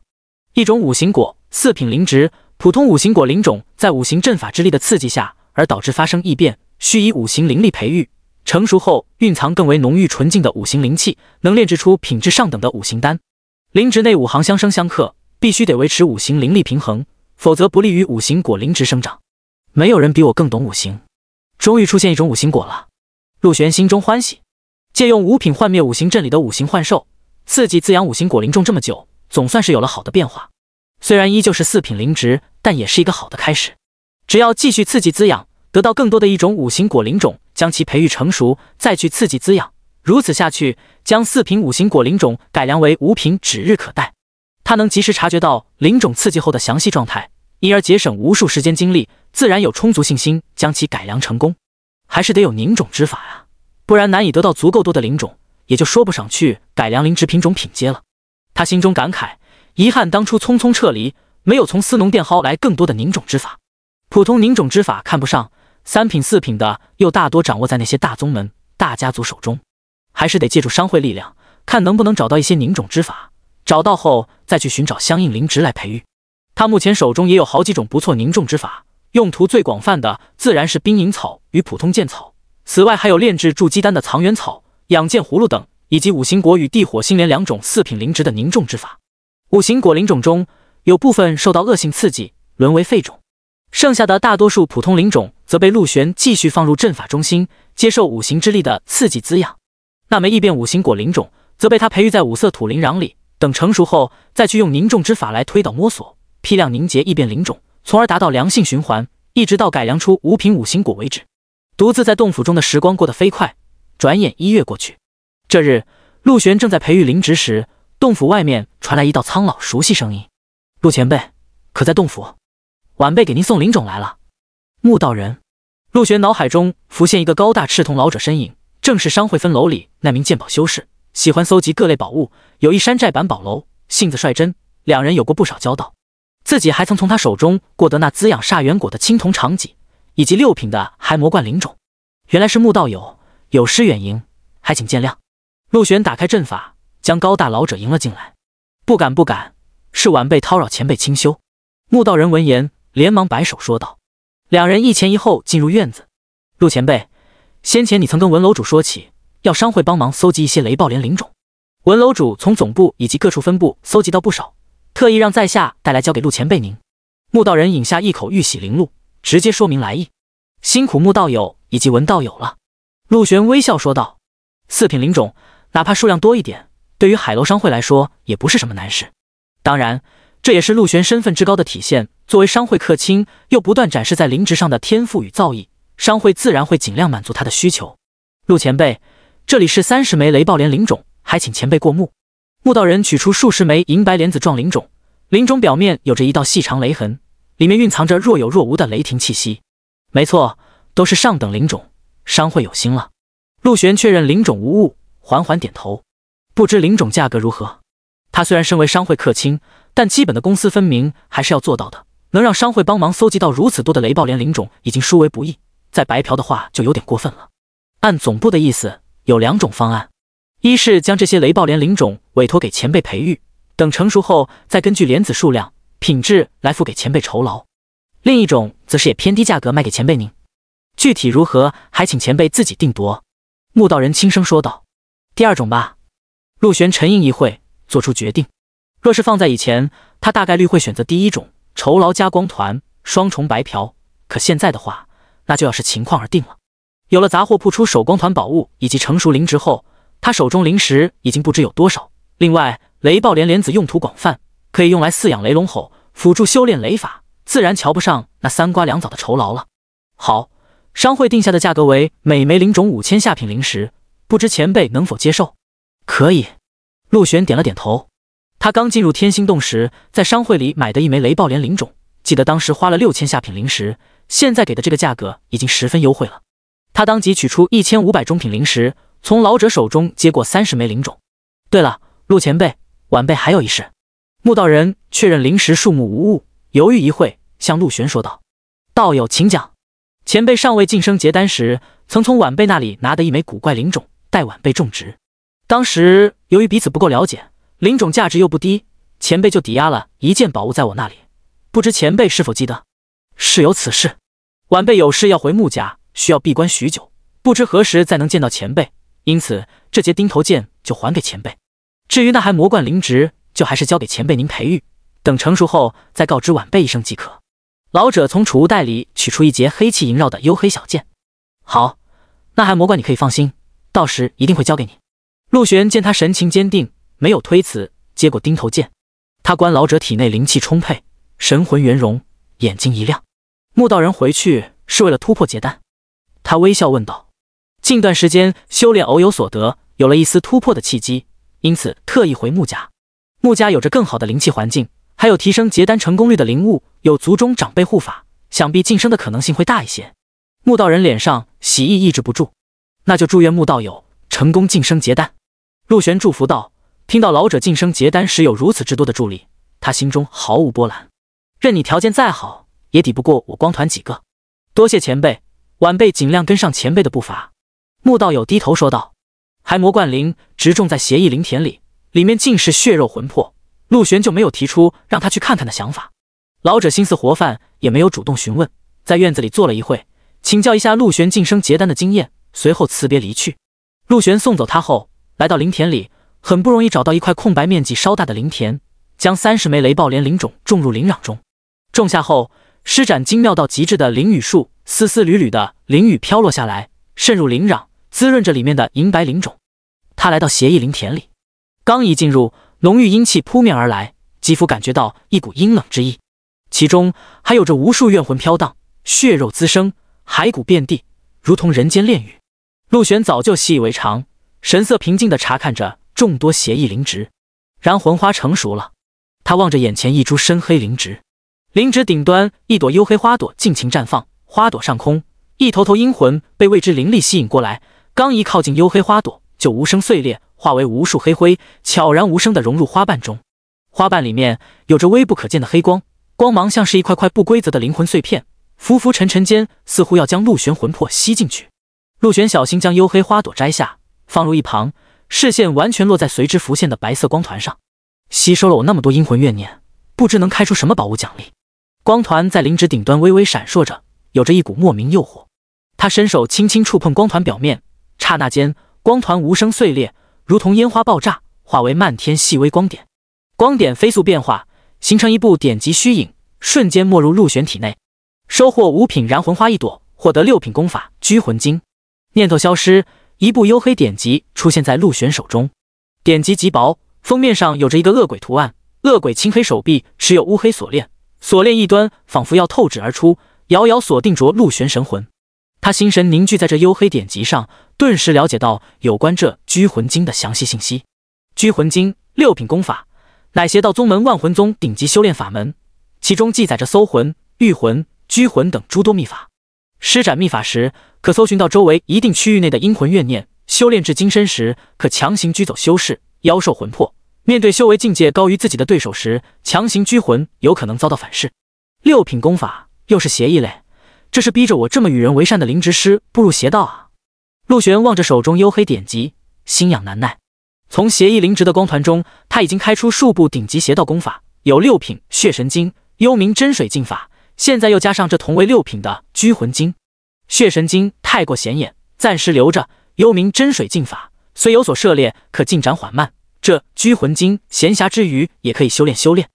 一种五行果，四品灵植。普通五行果灵种在五行阵法之力的刺激下，而导致发生异变，需以五行灵力培育。成熟后，蕴藏更为浓郁纯净的五行灵气，能炼制出品质上等的五行丹。灵植内五行相生相克，必须得维持五行灵力平衡，否则不利于五行果灵植生长。没有人比我更懂五行。终于出现一种五行果了，陆玄心中欢喜，借用五品幻灭五行阵里的五行幻兽。刺激滋养五行果灵种这么久，总算是有了好的变化。虽然依旧是四品灵植，但也是一个好的开始。只要继续刺激滋养，得到更多的一种五行果灵种，将其培育成熟，再去刺激滋养，如此下去，将四品五行果灵种改良为五品指日可待。他能及时察觉到灵种刺激后的详细状态，因而节省无数时间精力，自然有充足信心将其改良成功。还是得有凝种之法啊，不然难以得到足够多的灵种。也就说不上去改良灵植品种品阶了，他心中感慨，遗憾当初匆匆撤离，没有从司农殿薅来更多的凝种之法。普通凝种之法看不上，三品四品的又大多掌握在那些大宗门、大家族手中，还是得借助商会力量，看能不能找到一些凝种之法。找到后再去寻找相应灵植来培育。他目前手中也有好几种不错凝种之法，用途最广泛的自然是冰影草与普通剑草，此外还有炼制筑基丹的藏元草。养剑葫芦等，以及五行果与地火星莲两种四品灵植的凝重之法。五行果灵种中有部分受到恶性刺激，沦为废种，剩下的大多数普通灵种则被陆玄继续放入阵法中心，接受五行之力的刺激滋养。那枚异变五行果灵种，则被他培育在五色土灵壤里，等成熟后再去用凝重之法来推导摸索，批量凝结异变灵种，从而达到良性循环，一直到改良出五品五行果为止。独自在洞府中的时光过得飞快。转眼一月过去，这日，陆玄正在培育灵植时，洞府外面传来一道苍老熟悉声音：“陆前辈，可在洞府？晚辈给您送灵种来了。”木道人。陆玄脑海中浮现一个高大赤瞳老者身影，正是商会分楼里那名鉴宝修士，喜欢搜集各类宝物，有一山寨版宝楼，性子率真，两人有过不少交道。自己还曾从他手中过得那滋养煞元果的青铜长戟，以及六品的海魔冠灵种。原来是穆道友。有失远迎，还请见谅。陆玄打开阵法，将高大老者迎了进来。不敢不敢，是晚辈叨扰前辈清修。穆道人闻言连忙摆手说道。两人一前一后进入院子。陆前辈，先前你曾跟文楼主说起，要商会帮忙搜集一些雷暴莲灵种。文楼主从总部以及各处分部搜集到不少，特意让在下带来交给陆前辈您。穆道人饮下一口玉玺灵露，直接说明来意。辛苦穆道友以及文道友了。陆玄微笑说道：“四品灵种，哪怕数量多一点，对于海楼商会来说也不是什么难事。当然，这也是陆玄身份之高的体现。作为商会客卿，又不断展示在灵值上的天赋与造诣，商会自然会尽量满足他的需求。陆前辈，这里是三十枚雷暴莲灵种，还请前辈过目。”木道人取出数十枚银白莲子状灵种，灵种表面有着一道细长雷痕，里面蕴藏着若有若无的雷霆气息。没错，都是上等灵种。商会有心了，陆璇确认灵种无误，缓缓点头。不知灵种价格如何？他虽然身为商会客卿，但基本的公私分明还是要做到的。能让商会帮忙搜集到如此多的雷暴莲灵种，已经殊为不易。再白嫖的话，就有点过分了。按总部的意思，有两种方案：一是将这些雷暴莲灵种委托给前辈培育，等成熟后再根据莲子数量、品质来付给前辈酬劳；另一种则是也偏低价格卖给前辈您。具体如何，还请前辈自己定夺。”木道人轻声说道。“第二种吧。”陆玄沉吟一会，做出决定。若是放在以前，他大概率会选择第一种，酬劳加光团，双重白嫖。可现在的话，那就要视情况而定了。有了杂货铺出守光团宝物以及成熟灵植后，他手中灵石已经不知有多少。另外，雷暴莲莲子用途广泛，可以用来饲养雷龙吼，辅助修炼雷法，自然瞧不上那三瓜两枣的酬劳了。好。商会定下的价格为每枚灵种五千下品灵石，不知前辈能否接受？可以。陆玄点了点头。他刚进入天星洞时，在商会里买的一枚雷暴莲灵种，记得当时花了六千下品灵石，现在给的这个价格已经十分优惠了。他当即取出一千五百中品灵石，从老者手中接过三十枚灵种。对了，陆前辈，晚辈还有一事。墓道人确认灵石数目无误，犹豫一会，向陆玄说道：“道友，请讲。”前辈尚未晋升结丹时，曾从晚辈那里拿得一枚古怪灵种，待晚辈种植。当时由于彼此不够了解，灵种价值又不低，前辈就抵押了一件宝物在我那里。不知前辈是否记得？是有此事。晚辈有事要回穆家，需要闭关许久，不知何时再能见到前辈，因此这节钉头剑就还给前辈。至于那还魔冠灵植，就还是交给前辈您培育，等成熟后再告知晚辈一声即可。老者从储物袋里取出一截黑气萦绕的幽黑小剑。好，那还魔怪你可以放心，到时一定会交给你。陆玄见他神情坚定，没有推辞，接过钉头剑。他观老者体内灵气充沛，神魂圆融，眼睛一亮。木道人回去是为了突破结丹？他微笑问道。近段时间修炼偶有所得，有了一丝突破的契机，因此特意回木家。木家有着更好的灵气环境。还有提升结丹成功率的灵物，有族中长辈护法，想必晋升的可能性会大一些。穆道人脸上喜意抑制不住，那就祝愿穆道友成功晋升结丹。陆玄祝福道。听到老者晋升结丹时有如此之多的助力，他心中毫无波澜。任你条件再好，也抵不过我光团几个。多谢前辈，晚辈尽量跟上前辈的步伐。穆道友低头说道。还魔冠灵植种在邪异灵田里，里面尽是血肉魂魄。陆玄就没有提出让他去看看的想法，老者心思活泛，也没有主动询问，在院子里坐了一会，请教一下陆玄晋升结丹的经验，随后辞别离去。陆玄送走他后，来到灵田里，很不容易找到一块空白面积稍大的灵田，将三十枚雷暴莲灵种种入灵壤中。种下后，施展精妙到极致的灵雨术，丝丝缕缕的灵雨飘落下来，渗入灵壤，滋润着里面的银白灵种。他来到协议灵田里，刚一进入。浓郁阴气扑面而来，几乎感觉到一股阴冷之意，其中还有着无数怨魂飘荡，血肉滋生，骸骨遍地，如同人间炼狱。陆玄早就习以为常，神色平静地查看着众多邪异灵植。然魂花成熟了，他望着眼前一株深黑灵植，灵植顶端一朵幽黑花朵尽情绽放，花朵上空一头头阴魂被未知灵力吸引过来，刚一靠近幽黑花朵，就无声碎裂。化为无数黑灰，悄然无声地融入花瓣中。花瓣里面有着微不可见的黑光，光芒像是一块块不规则的灵魂碎片，浮浮沉沉间，似乎要将陆玄魂魄吸进去。陆玄小心将幽黑花朵摘下，放入一旁，视线完全落在随之浮现的白色光团上。吸收了我那么多阴魂怨念，不知能开出什么宝物奖励。光团在灵植顶端微微闪烁着，有着一股莫名诱惑。他伸手轻轻触碰光团表面，刹那间，光团无声碎裂。如同烟花爆炸，化为漫天细微光点，光点飞速变化，形成一部典籍虚影，瞬间没入陆玄体内，收获五品燃魂花一朵，获得六品功法拘魂经。念头消失，一部幽黑典籍出现在陆玄手中，典籍极薄，封面上有着一个恶鬼图案，恶鬼青黑手臂持有乌黑锁链，锁链一端仿佛要透纸而出，遥遥锁定着陆玄神魂。他心神凝聚在这幽黑典籍上。顿时了解到有关这拘魂经的详细信息。拘魂经六品功法，乃邪道宗门万魂宗顶级修炼法门，其中记载着搜魂、御魂、拘魂等诸多秘法。施展秘法时，可搜寻到周围一定区域内的阴魂怨念。修炼至金身时，可强行拘走修士、妖兽魂魄。面对修为境界高于自己的对手时，强行拘魂有可能遭到反噬。六品功法又是邪异类，这是逼着我这么与人为善的灵植师步入邪道啊！陆玄望着手中幽黑典籍，心痒难耐。从邪议灵植的光团中，他已经开出数部顶级邪道功法，有六品血神经、幽冥真水进法。现在又加上这同为六品的拘魂经。血神经太过显眼，暂时留着。幽冥真水进法虽有所涉猎，可进展缓慢。这拘魂经，闲暇之余也可以修炼修炼。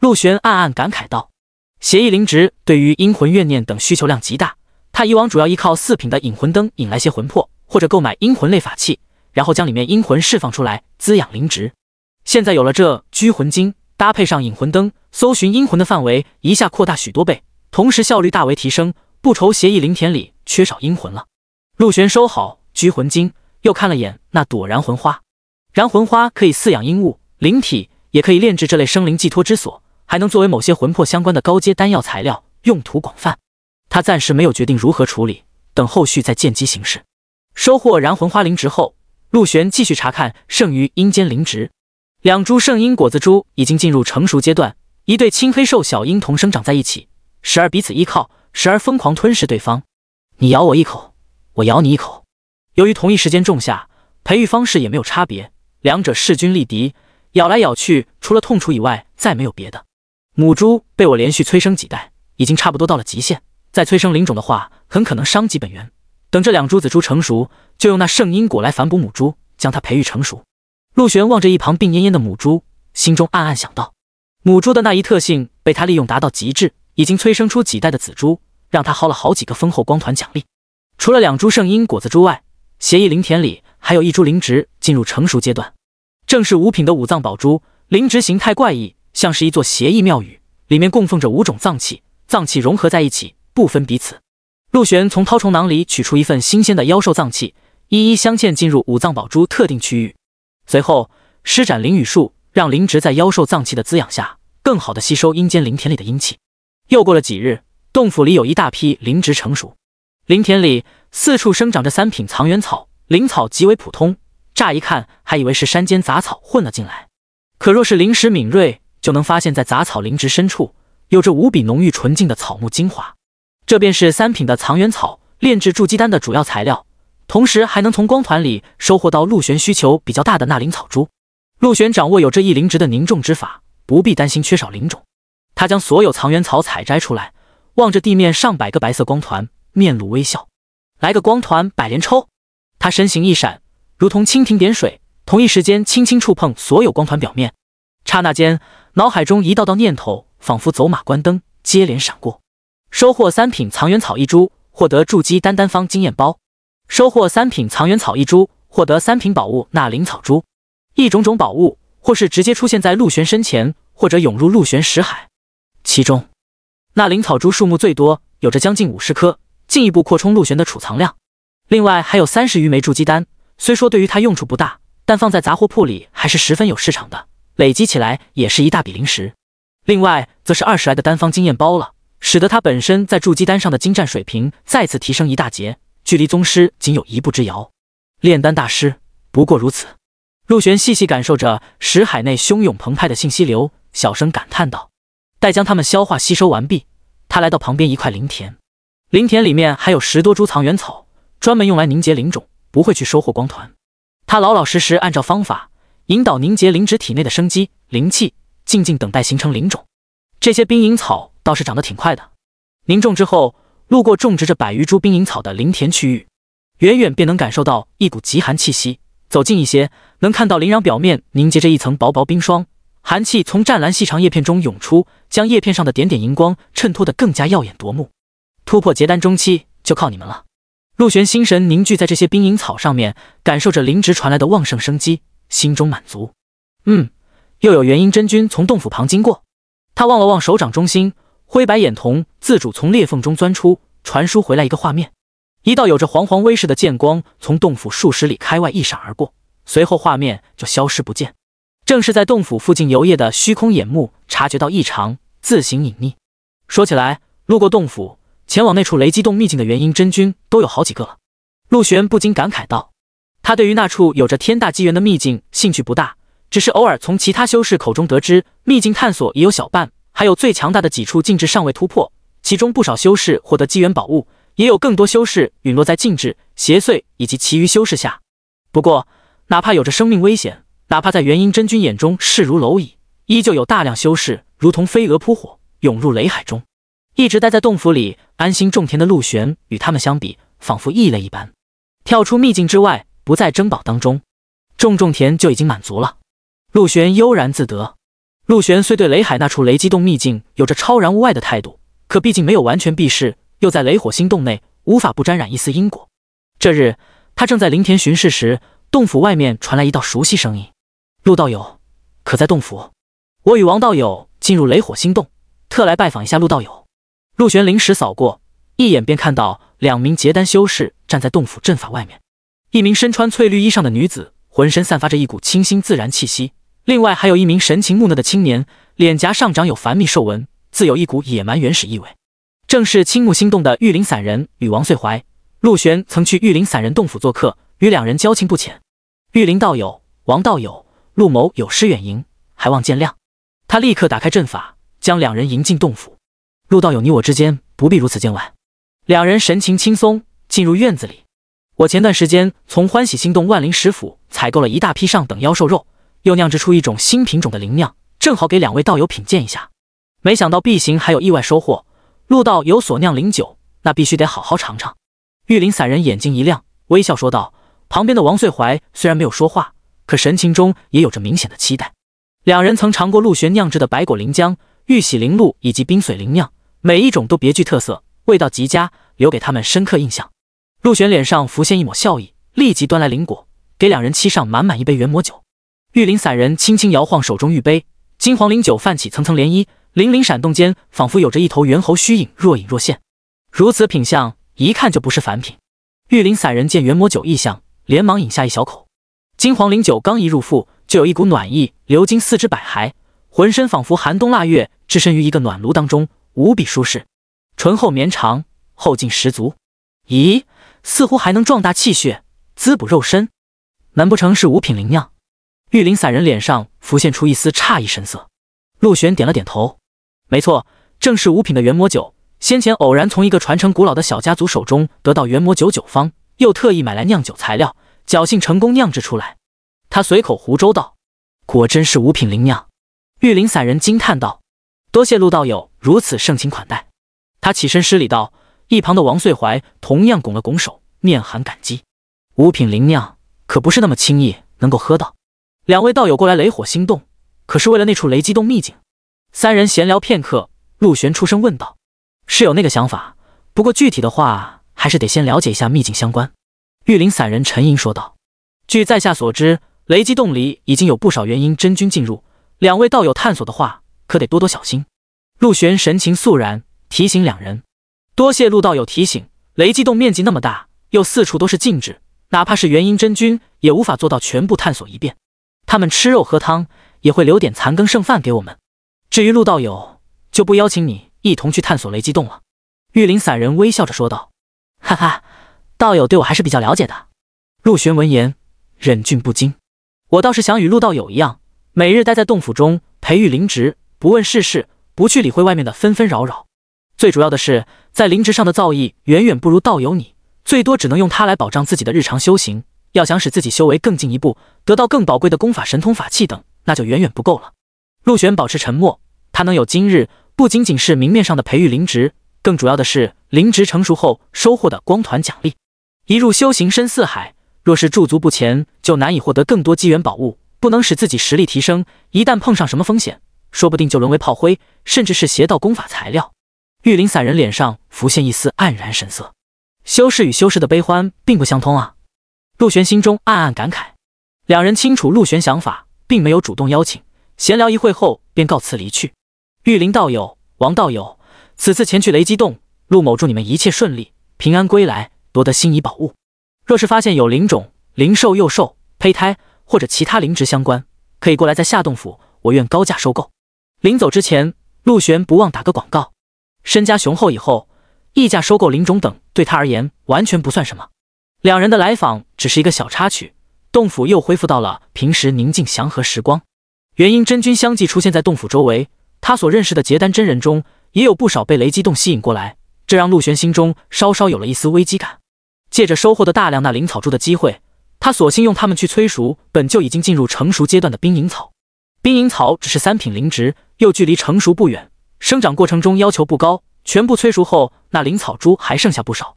陆玄暗暗感慨道：邪议灵植对于阴魂怨念等需求量极大。他以往主要依靠四品的引魂灯引来些魂魄，或者购买阴魂类法器，然后将里面阴魂释放出来滋养灵植。现在有了这拘魂经，搭配上引魂灯，搜寻阴魂的范围一下扩大许多倍，同时效率大为提升，不愁协议灵田里缺少阴魂了。陆玄收好拘魂经，又看了眼那朵燃魂花。燃魂花可以饲养阴物灵体，也可以炼制这类生灵寄托之所，还能作为某些魂魄相关的高阶丹药材料，用途广泛。他暂时没有决定如何处理，等后续再见机行事。收获燃魂花灵植后，陆玄继续查看剩余阴间灵植。两株圣婴果子株已经进入成熟阶段，一对青黑瘦小婴童生长在一起，时而彼此依靠，时而疯狂吞噬对方。你咬我一口，我咬你一口。由于同一时间种下，培育方式也没有差别，两者势均力敌，咬来咬去，除了痛楚以外，再没有别的。母猪被我连续催生几代，已经差不多到了极限。再催生灵种的话，很可能伤及本源。等这两株子株成熟，就用那圣因果来反哺母猪，将它培育成熟。陆玄望着一旁病恹恹的母猪，心中暗暗想到：母猪的那一特性被他利用达到极致，已经催生出几代的子猪，让他薅了好几个丰厚光团奖励。除了两株圣因果子株外，邪异灵田里还有一株灵植进入成熟阶段，正是五品的五藏宝珠。灵植形态怪异，像是一座邪异庙宇，里面供奉着五种脏器，脏器融合在一起。不分彼此，陆玄从掏虫囊里取出一份新鲜的妖兽脏器，一一镶嵌进入五脏宝珠特定区域，随后施展灵雨术，让灵植在妖兽脏器的滋养下，更好的吸收阴间灵田里的阴气。又过了几日，洞府里有一大批灵植成熟，灵田里四处生长着三品藏元草，灵草极为普通，乍一看还以为是山间杂草混了进来，可若是灵识敏锐，就能发现，在杂草灵植深处，有着无比浓郁纯净的草木精华。这便是三品的藏元草，炼制筑基丹的主要材料，同时还能从光团里收获到陆玄需求比较大的那灵草珠。陆玄掌握有这一灵植的凝重之法，不必担心缺少灵种。他将所有藏元草采摘出来，望着地面上百个白色光团，面露微笑。来个光团百连抽！他身形一闪，如同蜻蜓点水，同一时间轻轻触碰所有光团表面。刹那间，脑海中一道道念头仿佛走马观灯，接连闪过。收获三品藏元草一株，获得筑基丹丹方经验包。收获三品藏元草一株，获得三品宝物纳灵草珠。一种种宝物，或是直接出现在陆玄身前，或者涌入陆玄识海。其中，纳灵草珠数目最多，有着将近五十颗，进一步扩充陆玄的储藏量。另外还有三十余枚筑基丹，虽说对于他用处不大，但放在杂货铺里还是十分有市场的，累积起来也是一大笔灵石。另外则是二十来的丹方经验包了。使得他本身在筑基丹上的精湛水平再次提升一大截，距离宗师仅有一步之遥。炼丹大师不过如此。陆玄细细感受着石海内汹涌澎湃的信息流，小声感叹道：“待将他们消化吸收完毕，他来到旁边一块灵田，灵田里面还有十多株藏元草，专门用来凝结灵种，不会去收获光团。他老老实实按照方法引导凝结灵植体内的生机灵气，静静等待形成灵种。这些冰银草。”倒是长得挺快的。凝重之后，路过种植着百余株冰银草的林田区域，远远便能感受到一股极寒气息。走近一些，能看到林壤表面凝结着一层薄薄冰霜，寒气从湛蓝细长叶片中涌出，将叶片上的点点荧光衬托得更加耀眼夺目。突破结丹中期，就靠你们了！陆玄心神凝聚在这些冰银草上面，感受着灵植传来的旺盛生机，心中满足。嗯，又有元婴真君从洞府旁经过，他望了望手掌中心。灰白眼瞳自主从裂缝中钻出，传输回来一个画面：一道有着煌煌威势的剑光从洞府数十里开外一闪而过，随后画面就消失不见。正是在洞府附近游曳的虚空眼目察觉到异常，自行隐匿。说起来，路过洞府前往那处雷击洞秘境的原因，真君都有好几个了。陆玄不禁感慨道：“他对于那处有着天大机缘的秘境兴趣不大，只是偶尔从其他修士口中得知，秘境探索也有小半。”还有最强大的几处禁制尚未突破，其中不少修士获得机缘宝物，也有更多修士陨落在禁制、邪祟以及其余修士下。不过，哪怕有着生命危险，哪怕在元婴真君眼中视如蝼蚁，依旧有大量修士如同飞蛾扑火，涌入雷海中。一直待在洞府里安心种田的陆玄，与他们相比，仿佛异类一般。跳出秘境之外，不在珍宝当中，种种田就已经满足了。陆玄悠然自得。陆玄虽对雷海那处雷击洞秘境有着超然物外的态度，可毕竟没有完全避世，又在雷火星洞内，无法不沾染一丝因果。这日，他正在林田巡视时，洞府外面传来一道熟悉声音：“陆道友，可在洞府？我与王道友进入雷火星洞，特来拜访一下陆道友。”陆玄临时扫过，一眼便看到两名结丹修士站在洞府阵法外面，一名身穿翠绿衣裳的女子，浑身散发着一股清新自然气息。另外还有一名神情木讷的青年，脸颊上长有繁密兽纹，自有一股野蛮原始意味，正是青木心动的玉林散人与王岁怀。陆玄曾去玉林散人洞府做客，与两人交情不浅。玉林道友，王道友，陆某有失远迎，还望见谅。他立刻打开阵法，将两人迎进洞府。陆道友，你我之间不必如此见外。两人神情轻松，进入院子里。我前段时间从欢喜心动万灵食府采购了一大批上等妖兽肉。又酿制出一种新品种的灵酿，正好给两位道友品鉴一下。没想到 B 型还有意外收获。陆道有所酿灵酒，那必须得好好尝尝。玉林散人眼睛一亮，微笑说道。旁边的王穗怀虽然没有说话，可神情中也有着明显的期待。两人曾尝过陆玄酿制的白果灵浆、玉玺灵露以及冰髓灵酿，每一种都别具特色，味道极佳，留给他们深刻印象。陆玄脸上浮现一抹笑意，立即端来灵果，给两人沏上满满一杯元魔酒。玉林散人轻轻摇晃手中玉杯，金黄灵酒泛起层层涟漪，粼粼闪动间，仿佛有着一头猿猴虚影若隐若现。如此品相，一看就不是凡品。玉林散人见猿魔酒异象，连忙饮下一小口。金黄灵酒刚一入腹，就有一股暖意流经四肢百骸，浑身仿佛寒冬腊月置身于一个暖炉当中，无比舒适。醇厚绵长，后劲十足。咦，似乎还能壮大气血，滋补肉身。难不成是五品灵酿？玉林散人脸上浮现出一丝诧异神色，陆玄点了点头，没错，正是五品的元魔酒。先前偶然从一个传承古老的小家族手中得到元魔酒酒方，又特意买来酿酒材料，侥幸成功酿制出来。他随口胡诌道：“果真是五品灵酿。”玉林散人惊叹道：“多谢陆道友如此盛情款待。”他起身施礼道。一旁的王岁怀同样拱了拱手，面含感激。五品灵酿可不是那么轻易能够喝到。两位道友过来，雷火心动，可是为了那处雷击洞秘境？三人闲聊片刻，陆玄出声问道：“是有那个想法，不过具体的话，还是得先了解一下秘境相关。”玉林散人沉吟说道：“据在下所知，雷击洞里已经有不少元婴真君进入，两位道友探索的话，可得多多小心。”陆玄神情肃然，提醒两人：“多谢陆道友提醒。雷击洞面积那么大，又四处都是禁制，哪怕是元婴真君，也无法做到全部探索一遍。”他们吃肉喝汤，也会留点残羹剩饭给我们。至于陆道友，就不邀请你一同去探索雷击洞了。”玉林散人微笑着说道。“哈哈，道友对我还是比较了解的。”陆玄闻言，忍俊不禁。我倒是想与陆道友一样，每日待在洞府中培育灵植，不问世事，不去理会外面的纷纷扰扰。最主要的是，在灵植上的造诣远远不如道友你，最多只能用它来保障自己的日常修行。要想使自己修为更进一步，得到更宝贵的功法、神通、法器等，那就远远不够了。陆玄保持沉默，他能有今日，不仅仅是明面上的培育灵植，更主要的是灵植成熟后收获的光团奖励。一入修行深似海，若是驻足不前，就难以获得更多机缘宝物，不能使自己实力提升。一旦碰上什么风险，说不定就沦为炮灰，甚至是邪道功法材料。玉林散人脸上浮现一丝黯然神色，修士与修士的悲欢并不相通啊。陆玄心中暗暗感慨，两人清楚陆玄想法，并没有主动邀请。闲聊一会后，便告辞离去。玉林道友，王道友，此次前去雷击洞，陆某祝你们一切顺利，平安归来，夺得心仪宝物。若是发现有灵种、灵兽幼兽、胚胎或者其他灵植相关，可以过来在下洞府，我愿高价收购。临走之前，陆玄不忘打个广告。身家雄厚以后，溢价收购灵种等，对他而言完全不算什么。两人的来访只是一个小插曲，洞府又恢复到了平时宁静祥和时光。元婴真君相继出现在洞府周围，他所认识的结丹真人中也有不少被雷击洞吸引过来，这让陆玄心中稍稍有了一丝危机感。借着收获的大量那灵草珠的机会，他索性用它们去催熟本就已经进入成熟阶段的冰银草。冰银草只是三品灵植，又距离成熟不远，生长过程中要求不高，全部催熟后，那灵草珠还剩下不少。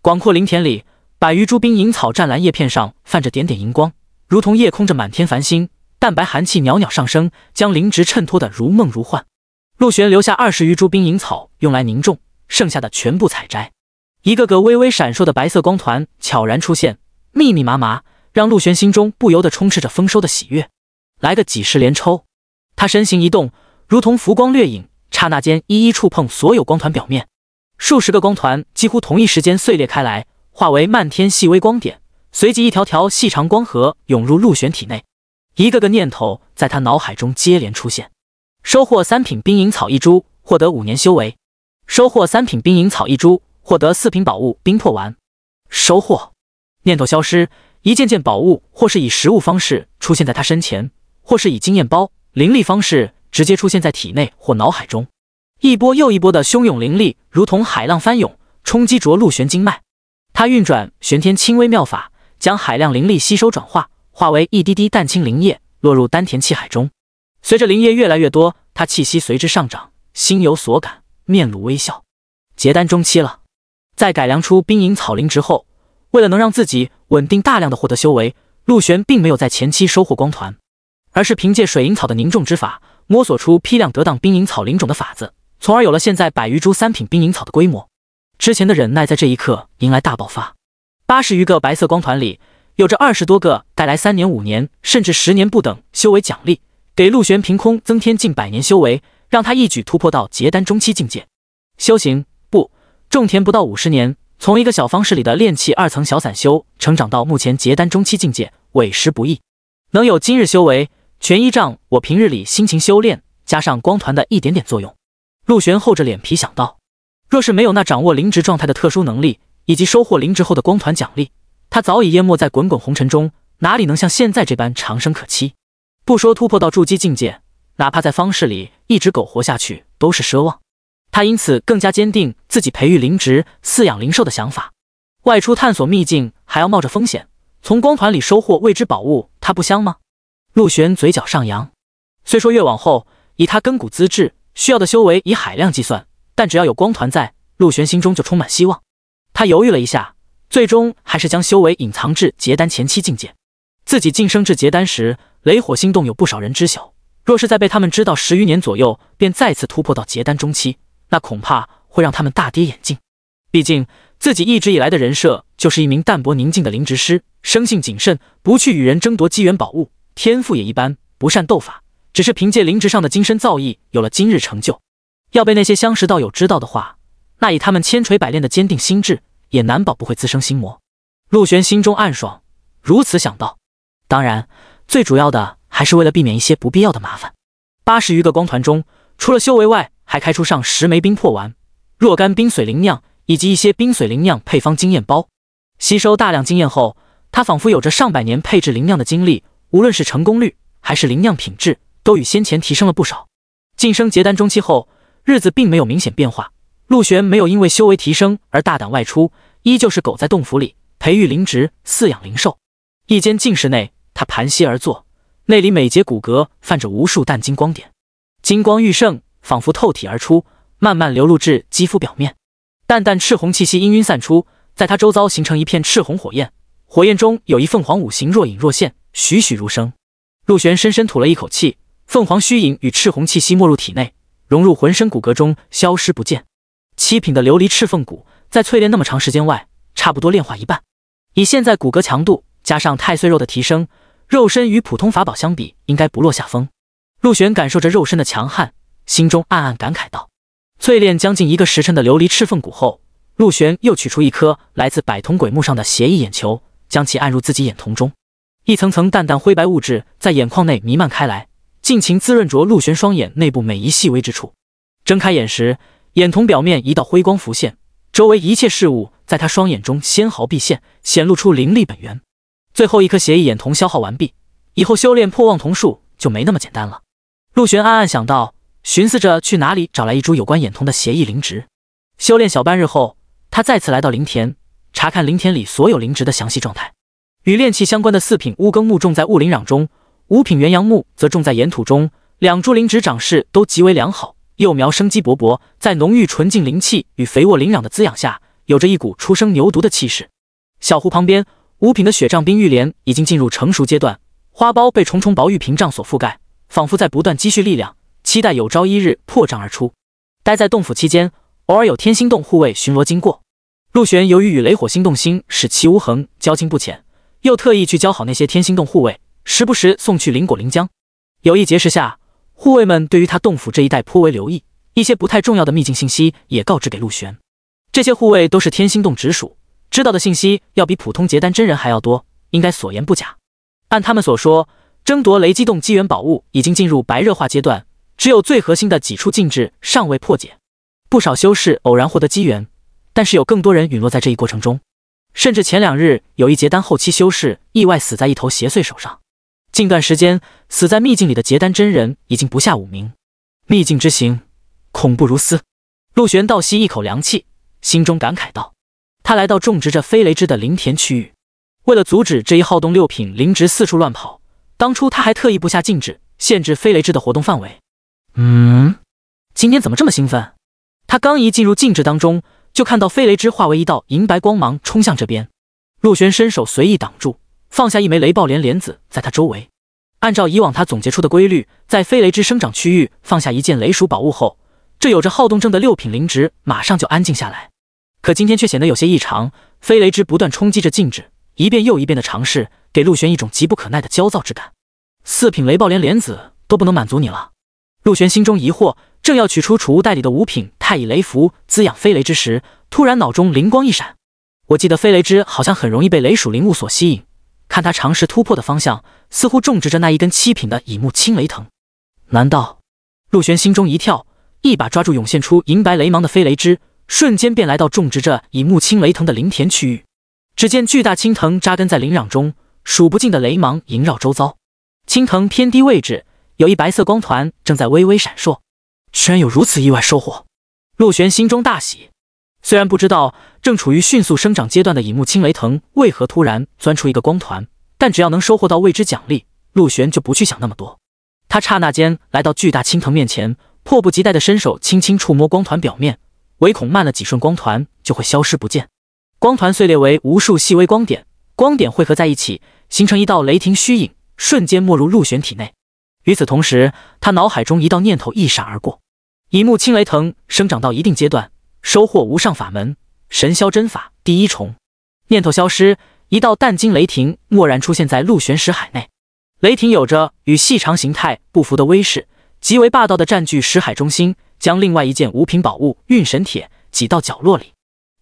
广阔林田里。百余株冰萤草，湛蓝叶片上泛着点点荧光，如同夜空这满天繁星。淡白寒气袅袅上升，将灵植衬托得如梦如幻。陆玄留下二十余株冰萤草用来凝重，剩下的全部采摘。一个个微微闪烁的白色光团悄然出现，密密麻麻，让陆玄心中不由得充斥着丰收的喜悦。来个几十连抽！他身形一动，如同浮光掠影，刹那间一一触碰所有光团表面，数十个光团几乎同一时间碎裂开来。化为漫天细微光点，随即一条条细长光河涌入陆玄体内，一个个念头在他脑海中接连出现。收获三品冰影草一株，获得五年修为；收获三品冰影草一株，获得四品宝物冰魄丸。收获念头消失，一件件宝物或是以实物方式出现在他身前，或是以经验包、灵力方式直接出现在体内或脑海中。一波又一波的汹涌灵力如同海浪翻涌，冲击着陆玄经脉。他运转玄天轻微妙法，将海量灵力吸收转化，化为一滴滴淡青灵液，落入丹田气海中。随着灵液越来越多，他气息随之上涨，心有所感，面露微笑。结丹中期了。在改良出冰萤草灵植后，为了能让自己稳定大量的获得修为，陆玄并没有在前期收获光团，而是凭借水萤草的凝重之法，摸索出批量得当冰萤草灵种的法子，从而有了现在百余株三品冰萤草的规模。之前的忍耐在这一刻迎来大爆发，八十余个白色光团里，有着二十多个带来三年、五年甚至十年不等修为奖励，给陆玄凭空增添近百年修为，让他一举突破到结丹中期境界。修行不种田不到五十年，从一个小方士里的炼气二层小散修成长到目前结丹中期境界，委实不易。能有今日修为，全依仗我平日里辛勤修炼，加上光团的一点点作用。陆玄厚着脸皮想到。若是没有那掌握灵植状态的特殊能力，以及收获灵植后的光团奖励，他早已淹没在滚滚红尘中，哪里能像现在这般长生可期？不说突破到筑基境界，哪怕在方世里一直苟活下去都是奢望。他因此更加坚定自己培育灵植、饲养灵兽的想法。外出探索秘境，还要冒着风险从光团里收获未知宝物，它不香吗？陆玄嘴角上扬，虽说越往后，以他根骨资质需要的修为以海量计算。但只要有光团在，陆玄心中就充满希望。他犹豫了一下，最终还是将修为隐藏至结丹前期境界。自己晋升至结丹时，雷火星洞有不少人知晓。若是在被他们知道十余年左右，便再次突破到结丹中期，那恐怕会让他们大跌眼镜。毕竟自己一直以来的人设就是一名淡泊宁静的灵植师，生性谨慎，不去与人争夺机缘宝物，天赋也一般，不善斗法，只是凭借灵植上的精深造诣，有了今日成就。要被那些相识道友知道的话，那以他们千锤百炼的坚定心智，也难保不会滋生心魔。陆玄心中暗爽，如此想到。当然，最主要的还是为了避免一些不必要的麻烦。八十余个光团中，除了修为外，还开出上十枚冰魄丸，若干冰水灵酿，以及一些冰水灵酿配方经验包。吸收大量经验后，他仿佛有着上百年配置灵酿的经历，无论是成功率还是灵酿品质，都与先前提升了不少。晋升结丹中期后。日子并没有明显变化，陆玄没有因为修为提升而大胆外出，依旧是苟在洞府里培育灵植、饲养灵兽。一间静室内，他盘膝而坐，内里每节骨骼泛着无数淡金光点，金光欲盛，仿佛透体而出，慢慢流露至肌肤表面，淡淡赤红气息氤氲散出，在他周遭形成一片赤红火焰，火焰中有一凤凰五行若隐若现，栩栩如生。陆玄深深吐了一口气，凤凰虚影与赤红气息没入体内。融入浑身骨骼中，消失不见。七品的琉璃赤凤骨，在淬炼那么长时间外，差不多炼化一半。以现在骨骼强度，加上太岁肉的提升，肉身与普通法宝相比，应该不落下风。陆玄感受着肉身的强悍，心中暗暗感慨道。淬炼将近一个时辰的琉璃赤凤骨后，陆玄又取出一颗来自百瞳鬼墓上的邪异眼球，将其按入自己眼瞳中。一层层淡淡灰白物质在眼眶内弥漫开来。尽情滋润着陆玄双眼内部每一细微之处，睁开眼时，眼瞳表面一道辉光浮现，周围一切事物在他双眼中纤毫毕现，显露出灵力本源。最后一颗邪异眼瞳消耗完毕以后，修炼破妄瞳术就没那么简单了。陆玄暗暗想到，寻思着去哪里找来一株有关眼瞳的邪异灵植。修炼小半日后，他再次来到灵田，查看灵田里所有灵植的详细状态。与炼器相关的四品乌更木种在雾灵壤中。五品元阳木则种在岩土中，两株灵植长势都极为良好，幼苗生机勃勃，在浓郁纯净灵气与肥沃灵壤的滋养下，有着一股初生牛犊的气势。小湖旁边，五品的雪仗冰玉莲已经进入成熟阶段，花苞被重重薄玉屏障所覆盖，仿佛在不断积蓄力量，期待有朝一日破障而出。待在洞府期间，偶尔有天星洞护卫巡逻经过。陆玄由于与雷火星洞星使齐无恒交情不浅，又特意去教好那些天星洞护卫。时不时送去灵果灵浆，有一结识下，护卫们对于他洞府这一带颇为留意，一些不太重要的秘境信息也告知给陆玄。这些护卫都是天星洞直属，知道的信息要比普通结丹真人还要多，应该所言不假。按他们所说，争夺雷击洞机缘宝物已经进入白热化阶段，只有最核心的几处禁制尚未破解。不少修士偶然获得机缘，但是有更多人陨落在这一过程中。甚至前两日，有一结丹后期修士意外死在一头邪祟手上。近段时间，死在秘境里的结丹真人已经不下五名，秘境之行恐怖如斯。陆玄倒吸一口凉气，心中感慨道：“他来到种植着飞雷枝的灵田区域，为了阻止这一好动六品灵植四处乱跑，当初他还特意布下禁制，限制飞雷枝的活动范围。”嗯，今天怎么这么兴奋？他刚一进入禁制当中，就看到飞雷枝化为一道银白光芒冲向这边，陆玄伸手随意挡住。放下一枚雷暴莲莲子在它周围，按照以往他总结出的规律，在飞雷之生长区域放下一件雷属宝物后，这有着好动症的六品灵植马上就安静下来。可今天却显得有些异常，飞雷之不断冲击着静止，一遍又一遍的尝试，给陆玄一种急不可耐的焦躁之感。四品雷暴莲莲子都不能满足你了，陆玄心中疑惑，正要取出储物袋里的五品太乙雷符滋养飞雷之时，突然脑中灵光一闪，我记得飞雷之好像很容易被雷属灵物所吸引。看他尝试突破的方向，似乎种植着那一根七品的乙木青雷藤。难道？陆玄心中一跳，一把抓住涌现出银白雷芒的飞雷枝，瞬间便来到种植着乙木青雷藤的林田区域。只见巨大青藤扎根在林壤中，数不尽的雷芒萦绕周遭。青藤偏低位置，有一白色光团正在微微闪烁。居然有如此意外收获！陆玄心中大喜。虽然不知道正处于迅速生长阶段的乙木青雷藤为何突然钻出一个光团，但只要能收获到未知奖励，陆玄就不去想那么多。他刹那间来到巨大青藤面前，迫不及待地伸手轻轻触摸光团表面，唯恐慢了几瞬，光团就会消失不见。光团碎裂为无数细微光点，光点汇合在一起，形成一道雷霆虚影，瞬间没入陆玄体内。与此同时，他脑海中一道念头一闪而过：乙木青雷藤生长到一定阶段。收获无上法门，神霄真法第一重。念头消失，一道淡金雷霆蓦然出现在陆玄石海内。雷霆有着与细长形态不符的威势，极为霸道的占据石海中心，将另外一件五品宝物运神铁挤到角落里。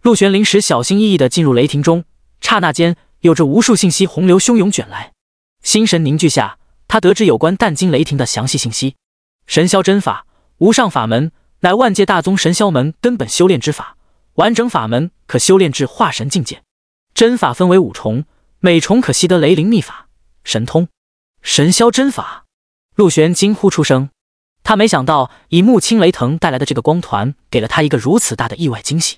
陆玄临时小心翼翼的进入雷霆中，刹那间有着无数信息洪流汹涌卷来。心神凝聚下，他得知有关淡金雷霆的详细信息。神霄真法，无上法门。乃万界大宗神霄门根本修炼之法，完整法门可修炼至化神境界。真法分为五重，每重可习得雷灵秘法神通。神霄真法，陆玄惊呼出声。他没想到，以木青雷藤带来的这个光团，给了他一个如此大的意外惊喜。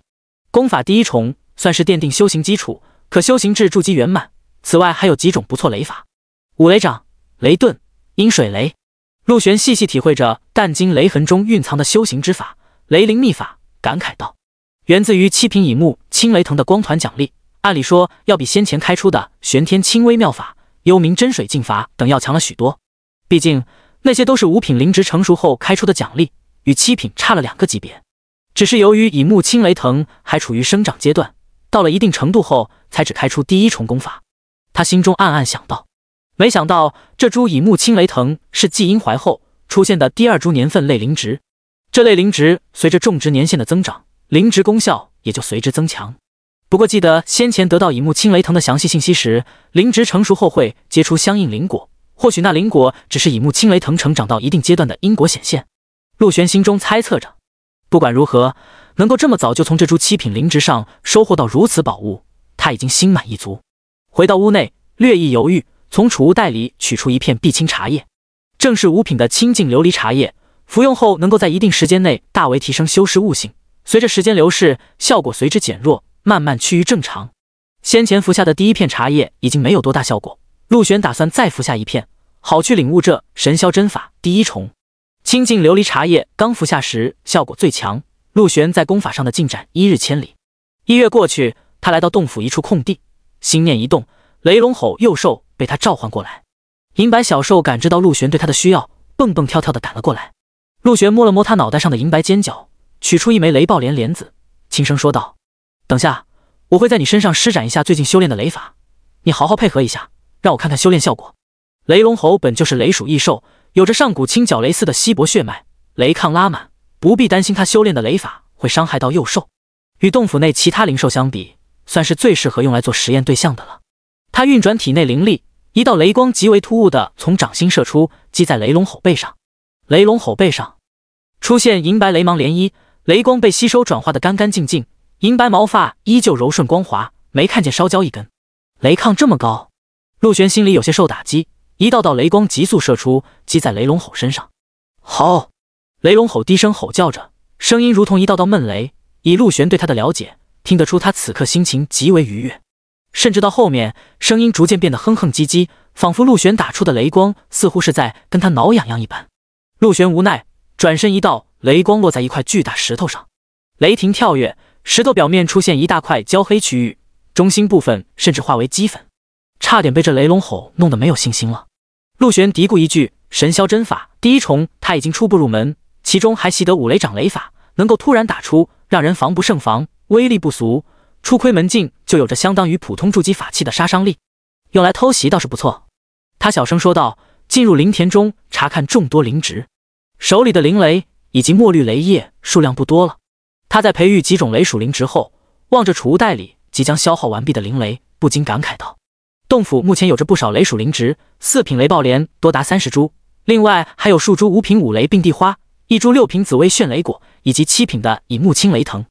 功法第一重算是奠定修行基础，可修行至筑基圆满。此外还有几种不错雷法：五雷掌、雷遁、阴水雷。陆玄细细体会着淡金雷痕中蕴藏的修行之法——雷灵秘法，感慨道：“源自于七品乙木青雷藤的光团奖励，按理说要比先前开出的玄天清微妙法、幽冥真水净法等要强了许多。毕竟那些都是五品灵植成熟后开出的奖励，与七品差了两个级别。只是由于乙木青雷藤还处于生长阶段，到了一定程度后才只开出第一重功法。”他心中暗暗想到。没想到这株乙木青雷藤是季英怀后出现的第二株年份类灵植，这类灵植随着种植年限的增长，灵植功效也就随之增强。不过记得先前得到乙木青雷藤的详细信息时，灵植成熟后会结出相应灵果，或许那灵果只是乙木青雷藤成长到一定阶段的因果显现。陆玄心中猜测着，不管如何，能够这么早就从这株七品灵植上收获到如此宝物，他已经心满意足。回到屋内，略一犹豫。从储物袋里取出一片碧青茶叶，正是五品的清净琉璃茶叶。服用后能够在一定时间内大为提升修士悟性，随着时间流逝，效果随之减弱，慢慢趋于正常。先前服下的第一片茶叶已经没有多大效果，陆玄打算再服下一片，好去领悟这神霄针法第一重。清净琉璃茶叶刚服下时效果最强，陆玄在功法上的进展一日千里。一月过去，他来到洞府一处空地，心念一动，雷龙吼幼兽。被他召唤过来，银白小兽感知到陆玄对他的需要，蹦蹦跳跳的赶了过来。陆玄摸了摸他脑袋上的银白尖角，取出一枚雷暴莲莲子，轻声说道：“等下，我会在你身上施展一下最近修炼的雷法，你好好配合一下，让我看看修炼效果。”雷龙猴本就是雷属异兽，有着上古青角雷丝的稀薄血脉，雷抗拉满，不必担心它修炼的雷法会伤害到幼兽。与洞府内其他灵兽相比，算是最适合用来做实验对象的了。它运转体内灵力。一道雷光极为突兀的从掌心射出，击在雷龙吼背上。雷龙吼背上出现银白雷芒涟漪，雷光被吸收转化的干干净净，银白毛发依旧柔顺光滑，没看见烧焦一根。雷抗这么高，陆玄心里有些受打击。一道道雷光急速射出，击在雷龙吼身上。好，雷龙吼低声吼叫着，声音如同一道道闷雷。以陆玄对他的了解，听得出他此刻心情极为愉悦。甚至到后面，声音逐渐变得哼哼唧唧，仿佛陆玄打出的雷光似乎是在跟他挠痒痒一般。陆玄无奈，转身一道雷光落在一块巨大石头上，雷霆跳跃，石头表面出现一大块焦黑区域，中心部分甚至化为齑粉，差点被这雷龙吼弄得没有信心了。陆玄嘀咕一句：“神霄针法第一重，他已经初步入门，其中还习得五雷掌雷法，能够突然打出，让人防不胜防，威力不俗。初窥门径。”就有着相当于普通筑基法器的杀伤力，用来偷袭倒是不错。他小声说道：“进入灵田中查看众多灵植，手里的灵雷以及墨绿雷液数量不多了。他在培育几种雷属灵植后，望着储物袋里即将消耗完毕的灵雷，不禁感慨道：洞府目前有着不少雷属灵植，四品雷暴莲多达三十株，另外还有数株五品五雷并蒂花，一株六品紫薇炫雷果，以及七品的以木青雷藤。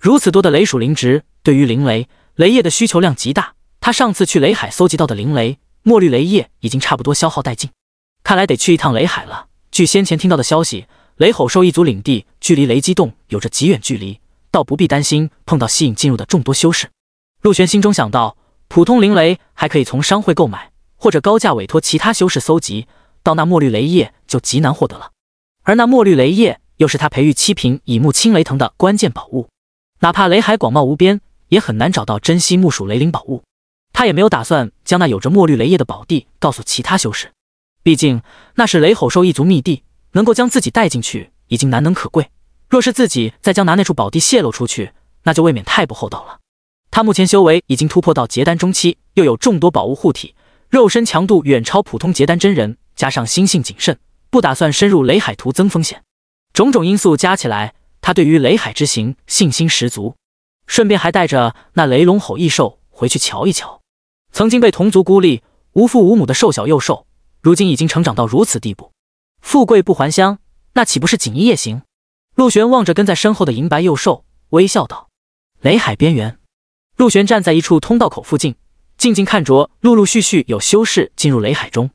如此多的雷属灵植，对于灵雷。”雷液的需求量极大，他上次去雷海搜集到的灵雷墨绿雷液已经差不多消耗殆尽，看来得去一趟雷海了。据先前听到的消息，雷吼兽一族领地距离雷击洞有着极远距离，倒不必担心碰到吸引进入的众多修士。陆玄心中想到，普通灵雷还可以从商会购买，或者高价委托其他修士搜集，到那墨绿雷液就极难获得了。而那墨绿雷液又是他培育七品乙木青雷藤的关键宝物，哪怕雷海广袤无边。也很难找到珍惜木属雷灵宝物，他也没有打算将那有着墨绿雷叶的宝地告诉其他修士，毕竟那是雷吼兽一族秘地，能够将自己带进去已经难能可贵。若是自己再将拿那处宝地泄露出去，那就未免太不厚道了。他目前修为已经突破到结丹中期，又有众多宝物护体，肉身强度远超普通结丹真人，加上心性谨慎，不打算深入雷海图增风险。种种因素加起来，他对于雷海之行信心十足。顺便还带着那雷龙吼异兽回去瞧一瞧，曾经被同族孤立、无父无母的瘦小幼兽，如今已经成长到如此地步，富贵不还乡，那岂不是锦衣夜行？陆玄望着跟在身后的银白幼兽，微笑道：“雷海边缘，陆玄站在一处通道口附近，静静看着，陆陆续续有修士进入雷海中。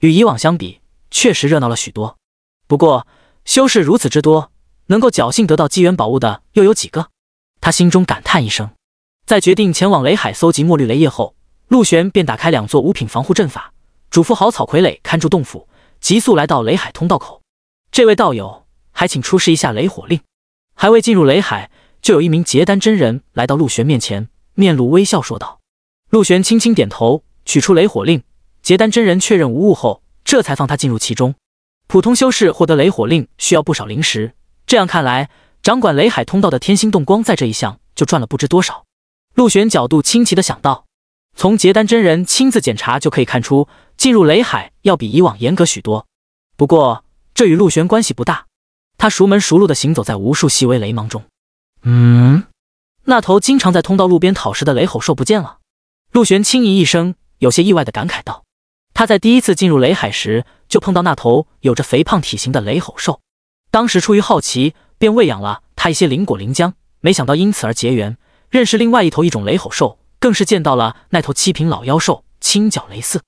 与以往相比，确实热闹了许多。不过，修士如此之多，能够侥幸得到机缘宝物的又有几个？”他心中感叹一声，在决定前往雷海搜集墨绿雷液后，陆玄便打开两座五品防护阵法，嘱咐好草傀儡看住洞府，急速来到雷海通道口。这位道友，还请出示一下雷火令。还未进入雷海，就有一名结丹真人来到陆玄面前，面露微笑说道。陆玄轻轻点头，取出雷火令，结丹真人确认无误后，这才放他进入其中。普通修士获得雷火令需要不少灵石，这样看来。掌管雷海通道的天星洞光，在这一项就赚了不知多少。陆玄角度清奇的想到，从结丹真人亲自检查就可以看出，进入雷海要比以往严格许多。不过这与陆玄关系不大，他熟门熟路的行走在无数细微雷芒中。嗯，那头经常在通道路边讨食的雷吼兽不见了。陆玄轻咦一声，有些意外的感慨道：“他在第一次进入雷海时，就碰到那头有着肥胖体型的雷吼兽，当时出于好奇。”便喂养了他一些灵果灵浆，没想到因此而结缘，认识另外一头一种雷吼兽，更是见到了那头七品老妖兽青角雷四。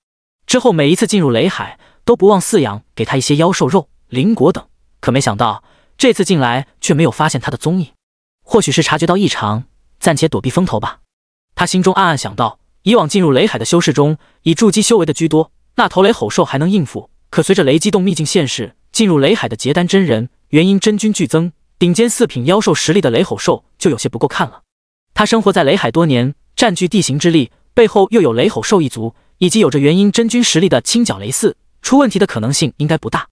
之后每一次进入雷海，都不忘饲养给他一些妖兽肉、灵果等。可没想到这次进来却没有发现他的踪影，或许是察觉到异常，暂且躲避风头吧。他心中暗暗想到，以往进入雷海的修士中，以筑基修为的居多，那头雷吼兽还能应付，可随着雷击洞秘境现世，进入雷海的结丹真人、元婴真君剧增。顶尖四品妖兽实力的雷吼兽就有些不够看了，它生活在雷海多年，占据地形之力，背后又有雷吼兽一族，以及有着元婴真君实力的青角雷四，出问题的可能性应该不大。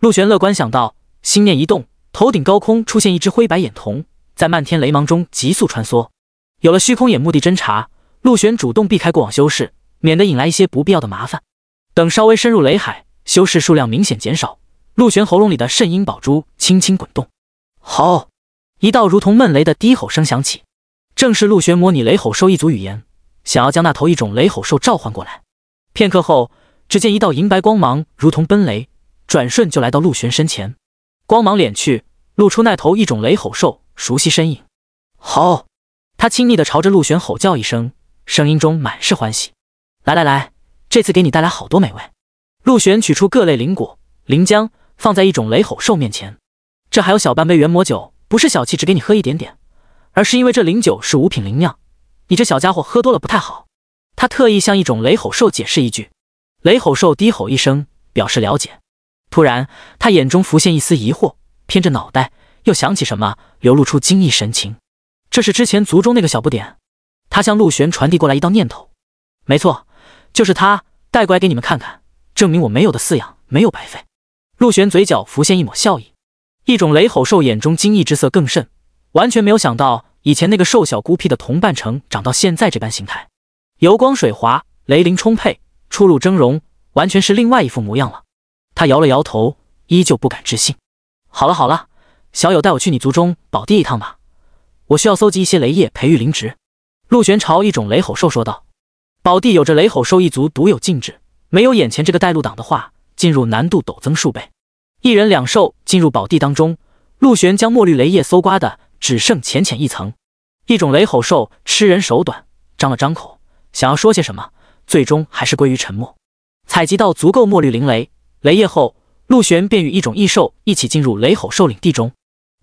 陆玄乐观想到，心念一动，头顶高空出现一只灰白眼瞳，在漫天雷芒中急速穿梭。有了虚空眼目的侦查，陆玄主动避开过往修士，免得引来一些不必要的麻烦。等稍微深入雷海，修士数量明显减少，陆玄喉咙里的圣阴宝珠轻轻滚动。好，一道如同闷雷的低吼声响起，正是陆玄模拟雷吼兽一族语言，想要将那头一种雷吼兽召唤过来。片刻后，只见一道银白光芒如同奔雷，转瞬就来到陆玄身前。光芒敛去，露出那头一种雷吼兽熟悉身影。好，他亲昵的朝着陆玄吼叫一声，声音中满是欢喜。来来来，这次给你带来好多美味。陆玄取出各类灵果、灵浆，放在一种雷吼兽面前。这还有小半杯元魔酒，不是小气只给你喝一点点，而是因为这灵酒是五品灵酿，你这小家伙喝多了不太好。他特意向一种雷吼兽解释一句，雷吼兽低吼一声表示了解。突然，他眼中浮现一丝疑惑，偏着脑袋又想起什么，流露出惊异神情。这是之前族中那个小不点，他向陆玄传递过来一道念头，没错，就是他带过来给你们看看，证明我没有的饲养没有白费。陆玄嘴角浮现一抹笑意。一种雷吼兽眼中惊异之色更甚，完全没有想到以前那个瘦小孤僻的同伴成长到现在这般形态，油光水滑，雷灵充沛，初露峥嵘，完全是另外一副模样了。他摇了摇头，依旧不敢置信。好了好了，小友带我去你族中宝地一趟吧，我需要搜集一些雷液培育灵植。陆玄朝一种雷吼兽说道：“宝地有着雷吼兽一族独有禁制，没有眼前这个带路党的话，进入难度陡增数倍。”一人两兽进入宝地当中，陆玄将墨绿雷叶搜刮的只剩浅浅一层。一种雷吼兽吃人手短，张了张口想要说些什么，最终还是归于沉默。采集到足够墨绿灵雷雷叶后，陆玄便与一种异兽一起进入雷吼兽领地中。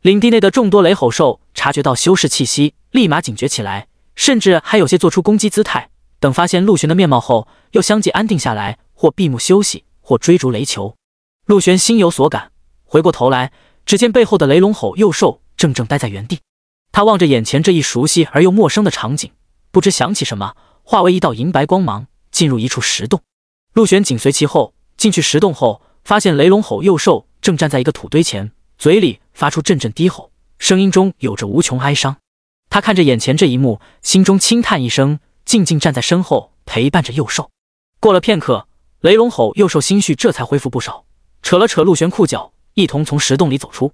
领地内的众多雷吼兽察觉到修士气息，立马警觉起来，甚至还有些做出攻击姿态。等发现陆玄的面貌后，又相继安定下来，或闭目休息，或追逐雷球。陆玄心有所感，回过头来，只见背后的雷龙吼幼兽正正待在原地。他望着眼前这一熟悉而又陌生的场景，不知想起什么，化为一道银白光芒，进入一处石洞。陆玄紧随其后，进去石洞后，发现雷龙吼幼兽正站在一个土堆前，嘴里发出阵阵低吼，声音中有着无穷哀伤。他看着眼前这一幕，心中轻叹一声，静静站在身后陪伴着幼兽。过了片刻，雷龙吼幼兽心绪这才恢复不少。扯了扯陆玄裤脚，一同从石洞里走出。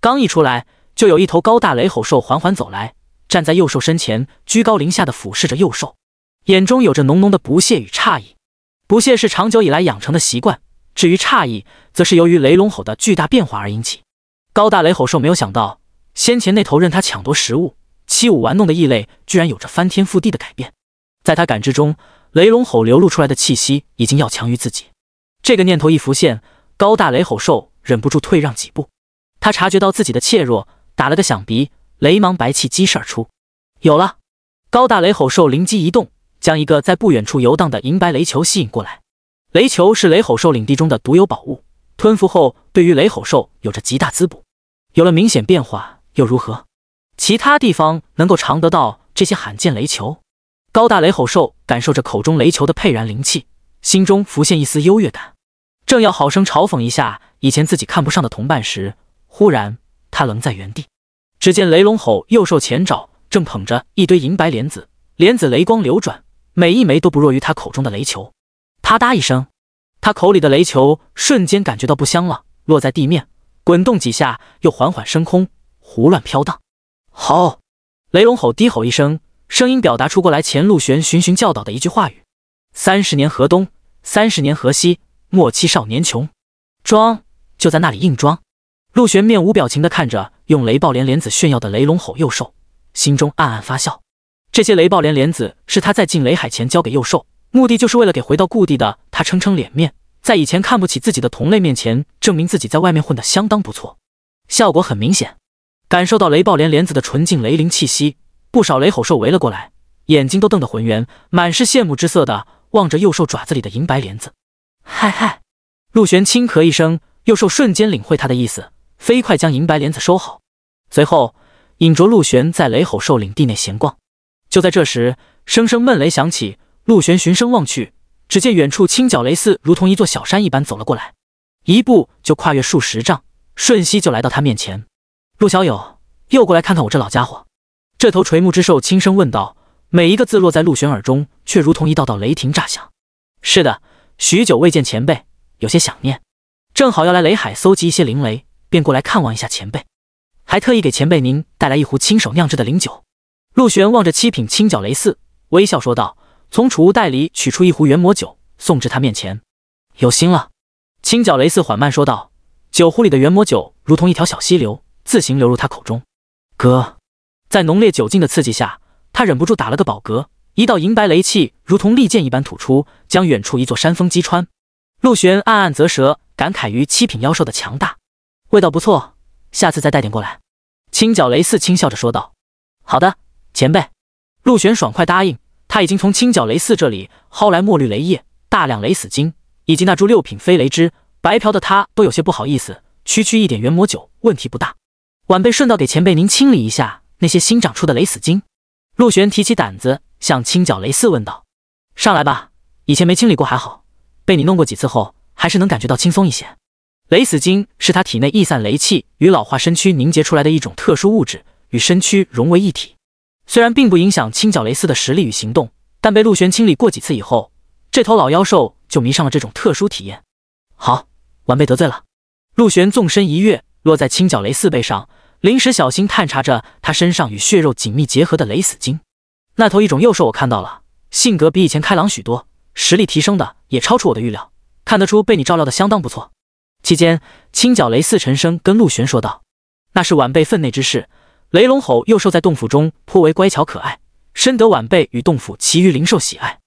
刚一出来，就有一头高大雷吼兽缓缓走来，站在幼兽身前，居高临下的俯视着幼兽，眼中有着浓浓的不屑与诧异。不屑是长久以来养成的习惯，至于诧异，则是由于雷龙吼的巨大变化而引起。高大雷吼兽没有想到，先前那头任他抢夺食物、欺侮玩弄的异类，居然有着翻天覆地的改变。在他感知中，雷龙吼流露出来的气息已经要强于自己。这个念头一浮现，高大雷吼兽忍不住退让几步，他察觉到自己的怯弱，打了个响鼻，雷芒白气激射而出。有了，高大雷吼兽灵机一动，将一个在不远处游荡的银白雷球吸引过来。雷球是雷吼兽领地中的独有宝物，吞服后对于雷吼兽有着极大滋补。有了明显变化又如何？其他地方能够尝得到这些罕见雷球？高大雷吼兽感受着口中雷球的沛然灵气，心中浮现一丝优越感。正要好生嘲讽一下以前自己看不上的同伴时，忽然他愣在原地。只见雷龙吼右兽前爪正捧着一堆银白莲子，莲子雷光流转，每一枚都不弱于他口中的雷球。啪嗒一声，他口里的雷球瞬间感觉到不香了，落在地面，滚动几下，又缓缓升空，胡乱飘荡。好！雷龙吼低吼一声，声音表达出过来前陆玄循循教导的一句话语：“三十年河东，三十年河西。”莫欺少年穷，装就在那里硬装。陆玄面无表情地看着用雷暴莲莲子炫耀的雷龙吼幼兽，心中暗暗发笑。这些雷暴莲莲子是他在进雷海前交给幼兽，目的就是为了给回到故地的他撑撑脸面，在以前看不起自己的同类面前证明自己在外面混得相当不错。效果很明显，感受到雷暴莲莲子的纯净雷灵气息，不少雷吼兽围了过来，眼睛都瞪得浑圆，满是羡慕之色的望着幼兽爪子里的银白莲子。嗨嗨，陆玄轻咳一声，幼兽瞬间领会他的意思，飞快将银白莲子收好。随后，引着陆玄在雷吼兽领地内闲逛。就在这时，声声闷雷响起。陆玄循声望去，只见远处青角雷似如同一座小山一般走了过来，一步就跨越数十丈，瞬息就来到他面前。陆小友，又过来看看我这老家伙。这头垂暮之兽轻声问道，每一个字落在陆玄耳中，却如同一道道雷霆炸响。是的。许久未见前辈，有些想念，正好要来雷海搜集一些灵雷，便过来看望一下前辈，还特意给前辈您带来一壶亲手酿制的灵酒。陆玄望着七品青角雷四，微笑说道，从储物袋里取出一壶元魔酒，送至他面前。有心了，青角雷四缓慢说道。酒壶里的元魔酒如同一条小溪流，自行流入他口中。哥，在浓烈酒劲的刺激下，他忍不住打了个饱嗝。一道银白雷气如同利剑一般吐出，将远处一座山峰击穿。陆玄暗暗啧舌，感慨于七品妖兽的强大。味道不错，下次再带点过来。青角雷四轻笑着说道：“好的，前辈。”陆玄爽快答应。他已经从青角雷四这里薅来墨绿雷液、大量雷死金，以及那株六品飞雷枝。白嫖的他都有些不好意思。区区一点元魔酒，问题不大。晚辈顺道给前辈您清理一下那些新长出的雷死金。陆玄提起胆子。向青角雷四问道：“上来吧，以前没清理过还好，被你弄过几次后，还是能感觉到轻松一些。雷死晶是他体内逸散雷气与老化身躯凝结出来的一种特殊物质，与身躯融为一体。虽然并不影响青角雷四的实力与行动，但被陆玄清理过几次以后，这头老妖兽就迷上了这种特殊体验。好，晚辈得罪了。”陆玄纵身一跃，落在青角雷四背上，临时小心探查着他身上与血肉紧密结合的雷死晶。那头一种幼兽我看到了，性格比以前开朗许多，实力提升的也超出我的预料，看得出被你照料的相当不错。期间，青角雷四沉声跟陆玄说道：“那是晚辈分内之事。”雷龙吼幼兽在洞府中颇为乖巧可爱，深得晚辈与洞府其余灵兽喜爱。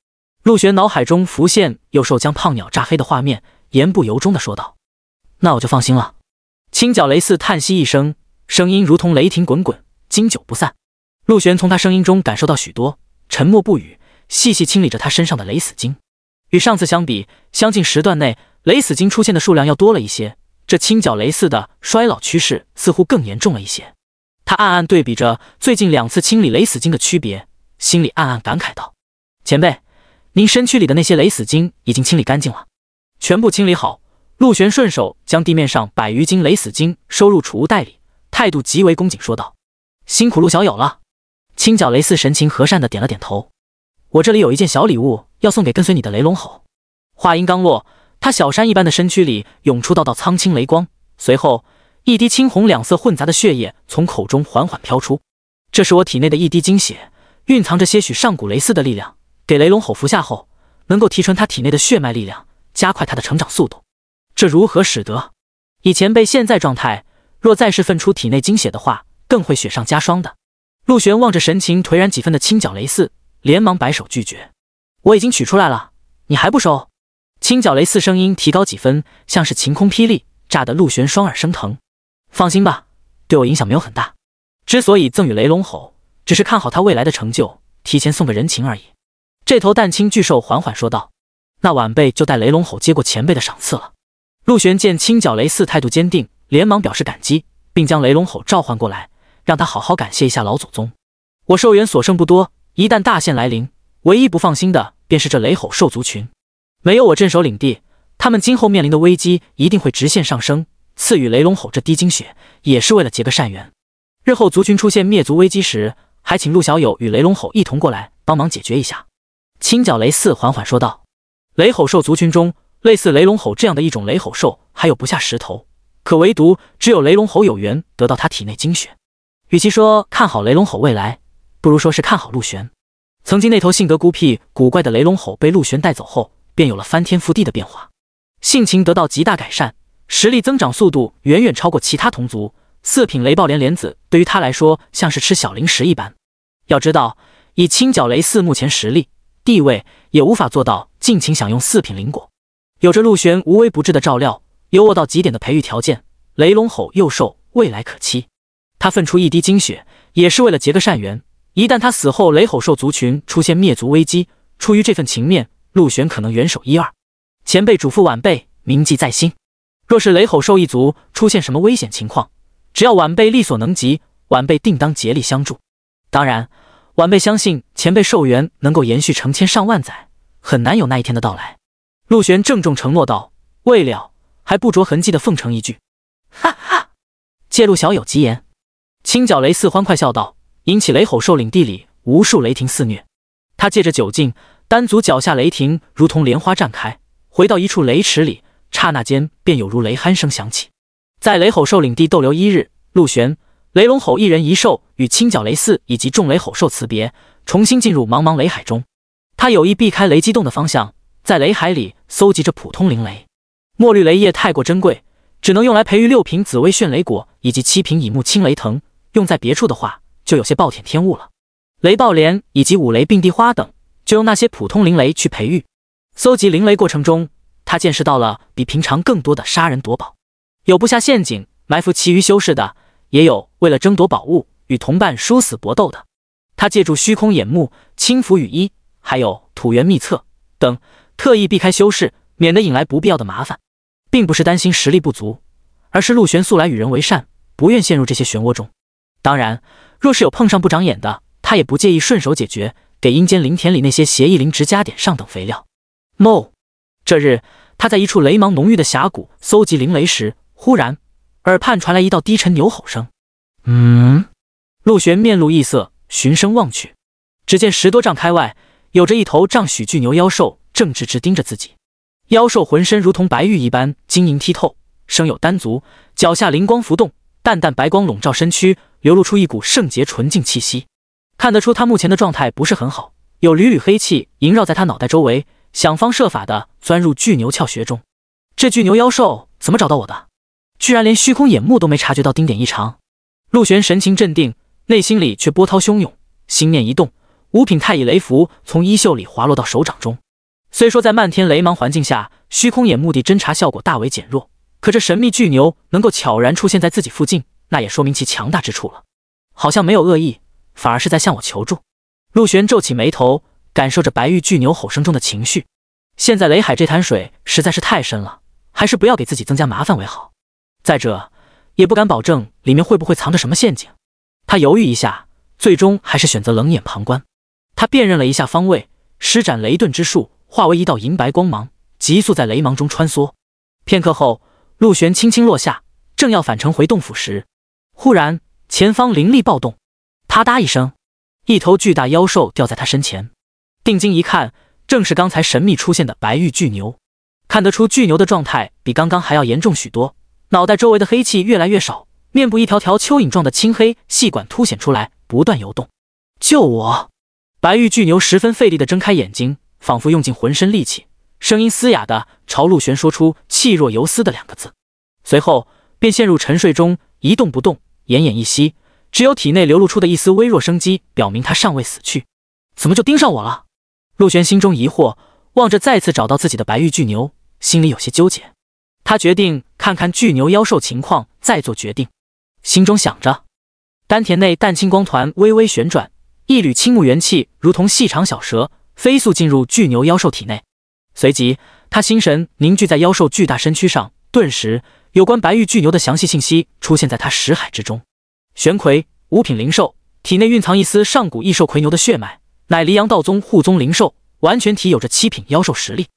陆玄脑海中浮现幼兽将胖鸟炸黑的画面，言不由衷的说道：“那我就放心了。”青角雷四叹息一声，声音如同雷霆滚滚，经久不散。陆玄从他声音中感受到许多，沉默不语，细细清理着他身上的雷死晶。与上次相比，相近时段内雷死晶出现的数量要多了一些。这青角雷似的衰老趋势似乎更严重了一些。他暗暗对比着最近两次清理雷死晶的区别，心里暗暗感慨道：“前辈，您身躯里的那些雷死晶已经清理干净了，全部清理好。”陆玄顺手将地面上百余斤雷死晶收入储物袋里，态度极为恭敬说道：“辛苦陆小友了。”青角雷似神情和善的点了点头，我这里有一件小礼物要送给跟随你的雷龙吼。话音刚落，他小山一般的身躯里涌出道道苍青雷光，随后一滴青红两色混杂的血液从口中缓缓飘出，这是我体内的一滴精血，蕴藏着些许上古雷四的力量，给雷龙吼服下后，能够提纯他体内的血脉力量，加快他的成长速度。这如何使得？以前辈现在状态，若再是分出体内精血的话，更会雪上加霜的。陆玄望着神情颓然几分的青角雷四，连忙摆手拒绝：“我已经取出来了，你还不收？”青角雷四声音提高几分，像是晴空霹雳，炸得陆玄双耳生疼。放心吧，对我影响没有很大。之所以赠与雷龙吼，只是看好他未来的成就，提前送个人情而已。这头淡青巨兽缓缓说道：“那晚辈就代雷龙吼接过前辈的赏赐了。”陆玄见青角雷四态度坚定，连忙表示感激，并将雷龙吼召唤过来。让他好好感谢一下老祖宗。我寿元所剩不多，一旦大限来临，唯一不放心的便是这雷吼兽族群。没有我镇守领地，他们今后面临的危机一定会直线上升。赐予雷龙吼这滴精血，也是为了结个善缘。日后族群出现灭族危机时，还请陆小友与雷龙吼一同过来帮忙解决一下。”青角雷四缓缓说道。雷吼兽族群中，类似雷龙吼这样的一种雷吼兽，还有不下十头，可唯独只有雷龙吼有缘得到他体内精血。与其说看好雷龙吼未来，不如说是看好陆玄。曾经那头性格孤僻古怪的雷龙吼被陆玄带走后，便有了翻天覆地的变化，性情得到极大改善，实力增长速度远远超过其他同族。四品雷暴莲莲子对于他来说像是吃小零食一般。要知道，以青角雷四目前实力地位，也无法做到尽情享用四品灵果。有着陆玄无微不至的照料，优渥到极点的培育条件，雷龙吼幼兽未来可期。他奋出一滴精血，也是为了结个善缘。一旦他死后，雷吼兽族群出现灭族危机，出于这份情面，陆玄可能援手一二。前辈嘱咐晚辈铭记在心，若是雷吼兽一族出现什么危险情况，只要晚辈力所能及，晚辈定当竭力相助。当然，晚辈相信前辈寿元能够延续成千上万载，很难有那一天的到来。陆玄郑重承诺道，未了还不着痕迹的奉承一句：“哈哈，借陆小友吉言。”青角雷四欢快笑道，引起雷吼兽领地里无数雷霆肆虐。他借着酒劲，单足脚下雷霆如同莲花绽开，回到一处雷池里，刹那间便有如雷鼾声响起。在雷吼兽领地逗留一日，陆玄、雷龙吼一人一兽与青角雷四以及众雷吼兽辞别，重新进入茫茫雷海中。他有意避开雷击洞的方向，在雷海里搜集着普通灵雷。墨绿雷液太过珍贵，只能用来培育六品紫薇炫雷果以及七品乙木青雷藤。用在别处的话，就有些暴殄天物了。雷暴莲以及五雷并蒂花等，就用那些普通灵雷去培育。搜集灵雷过程中，他见识到了比平常更多的杀人夺宝，有布下陷阱埋伏其余修士的，也有为了争夺宝物与同伴殊死搏斗的。他借助虚空眼目、轻浮雨衣，还有土元秘策等，特意避开修士，免得引来不必要的麻烦，并不是担心实力不足，而是陆玄素来与人为善，不愿陷入这些漩涡中。当然，若是有碰上不长眼的，他也不介意顺手解决，给阴间灵田里那些邪异灵植加点上等肥料。某这日他在一处雷芒浓郁的峡谷搜集灵雷时，忽然耳畔传来一道低沉牛吼声。嗯，陆玄面露异色，循声望去，只见十多丈开外有着一头丈许巨牛妖兽正直直盯着自己。妖兽浑身如同白玉一般晶莹剔透，生有丹足，脚下灵光浮动。淡淡白光笼罩身躯，流露出一股圣洁纯净气息。看得出他目前的状态不是很好，有缕缕黑气萦绕在他脑袋周围，想方设法的钻入巨牛窍穴中。这巨牛妖兽怎么找到我的？居然连虚空眼目都没察觉到丁点异常。陆玄神情镇定，内心里却波涛汹涌。心念一动，五品太乙雷符从衣袖里滑落到手掌中。虽说在漫天雷芒环境下，虚空眼目的侦查效果大为减弱。可这神秘巨牛能够悄然出现在自己附近，那也说明其强大之处了。好像没有恶意，反而是在向我求助。陆玄皱起眉头，感受着白玉巨牛吼声中的情绪。现在雷海这潭水实在是太深了，还是不要给自己增加麻烦为好。再者，也不敢保证里面会不会藏着什么陷阱。他犹豫一下，最终还是选择冷眼旁观。他辨认了一下方位，施展雷遁之术，化为一道银白光芒，急速在雷芒中穿梭。片刻后。陆玄轻轻落下，正要返程回洞府时，忽然前方灵力暴动，啪嗒一声，一头巨大妖兽掉在他身前。定睛一看，正是刚才神秘出现的白玉巨牛。看得出巨牛的状态比刚刚还要严重许多，脑袋周围的黑气越来越少，面部一条条蚯蚓状的青黑细管凸显出来，不断游动。救我！白玉巨牛十分费力地睁开眼睛，仿佛用尽浑身力气。声音嘶哑的朝陆玄说出气若游丝的两个字，随后便陷入沉睡中，一动不动，奄奄一息，只有体内流露出的一丝微弱生机，表明他尚未死去。怎么就盯上我了？陆玄心中疑惑，望着再次找到自己的白玉巨牛，心里有些纠结。他决定看看巨牛妖兽情况，再做决定。心中想着，丹田内淡青光团微微旋转，一缕青木元气如同细长小蛇，飞速进入巨牛妖兽体内。随即，他心神凝聚在妖兽巨大身躯上，顿时有关白玉巨牛的详细信息出现在他识海之中。玄魁五品灵兽，体内蕴藏一丝上古异兽魁牛的血脉，乃离阳道宗护宗灵兽，完全体有着七品妖兽实力。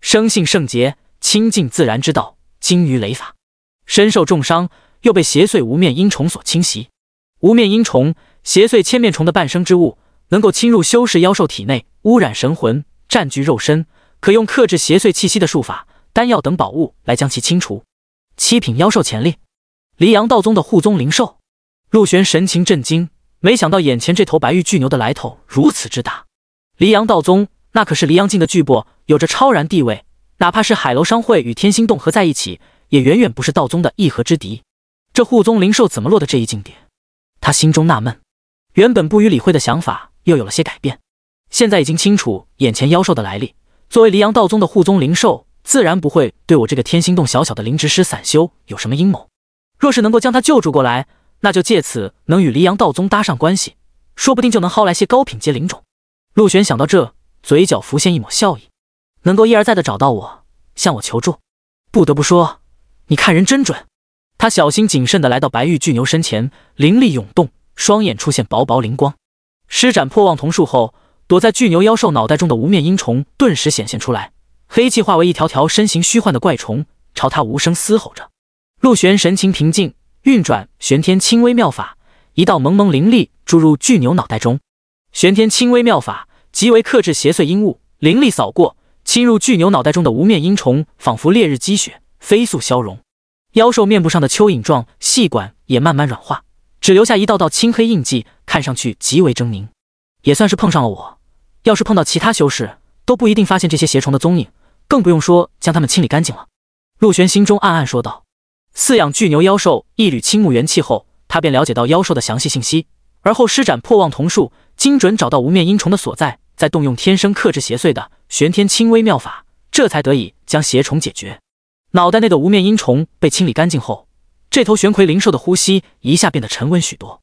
生性圣洁，亲近自然之道，精于雷法。身受重伤，又被邪祟无面阴虫所侵袭。无面阴虫，邪祟千面虫的伴生之物，能够侵入修士妖兽体内，污染神魂，占据肉身。可用克制邪祟气息的术法、丹药等宝物来将其清除。七品妖兽潜力，黎阳道宗的护宗灵兽。陆玄神情震惊，没想到眼前这头白玉巨牛的来头如此之大。黎阳道宗那可是黎阳境的巨擘，有着超然地位，哪怕是海楼商会与天星洞合在一起，也远远不是道宗的一合之敌。这护宗灵兽怎么落得这一境地？他心中纳闷，原本不予理会的想法又有了些改变。现在已经清楚眼前妖兽的来历。作为黎阳道宗的护宗灵兽，自然不会对我这个天星洞小小的灵执师散修有什么阴谋。若是能够将他救助过来，那就借此能与黎阳道宗搭上关系，说不定就能薅来些高品阶灵种。陆玄想到这，嘴角浮现一抹笑意。能够一而再的找到我，向我求助，不得不说，你看人真准。他小心谨慎的来到白玉巨牛身前，灵力涌动，双眼出现薄薄灵光，施展破妄瞳术后。躲在巨牛妖兽脑袋中的无面阴虫顿时显现出来，黑气化为一条条身形虚幻的怪虫，朝他无声嘶吼着。陆玄神情平静，运转玄天轻微妙法，一道蒙蒙灵力注入巨牛脑袋中。玄天轻微妙法极为克制邪祟阴物，灵力扫过，侵入巨牛脑袋中的无面阴虫仿佛烈日积雪，飞速消融。妖兽面部上的蚯蚓状细管也慢慢软化，只留下一道道青黑印记，看上去极为狰狞。也算是碰上了我，要是碰到其他修士，都不一定发现这些邪虫的踪影，更不用说将它们清理干净了。陆玄心中暗暗说道。饲养巨牛妖兽一缕青木元气后，他便了解到妖兽的详细信息，而后施展破妄瞳术，精准找到无面阴虫的所在，再动用天生克制邪祟的玄天轻微妙法，这才得以将邪虫解决。脑袋内的无面阴虫被清理干净后，这头玄魁灵兽的呼吸一下变得沉稳许多。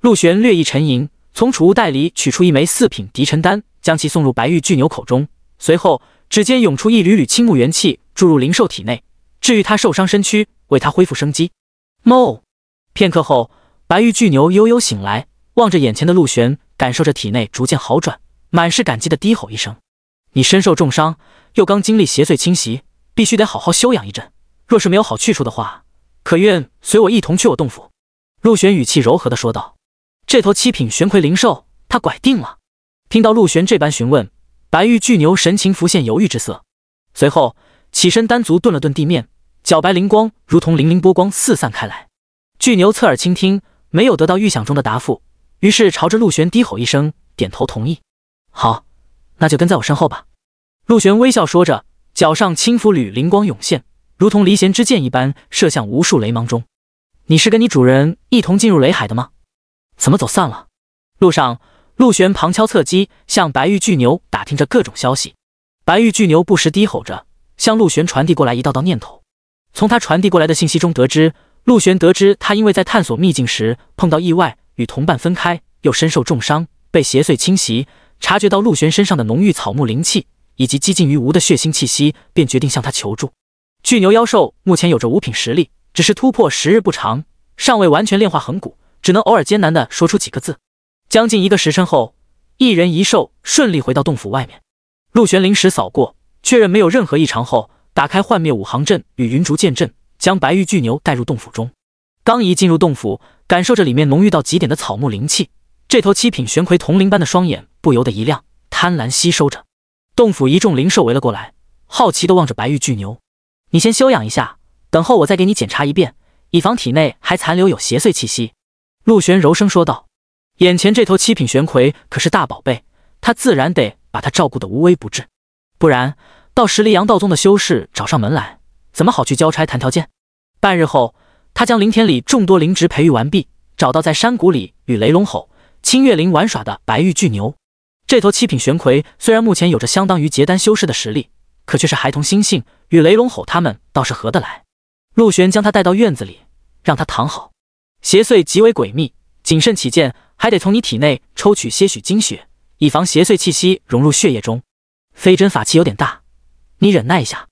陆玄略一沉吟。从储物袋里取出一枚四品涤尘丹，将其送入白玉巨牛口中，随后指尖涌出一缕缕青木元气注入灵兽体内，治愈它受伤身躯，为它恢复生机。猫，片刻后，白玉巨牛悠悠醒来，望着眼前的陆玄，感受着体内逐渐好转，满是感激的低吼一声：“你身受重伤，又刚经历邪祟侵袭，必须得好好休养一阵。若是没有好去处的话，可愿随我一同去我洞府？”陆玄语气柔和的说道。这头七品玄魁灵兽，他拐定了。听到陆玄这般询问，白玉巨牛神情浮现犹豫之色，随后起身单足顿了顿地面，脚白灵光如同粼粼波光四散开来。巨牛侧耳倾听，没有得到预想中的答复，于是朝着陆玄低吼一声，点头同意。好，那就跟在我身后吧。陆玄微笑说着，脚上轻浮缕灵光涌现，如同离弦之箭一般射向无数雷芒中。你是跟你主人一同进入雷海的吗？怎么走散了？路上，陆玄旁敲侧击向白玉巨牛打听着各种消息。白玉巨牛不时低吼着，向陆玄传递过来一道道念头。从他传递过来的信息中得知，陆玄得知他因为在探索秘境时碰到意外，与同伴分开，又身受重伤，被邪祟侵袭。察觉到陆玄身上的浓郁草木灵气以及几近于无的血腥气息，便决定向他求助。巨牛妖兽目前有着五品实力，只是突破时日不长，尚未完全炼化恒古。只能偶尔艰难地说出几个字。将近一个时辰后，一人一兽顺利回到洞府外面。陆玄灵石扫过，确认没有任何异常后，打开幻灭五行阵与云竹剑阵，将白玉巨牛带入洞府中。刚一进入洞府，感受着里面浓郁到极点的草木灵气，这头七品玄魁铜铃般的双眼不由得一亮，贪婪吸收着。洞府一众灵兽围了过来，好奇地望着白玉巨牛。你先休养一下，等候我再给你检查一遍，以防体内还残留有邪祟气息。陆玄柔声说道：“眼前这头七品玄魁可是大宝贝，他自然得把他照顾得无微不至，不然到十里杨道宗的修士找上门来，怎么好去交差谈条件？”半日后，他将灵田里众多灵植培育完毕，找到在山谷里与雷龙吼、青月灵玩耍的白玉巨牛。这头七品玄魁虽然目前有着相当于结丹修士的实力，可却是孩童心性，与雷龙吼他们倒是合得来。陆玄将他带到院子里，让他躺好。邪祟极为诡秘，谨慎起见，还得从你体内抽取些许精血，以防邪祟气息融入血液中。飞针法器有点大，你忍耐一下。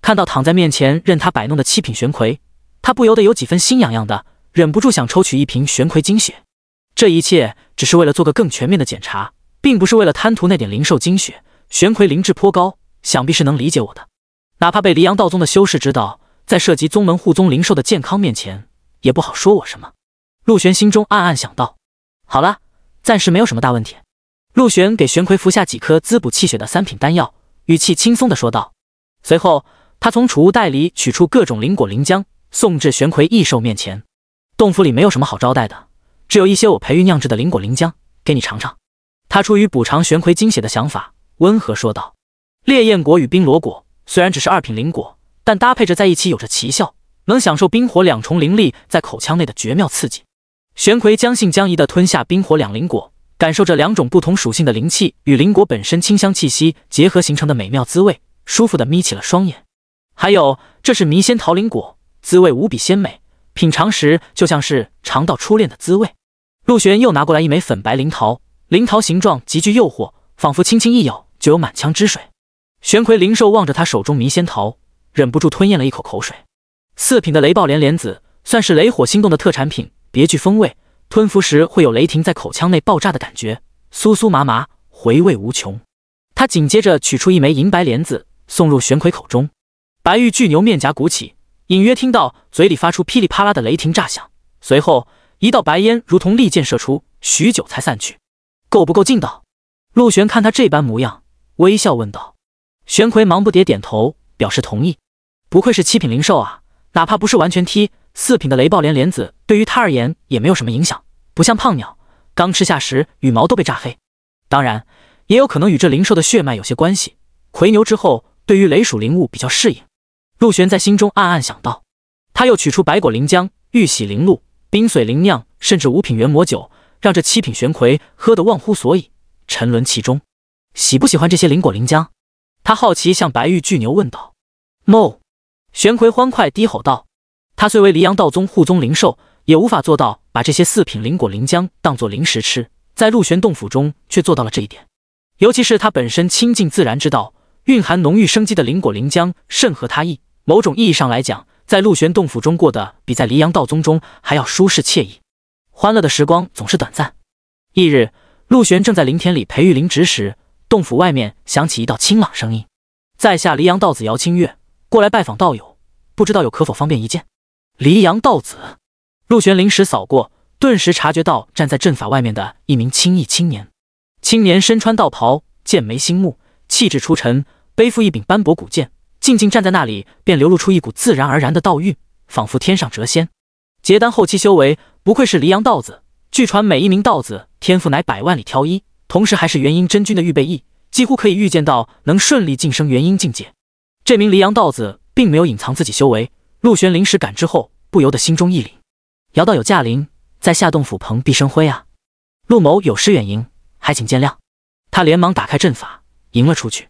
看到躺在面前任他摆弄的七品玄魁，他不由得有几分心痒痒的，忍不住想抽取一瓶玄魁精血。这一切只是为了做个更全面的检查，并不是为了贪图那点灵兽精血。玄魁灵智颇高，想必是能理解我的。哪怕被离阳道宗的修士知道，在涉及宗门护宗灵兽的健康面前，也不好说我什么。陆玄心中暗暗想到：“好了，暂时没有什么大问题。”陆玄给玄魁服下几颗滋补气血的三品丹药，语气轻松地说道。随后，他从储物袋里取出各种灵果灵浆，送至玄魁异兽面前。洞府里没有什么好招待的，只有一些我培育酿制的灵果灵浆给你尝尝。他出于补偿玄魁精血的想法，温和说道：“烈焰果与冰罗果虽然只是二品灵果，但搭配着在一起有着奇效，能享受冰火两重灵力在口腔内的绝妙刺激。”玄魁将信将疑地吞下冰火两灵果，感受着两种不同属性的灵气与灵果本身清香气息结合形成的美妙滋味，舒服的眯起了双眼。还有，这是迷仙桃灵果，滋味无比鲜美，品尝时就像是尝到初恋的滋味。陆玄又拿过来一枚粉白灵桃，灵桃形状极具诱惑，仿佛轻轻一咬就有满腔汁水。玄魁灵兽望着他手中迷仙桃，忍不住吞咽了一口口水。四品的雷暴莲莲子，算是雷火心动的特产品。别具风味，吞服时会有雷霆在口腔内爆炸的感觉，酥酥麻麻，回味无穷。他紧接着取出一枚银白莲子，送入玄魁口中。白玉巨牛面颊鼓起，隐约听到嘴里发出噼里啪啦的雷霆炸响，随后一道白烟如同利箭射出，许久才散去。够不够劲道？陆玄看他这般模样，微笑问道。玄魁忙不迭点头，表示同意。不愧是七品灵兽啊，哪怕不是完全踢。四品的雷暴连莲子对于他而言也没有什么影响，不像胖鸟刚吃下时羽毛都被炸黑。当然，也有可能与这灵兽的血脉有些关系。魁牛之后对于雷属灵物比较适应。陆玄在心中暗暗想到，他又取出白果灵浆、玉玺灵露、冰髓灵酿，甚至五品元魔酒，让这七品玄魁喝得忘乎所以，沉沦其中。喜不喜欢这些灵果灵浆？他好奇向白玉巨牛问道。哞！玄魁欢快低吼道。他虽为黎阳道宗护宗灵兽，也无法做到把这些四品灵果灵浆当做零食吃。在陆玄洞府中，却做到了这一点。尤其是他本身亲近自然之道，蕴含浓郁生机的灵果灵浆甚合他意。某种意义上来讲，在陆玄洞府中过得比在黎阳道宗中还要舒适惬意。欢乐的时光总是短暂。翌日，陆玄正在林田里培育灵植时，洞府外面响起一道清朗声音：“在下黎阳道子姚清月，过来拜访道友，不知道有可否方便一见？”黎阳道子，陆玄临时扫过，顿时察觉到站在阵法外面的一名青衣青年。青年身穿道袍，剑眉星目，气质出尘，背负一柄斑驳古剑，静静站在那里，便流露出一股自然而然的道韵，仿佛天上谪仙。结丹后期修为，不愧是黎阳道子。据传每一名道子天赋乃百万里挑一，同时还是元婴真君的预备役，几乎可以预见到能顺利晋升元婴境界。这名黎阳道子并没有隐藏自己修为。陆玄临时感知后，不由得心中一凛。姚道友驾临，在下洞府蓬荜生辉啊！陆某有失远迎，还请见谅。他连忙打开阵法，迎了出去。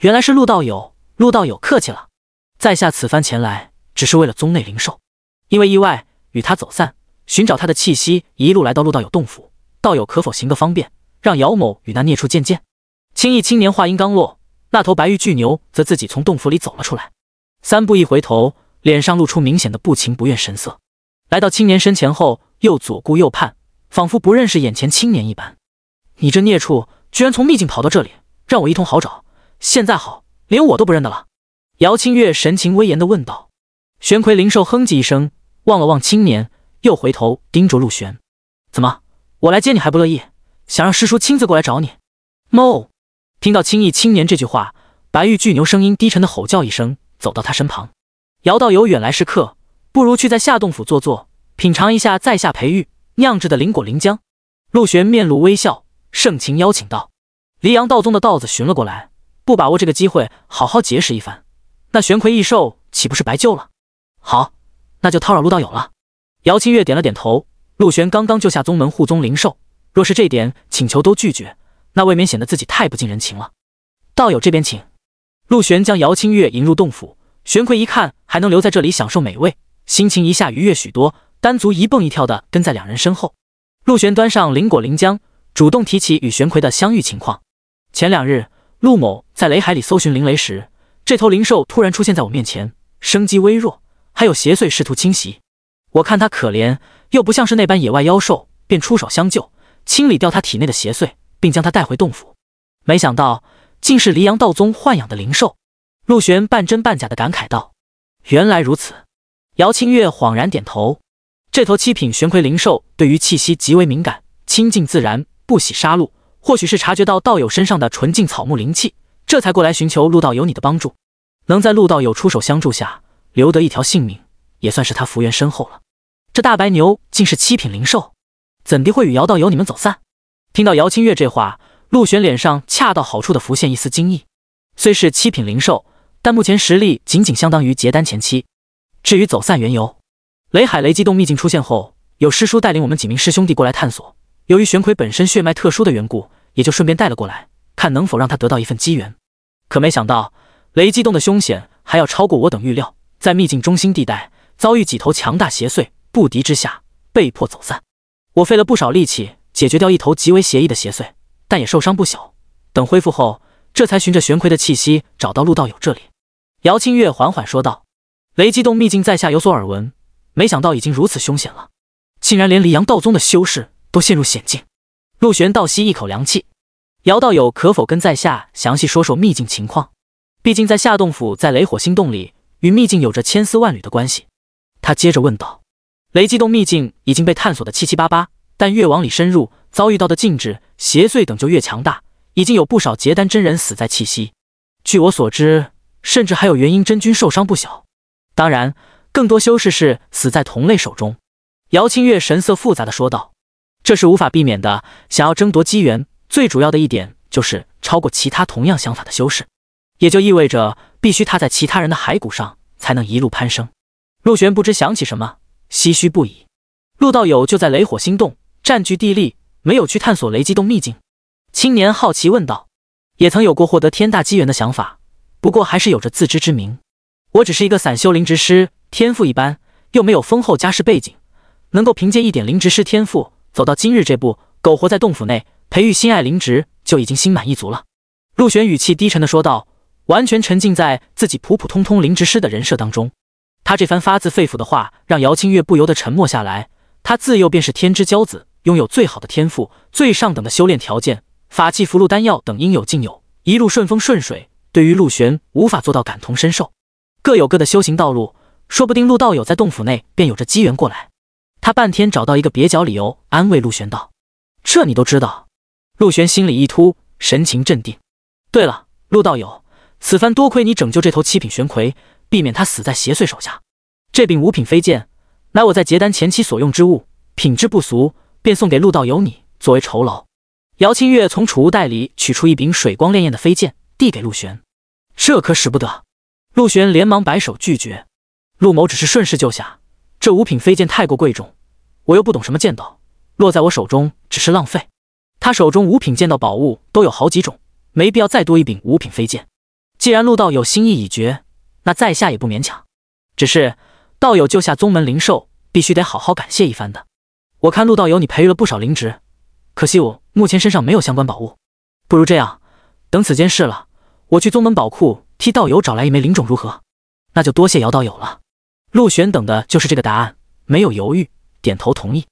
原来是陆道友，陆道友客气了。在下此番前来，只是为了宗内灵兽，因为意外与他走散，寻找他的气息，一路来到陆道友洞府。道友可否行个方便，让姚某与那孽畜见见？青衣青年话音刚落，那头白玉巨牛则自己从洞府里走了出来，三步一回头。脸上露出明显的不情不愿神色，来到青年身前后，又左顾右盼，仿佛不认识眼前青年一般。你这孽畜，居然从秘境跑到这里，让我一通好找，现在好连我都不认得了。姚清月神情威严地问道。玄魁灵兽哼唧一声，望了望青年，又回头盯着陆玄。怎么，我来接你还不乐意？想让师叔亲自过来找你？哞！听到青翼青年这句话，白玉巨牛声音低沉的吼叫一声，走到他身旁。姚道友远来是客，不如去在下洞府坐坐，品尝一下在下培育酿制的灵果灵浆。陆玄面露微笑，盛情邀请道：“黎阳道宗的道子寻了过来，不把握这个机会好好结识一番，那玄魁异兽岂不是白救了？”好，那就叨扰陆道友了。姚清月点了点头。陆玄刚刚救下宗门护宗灵兽，若是这点请求都拒绝，那未免显得自己太不近人情了。道友这边请。陆玄将姚清月迎入洞府。玄魁一看还能留在这里享受美味，心情一下愉悦许多，单足一蹦一跳的跟在两人身后。陆玄端上灵果灵浆，主动提起与玄魁的相遇情况：前两日，陆某在雷海里搜寻灵雷时，这头灵兽突然出现在我面前，生机微弱，还有邪祟试图侵袭。我看它可怜，又不像是那般野外妖兽，便出手相救，清理掉它体内的邪祟，并将它带回洞府。没想到，竟是黎阳道宗豢养的灵兽。陆玄半真半假的感慨道：“原来如此。”姚清月恍然点头。这头七品玄魁灵兽对于气息极为敏感，亲近自然，不喜杀戮，或许是察觉到道友身上的纯净草木灵气，这才过来寻求陆道友你的帮助。能在陆道友出手相助下留得一条性命，也算是他福缘深厚了。这大白牛竟是七品灵兽，怎地会与姚道友你们走散？听到姚清月这话，陆玄脸上恰到好处的浮现一丝惊异，虽是七品灵兽。但目前实力仅仅相当于结丹前期。至于走散缘由，雷海雷击洞秘境出现后，有师叔带领我们几名师兄弟过来探索。由于玄魁本身血脉特殊的缘故，也就顺便带了过来，看能否让他得到一份机缘。可没想到，雷击洞的凶险还要超过我等预料，在秘境中心地带遭遇几头强大邪祟，不敌之下被迫走散。我费了不少力气解决掉一头极为邪异的邪祟，但也受伤不小。等恢复后，这才循着玄魁的气息找到陆道友这里。姚清月缓缓说道：“雷击洞秘境，在下有所耳闻，没想到已经如此凶险了，竟然连离阳道宗的修士都陷入险境。”陆玄倒吸一口凉气：“姚道友，可否跟在下详细说说秘境情况？毕竟在下洞府在雷火星洞里，与秘境有着千丝万缕的关系。”他接着问道：“雷击洞秘境已经被探索的七七八八，但越往里深入，遭遇到的禁制、邪祟等就越强大，已经有不少结丹真人死在气息。据我所知。”甚至还有元婴真君受伤不小，当然，更多修士是死在同类手中。姚清月神色复杂的说道：“这是无法避免的。想要争夺机缘，最主要的一点就是超过其他同样想法的修士，也就意味着必须踏在其他人的骸骨上，才能一路攀升。”陆玄不知想起什么，唏嘘不已。陆道友就在雷火星洞占据地利，没有去探索雷击洞秘境？青年好奇问道：“也曾有过获得天大机缘的想法。”不过还是有着自知之明，我只是一个散修灵植师，天赋一般，又没有丰厚家世背景，能够凭借一点灵植师天赋走到今日这步，苟活在洞府内培育心爱灵植，就已经心满意足了。陆玄语气低沉的说道，完全沉浸在自己普普通通灵植师的人设当中。他这番发自肺腑的话，让姚清月不由得沉默下来。他自幼便是天之骄子，拥有最好的天赋、最上等的修炼条件，法器、符箓、丹药等应有尽有，一路顺风顺水。对于陆玄无法做到感同身受，各有各的修行道路，说不定陆道友在洞府内便有着机缘过来。他半天找到一个蹩脚理由，安慰陆玄道：“这你都知道。”陆玄心里一突，神情镇定。对了，陆道友，此番多亏你拯救这头七品玄魁，避免他死在邪祟手下。这柄五品飞剑，乃我在结丹前期所用之物，品质不俗，便送给陆道友你作为酬劳。姚清月从储物袋里取出一柄水光潋滟的飞剑，递给陆玄。这可使不得！陆玄连忙摆手拒绝。陆某只是顺势救下，这五品飞剑太过贵重，我又不懂什么剑道，落在我手中只是浪费。他手中五品剑道宝物都有好几种，没必要再多一柄五品飞剑。既然陆道友心意已决，那在下也不勉强。只是道友救下宗门灵兽，必须得好好感谢一番的。我看陆道友你培育了不少灵植，可惜我目前身上没有相关宝物。不如这样，等此间事了。我去宗门宝库替道友找来一枚灵种，如何？那就多谢姚道友了。陆玄等的就是这个答案，没有犹豫，点头同意。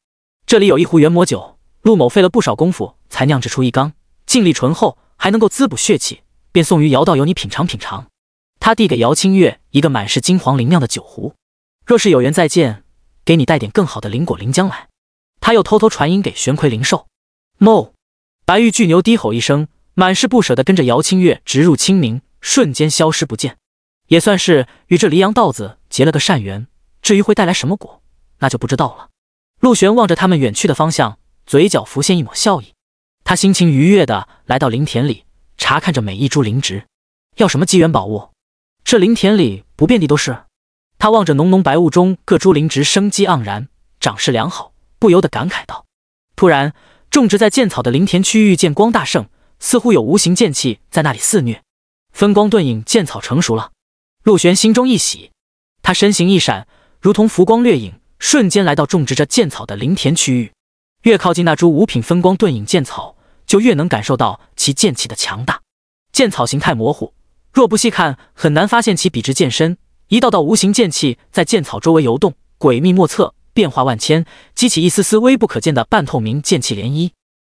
这里有一壶元魔酒，陆某费了不少功夫才酿制出一缸，劲力醇厚，还能够滋补血气，便送于姚道友你品尝品尝。他递给姚清月一个满是金黄灵酿的酒壶，若是有缘再见，给你带点更好的灵果灵浆来。他又偷偷传音给玄魁灵兽，哞！白玉巨牛低吼一声。满是不舍地跟着姚清月直入清明，瞬间消失不见，也算是与这黎阳道子结了个善缘。至于会带来什么果，那就不知道了。陆玄望着他们远去的方向，嘴角浮现一抹笑意。他心情愉悦地来到灵田里，查看着每一株灵植。要什么机缘宝物？这灵田里不遍地都是？他望着浓浓白雾中各株灵植生机盎然，长势良好，不由得感慨道。突然，种植在剑草的灵田区域见光大盛。似乎有无形剑气在那里肆虐，分光遁影剑草成熟了，陆玄心中一喜，他身形一闪，如同浮光掠影，瞬间来到种植着剑草的林田区域。越靠近那株五品分光遁影剑草，就越能感受到其剑气的强大。剑草形态模糊，若不细看，很难发现其笔直剑身。一道道无形剑气在剑草周围游动，诡秘莫测，变化万千，激起一丝丝微不可见的半透明剑气涟漪。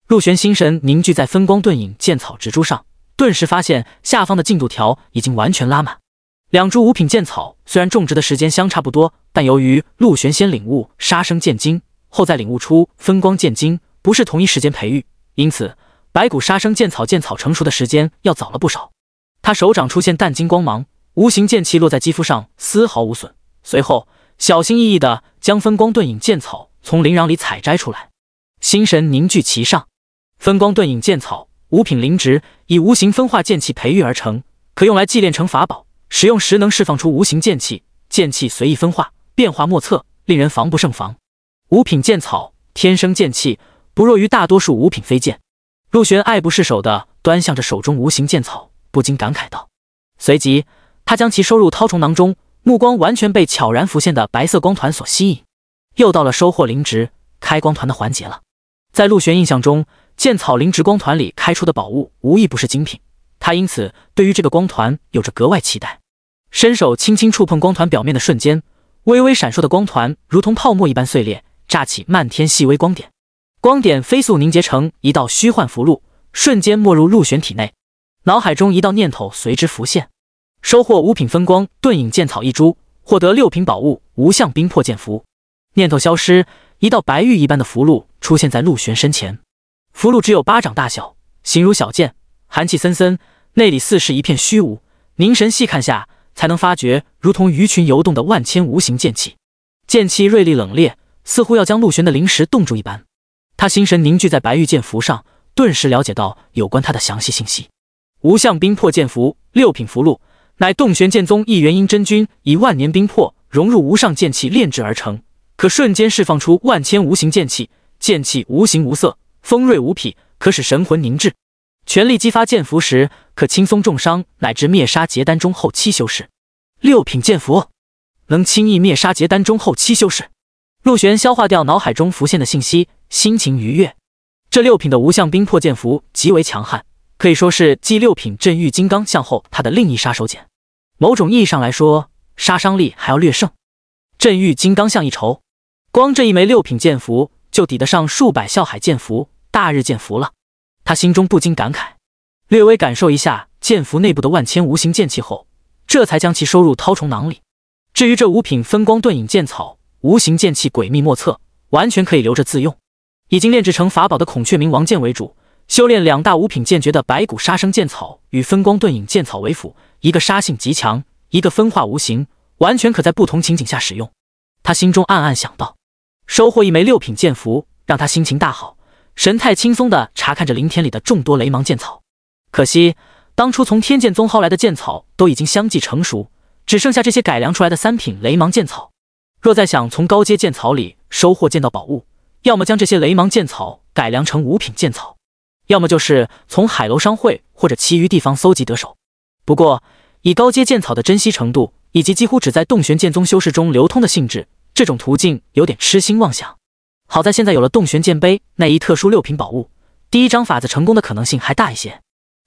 陆玄心神凝聚在分光遁影剑草植株上，顿时发现下方的进度条已经完全拉满。两株五品剑草虽然种植的时间相差不多，但由于陆玄先领悟杀生剑经，后再领悟出分光剑经，不是同一时间培育，因此白骨杀生剑草剑草成熟的时间要早了不少。他手掌出现淡金光芒，无形剑气落在肌肤上丝毫无损。随后小心翼翼地将分光遁影剑草从灵壤里采摘出来，心神凝聚其上。分光遁影剑草，五品灵植，以无形分化剑气培育而成，可用来祭炼成法宝。使用时能释放出无形剑气，剑气随意分化，变化莫测，令人防不胜防。五品剑草天生剑气，不弱于大多数五品飞剑。陆玄爱不释手的端向着手中无形剑草，不禁感慨道。随即，他将其收入绦虫囊中，目光完全被悄然浮现的白色光团所吸引。又到了收获灵植、开光团的环节了。在陆玄印象中，剑草灵植光团里开出的宝物，无一不是精品。他因此对于这个光团有着格外期待。伸手轻轻触碰光团表面的瞬间，微微闪烁的光团如同泡沫一般碎裂，炸起漫天细微光点。光点飞速凝结成一道虚幻符箓，瞬间没入陆玄体内。脑海中一道念头随之浮现：收获五品分光遁影剑草一株，获得六品宝物无相冰魄剑符。念头消失，一道白玉一般的符箓出现在陆玄身前。符箓只有巴掌大小，形如小剑，寒气森森，内里似是一片虚无。凝神细看下，才能发觉如同鱼群游动的万千无形剑气。剑气锐利冷冽，似乎要将陆玄的灵石冻住一般。他心神凝聚在白玉剑符上，顿时了解到有关他的详细信息。无相冰魄剑符，六品符箓，乃洞玄剑宗一元婴真君以万年冰魄融入无上剑气炼制而成，可瞬间释放出万千无形剑气。剑气无形无色。锋锐无匹，可使神魂凝滞；全力激发剑符时，可轻松重伤乃至灭杀结丹中后期修士。六品剑符能轻易灭杀结丹中后期修士。陆玄消化掉脑海中浮现的信息，心情愉悦。这六品的无相冰魄剑符极为强悍，可以说是继六品镇狱金刚像后他的另一杀手锏。某种意义上来说，杀伤力还要略胜镇狱金刚像一筹。光这一枚六品剑符，就抵得上数百笑海剑符。大日剑符了，他心中不禁感慨，略微感受一下剑符内部的万千无形剑气后，这才将其收入绦虫囊里。至于这五品分光遁影剑草，无形剑气诡秘莫测，完全可以留着自用。已经炼制成法宝的孔雀明王剑为主，修炼两大五品剑诀的白骨杀生剑草与分光遁影剑草为辅，一个杀性极强，一个分化无形，完全可在不同情景下使用。他心中暗暗想到，收获一枚六品剑符，让他心情大好。神态轻松地查看着林田里的众多雷芒剑草，可惜当初从天剑宗薅来的剑草都已经相继成熟，只剩下这些改良出来的三品雷芒剑草。若再想从高阶剑草里收获剑道宝物，要么将这些雷芒剑草改良成五品剑草，要么就是从海楼商会或者其余地方搜集得手。不过，以高阶剑草的珍惜程度以及几乎只在洞玄剑宗修士中流通的性质，这种途径有点痴心妄想。好在现在有了洞玄剑碑那一特殊六品宝物，第一张法子成功的可能性还大一些。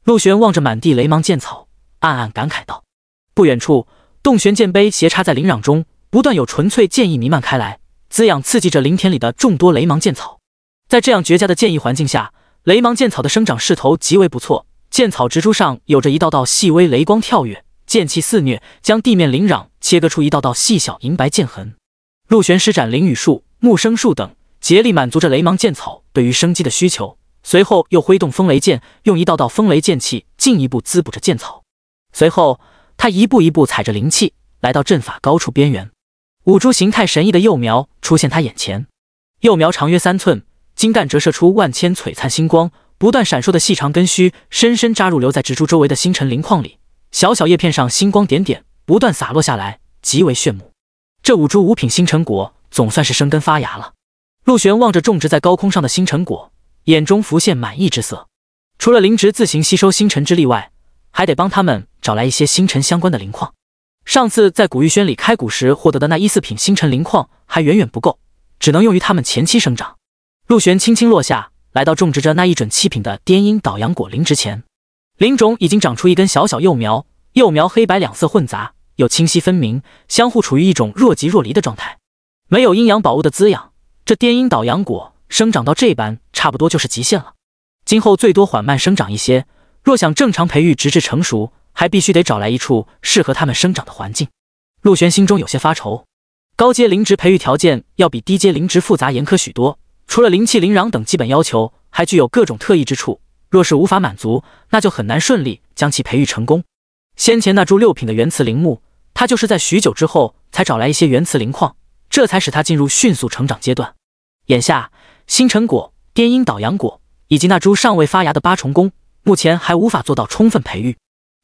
陆玄望着满地雷芒剑草，暗暗感慨道。不远处，洞玄剑碑斜插在林壤中，不断有纯粹剑意弥漫开来，滋养刺激着林田里的众多雷芒剑草。在这样绝佳的剑意环境下，雷芒剑草的生长势头极为不错。剑草植株上有着一道道细微雷光跳跃，剑气肆虐，将地面林壤切割出一道道细小银白剑痕。陆玄施展灵雨术、木生术等。竭力满足着雷芒剑草对于生机的需求，随后又挥动风雷剑，用一道道风雷剑气进一步滋补着剑草。随后，他一步一步踩着灵气，来到阵法高处边缘，五株形态神异的幼苗出现他眼前。幼苗长约三寸，茎干折射出万千璀璨星光，不断闪烁的细长根须深深扎入留在植株周围的星辰灵矿里，小小叶片上星光点点，不断洒落下来，极为炫目。这五株五品星辰果总算是生根发芽了。陆玄望着种植在高空上的星辰果，眼中浮现满意之色。除了灵植自行吸收星辰之力外，还得帮他们找来一些星辰相关的灵矿。上次在古玉轩里开谷时获得的那一四品星辰灵矿还远远不够，只能用于他们前期生长。陆玄轻轻落下，来到种植着那一准七品的滇阴导阳果灵植前，灵种已经长出一根小小幼苗，幼苗黑白两色混杂，又清晰分明，相互处于一种若即若离的状态。没有阴阳宝物的滋养。这颠阴岛阳果生长到这般，差不多就是极限了。今后最多缓慢生长一些，若想正常培育直至成熟，还必须得找来一处适合它们生长的环境。陆玄心中有些发愁，高阶灵植培育条件要比低阶灵植复杂严苛许多，除了灵气、灵壤等基本要求，还具有各种特异之处。若是无法满足，那就很难顺利将其培育成功。先前那株六品的原磁灵木，他就是在许久之后才找来一些原磁灵矿，这才使它进入迅速成长阶段。眼下，星辰果、颠阴倒阳果以及那株尚未发芽的八重功，目前还无法做到充分培育。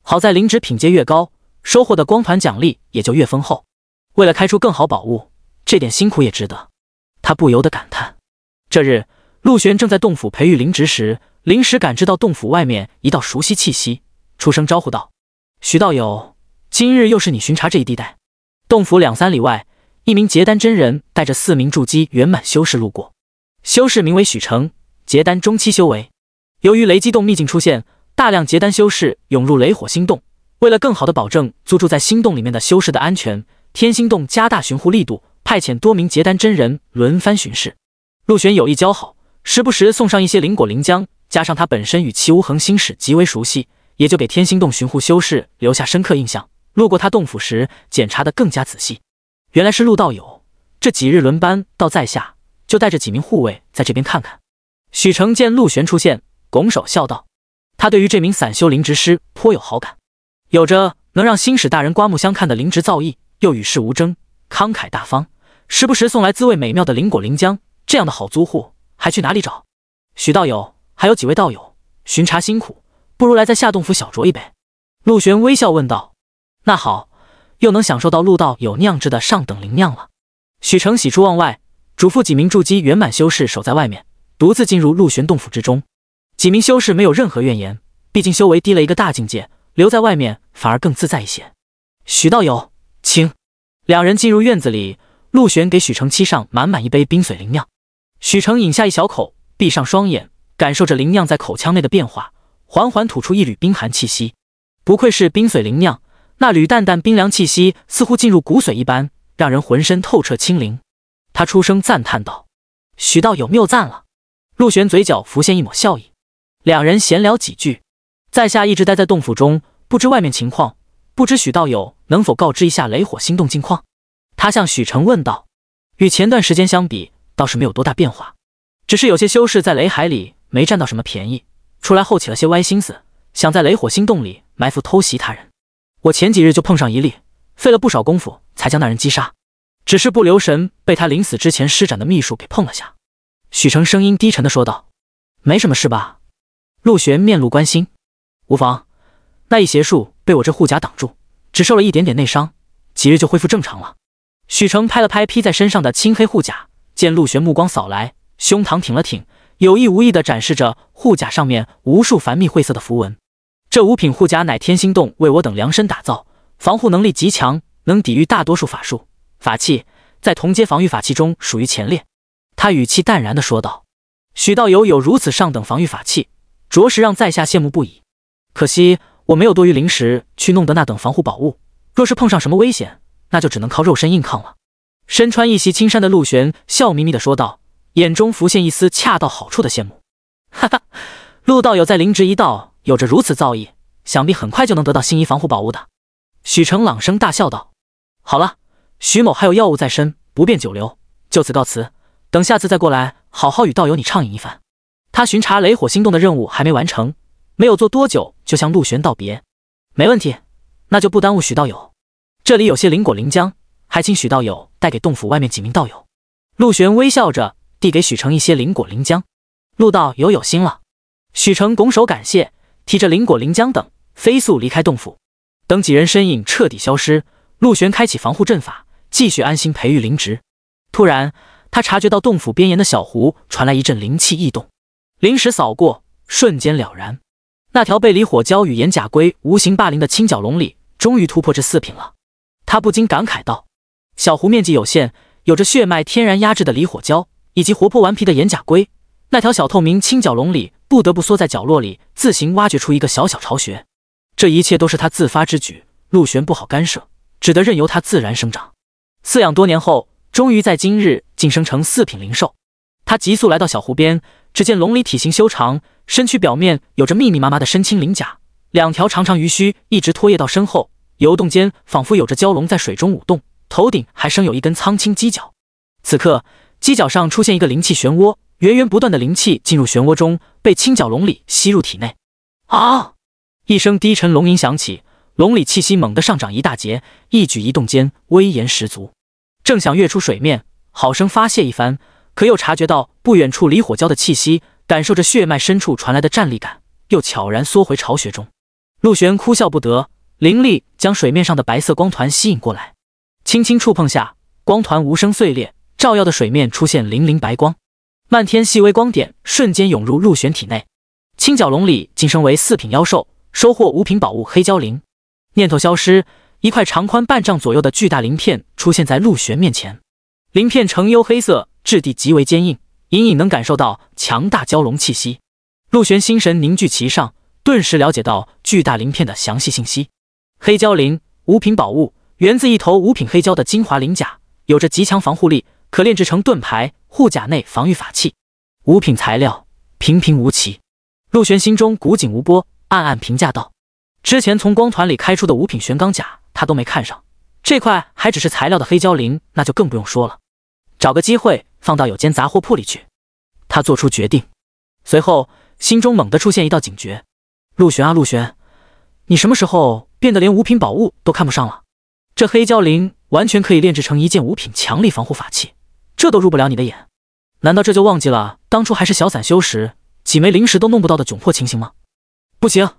好在灵植品阶越高，收获的光团奖励也就越丰厚。为了开出更好宝物，这点辛苦也值得。他不由得感叹。这日，陆玄正在洞府培育灵植时，临时感知到洞府外面一道熟悉气息，出声招呼道：“徐道友，今日又是你巡查这一地带？洞府两三里外。”一名结丹真人带着四名筑基圆满修士路过，修士名为许成，结丹中期修为。由于雷击洞秘境出现，大量结丹修士涌入雷火星洞。为了更好的保证租住在星洞里面的修士的安全，天星洞加大巡护力度，派遣多名结丹真人轮番巡视。陆玄有意交好，时不时送上一些灵果灵浆，加上他本身与齐无恒星使极为熟悉，也就给天星洞巡护修士留下深刻印象。路过他洞府时，检查的更加仔细。原来是陆道友，这几日轮班，到在下就带着几名护卫在这边看看。许成见陆玄出现，拱手笑道：“他对于这名散修灵职师颇有好感，有着能让星使大人刮目相看的灵职造诣，又与世无争，慷慨大方，时不时送来滋味美妙的灵果灵浆，这样的好租户还去哪里找？许道友，还有几位道友，巡查辛苦，不如来在下洞府小酌一杯。”陆玄微笑问道：“那好。”又能享受到陆道友酿制的上等灵酿了，许成喜出望外，嘱咐几名筑基圆满修士守在外面，独自进入陆玄洞府之中。几名修士没有任何怨言，毕竟修为低了一个大境界，留在外面反而更自在一些。许道友，请。两人进入院子里，陆玄给许成沏上满满一杯冰水灵酿，许成饮下一小口，闭上双眼，感受着灵酿在口腔内的变化，缓缓吐出一缕冰寒气息。不愧是冰水灵酿。那缕淡淡冰凉气息，似乎进入骨髓一般，让人浑身透彻清灵。他出声赞叹道：“许道友谬赞了。”陆玄嘴角浮现一抹笑意。两人闲聊几句，在下一直待在洞府中，不知外面情况。不知许道友能否告知一下雷火星洞近况？他向许成问道：“与前段时间相比，倒是没有多大变化，只是有些修士在雷海里没占到什么便宜，出来后起了些歪心思，想在雷火星洞里埋伏偷袭他人。”我前几日就碰上一例，费了不少功夫才将那人击杀，只是不留神被他临死之前施展的秘术给碰了下。许成声音低沉的说道：“没什么事吧？”陆玄面露关心：“无妨，那一邪术被我这护甲挡住，只受了一点点内伤，几日就恢复正常了。”许成拍了拍披在身上的青黑护甲，见陆玄目光扫来，胸膛挺了挺，有意无意的展示着护甲上面无数繁密晦涩的符文。这五品护甲乃天星洞为我等量身打造，防护能力极强，能抵御大多数法术、法器，在同阶防御法器中属于前列。他语气淡然地说道：“许道友有如此上等防御法器，着实让在下羡慕不已。可惜我没有多余灵石去弄得那等防护宝物，若是碰上什么危险，那就只能靠肉身硬抗了。”身穿一袭青衫的陆玄笑眯眯地说道，眼中浮现一丝恰到好处的羡慕：“哈哈，陆道友在灵值一道。”有着如此造诣，想必很快就能得到心仪防护宝物的。许成朗声大笑道：“好了，许某还有药物在身，不便久留，就此告辞。等下次再过来，好好与道友你畅饮一番。”他巡查雷火星动的任务还没完成，没有做多久，就向陆玄道别。没问题，那就不耽误许道友。这里有些灵果灵浆，还请许道友带给洞府外面几名道友。陆玄微笑着递给许成一些灵果灵浆。陆道友有心了。许成拱手感谢。提着灵果、灵浆等，飞速离开洞府。等几人身影彻底消失，陆玄开启防护阵法，继续安心培育灵植。突然，他察觉到洞府边沿的小湖传来一阵灵气异动，灵石扫过，瞬间了然。那条被离火蛟与岩甲龟无形霸凌的青角龙鲤，终于突破至四品了。他不禁感慨道：“小湖面积有限，有着血脉天然压制的离火蛟，以及活泼顽皮的岩甲龟，那条小透明青角龙鲤。”不得不缩在角落里，自行挖掘出一个小小巢穴。这一切都是他自发之举，陆玄不好干涉，只得任由它自然生长。饲养多年后，终于在今日晋升成四品灵兽。他急速来到小湖边，只见龙鲤体型修长，身躯表面有着密密麻麻的深青鳞甲，两条长长鱼须一直拖曳到身后，游动间仿佛有着蛟龙在水中舞动。头顶还生有一根苍青犄角，此刻犄角上出现一个灵气漩涡。源源不断的灵气进入漩涡中，被青角龙里吸入体内。啊！一声低沉龙吟响起，龙里气息猛地上涨一大截，一举一动间威严十足。正想跃出水面，好生发泄一番，可又察觉到不远处离火礁的气息，感受着血脉深处传来的战栗感，又悄然缩回巢穴中。陆玄哭笑不得，灵力将水面上的白色光团吸引过来，轻轻触碰下，光团无声碎裂，照耀的水面出现粼粼白光。漫天细微光点瞬间涌入陆玄体内，青角龙里晋升为四品妖兽，收获五品宝物黑蛟鳞。念头消失，一块长宽半丈左右的巨大鳞片出现在陆玄面前，鳞片呈幽黑色，质地极为坚硬，隐隐能感受到强大蛟龙气息。陆玄心神凝聚其上，顿时了解到巨大鳞片的详细信息。黑蛟鳞，五品宝物，源自一头五品黑蛟的精华鳞甲，有着极强防护力。可炼制成盾牌、护甲内防御法器，五品材料平平无奇。陆玄心中古井无波，暗暗评价道：“之前从光团里开出的五品玄钢甲，他都没看上，这块还只是材料的黑蛟灵，那就更不用说了。找个机会放到有间杂货铺里去。”他做出决定，随后心中猛地出现一道警觉：“陆玄啊，陆玄，你什么时候变得连五品宝物都看不上了？这黑蛟灵完全可以炼制成一件五品强力防护法器。”这都入不了你的眼，难道这就忘记了当初还是小散修时几枚灵石都弄不到的窘迫情形吗？不行，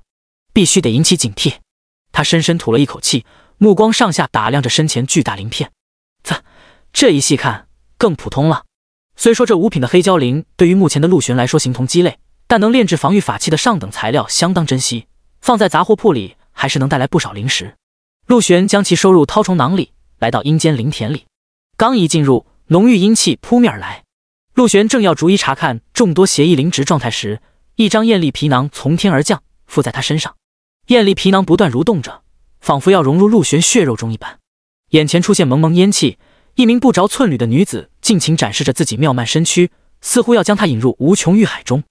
必须得引起警惕。他深深吐了一口气，目光上下打量着身前巨大鳞片。这这一细看更普通了。虽说这五品的黑蛟灵对于目前的陆玄来说形同鸡肋，但能炼制防御法器的上等材料相当珍惜，放在杂货铺里还是能带来不少灵石。陆玄将其收入掏虫囊里，来到阴间灵田里，刚一进入。浓郁阴气扑面而来，陆玄正要逐一查看众多邪异灵植状态时，一张艳丽皮囊从天而降，附在他身上。艳丽皮囊不断蠕动着，仿佛要融入陆玄血肉中一般。眼前出现蒙蒙烟气，一名不着寸缕的女子尽情展示着自己妙曼身躯，似乎要将他引入无穷欲海中。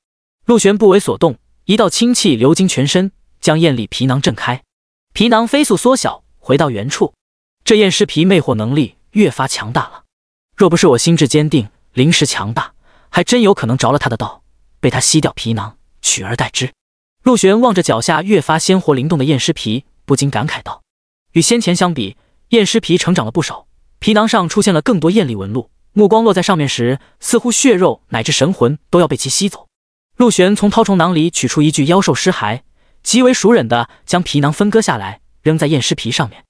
陆玄不为所动，一道清气流经全身，将艳丽皮囊震开。皮囊飞速缩小，回到原处。这艳尸皮魅惑能力越发强大了。若不是我心智坚定，灵识强大，还真有可能着了他的道，被他吸掉皮囊，取而代之。陆玄望着脚下越发鲜活灵动的验尸皮，不禁感慨道：“与先前相比，验尸皮成长了不少，皮囊上出现了更多艳丽纹路。目光落在上面时，似乎血肉乃至神魂都要被其吸走。”陆玄从掏虫囊里取出一具妖兽尸骸，极为熟忍地将皮囊分割下来，扔在验尸皮上面。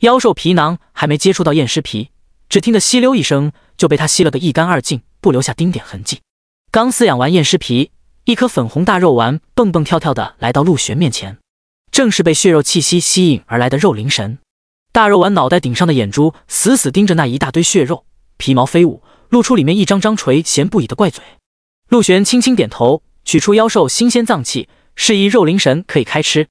妖兽皮囊还没接触到验尸皮。只听得“吸溜”一声，就被他吸了个一干二净，不留下丁点痕迹。刚饲养完验尸皮，一颗粉红大肉丸蹦蹦跳跳的来到陆玄面前，正是被血肉气息吸引而来的肉灵神。大肉丸脑袋顶上的眼珠死死盯着那一大堆血肉，皮毛飞舞，露出里面一张张垂涎不已的怪嘴。陆玄轻轻点头，取出妖兽新鲜脏器，示意肉灵神可以开吃。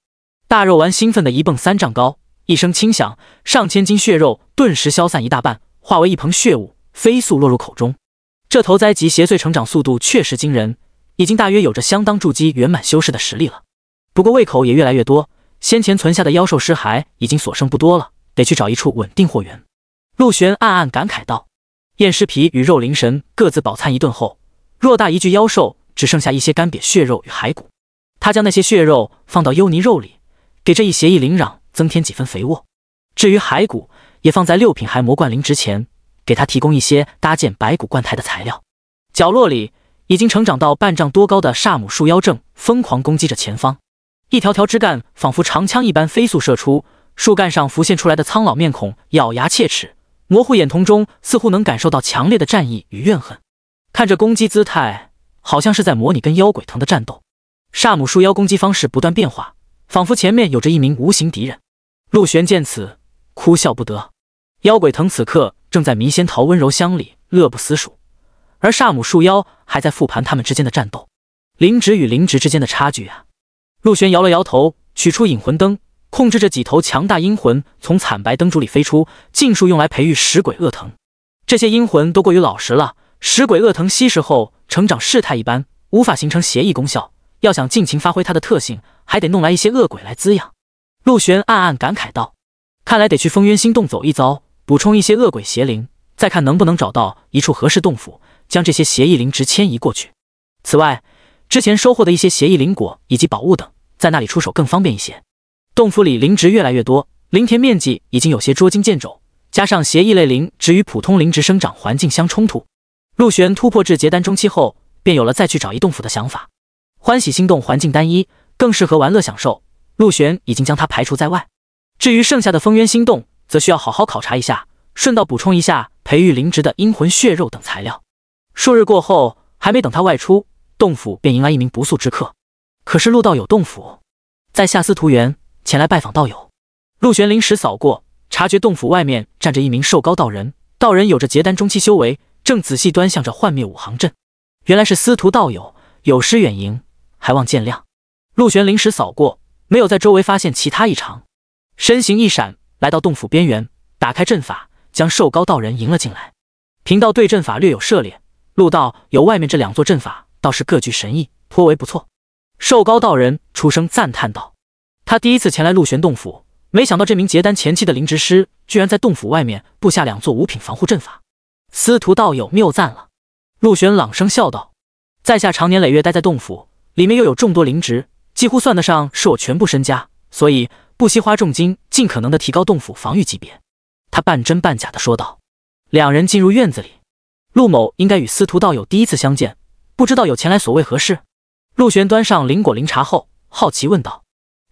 大肉丸兴奋的一蹦三丈高，一声轻响，上千斤血肉顿时消散一大半。化为一蓬血雾，飞速落入口中。这头灾级邪祟成长速度确实惊人，已经大约有着相当筑基圆满修士的实力了。不过胃口也越来越多，先前存下的妖兽尸骸已经所剩不多了，得去找一处稳定货源。陆玄暗暗感慨道：“验尸皮与肉灵神各自饱餐一顿后，偌大一具妖兽只剩下一些干瘪血肉与骸骨。他将那些血肉放到幽泥肉里，给这一邪异灵壤增添几分肥沃。至于骸骨……”也放在六品骸魔冠灵之前，给他提供一些搭建白骨棺台的材料。角落里已经成长到半丈多高的萨姆树妖正疯狂攻击着前方，一条条枝干仿佛长枪一般飞速射出，树干上浮现出来的苍老面孔咬牙切齿，模糊眼瞳中似乎能感受到强烈的战意与怨恨。看着攻击姿态，好像是在模拟跟妖鬼藤的战斗。萨姆树妖攻击方式不断变化，仿佛前面有着一名无形敌人。陆玄见此。哭笑不得，妖鬼藤此刻正在迷仙桃温柔乡里乐不思蜀，而煞母树妖还在复盘他们之间的战斗。灵植与灵植之间的差距啊！陆玄摇了摇头，取出引魂灯，控制着几头强大阴魂从惨白灯烛里飞出，尽数用来培育食鬼恶藤。这些阴魂都过于老实了，食鬼恶藤吸食后成长势态一般，无法形成邪异功效。要想尽情发挥它的特性，还得弄来一些恶鬼来滋养。陆玄暗暗感慨道。看来得去风渊星洞走一遭，补充一些恶鬼邪灵，再看能不能找到一处合适洞府，将这些邪异灵植迁移过去。此外，之前收获的一些邪异灵果以及宝物等，在那里出手更方便一些。洞府里灵植越来越多，灵田面积已经有些捉襟见肘，加上邪异类灵植与普通灵植生长环境相冲突，陆玄突破至结丹中期后，便有了再去找一洞府的想法。欢喜心洞环境单一，更适合玩乐享受，陆玄已经将它排除在外。至于剩下的风渊星洞，则需要好好考察一下，顺道补充一下培育灵植的阴魂血肉等材料。数日过后，还没等他外出，洞府便迎来一名不速之客。可是陆道友，洞府在下司徒元前来拜访道友。陆玄灵时扫过，察觉洞府外面站着一名瘦高道人，道人有着结丹中期修为，正仔细端详着幻灭五行阵。原来是司徒道友，有失远迎，还望见谅。陆玄灵时扫过，没有在周围发现其他异常。身形一闪，来到洞府边缘，打开阵法，将瘦高道人迎了进来。贫道对阵法略有涉猎，陆道有外面这两座阵法倒是各具神异，颇为不错。瘦高道人出声赞叹道：“他第一次前来陆玄洞府，没想到这名结丹前期的灵植师居然在洞府外面布下两座五品防护阵法。”司徒道友谬赞了。陆玄朗声笑道：“在下常年累月待在洞府，里面又有众多灵植，几乎算得上是我全部身家，所以。”不惜花重金，尽可能的提高洞府防御级别。他半真半假的说道。两人进入院子里，陆某应该与司徒道友第一次相见，不知道有前来所谓何事？陆玄端上灵果灵茶后，好奇问道：“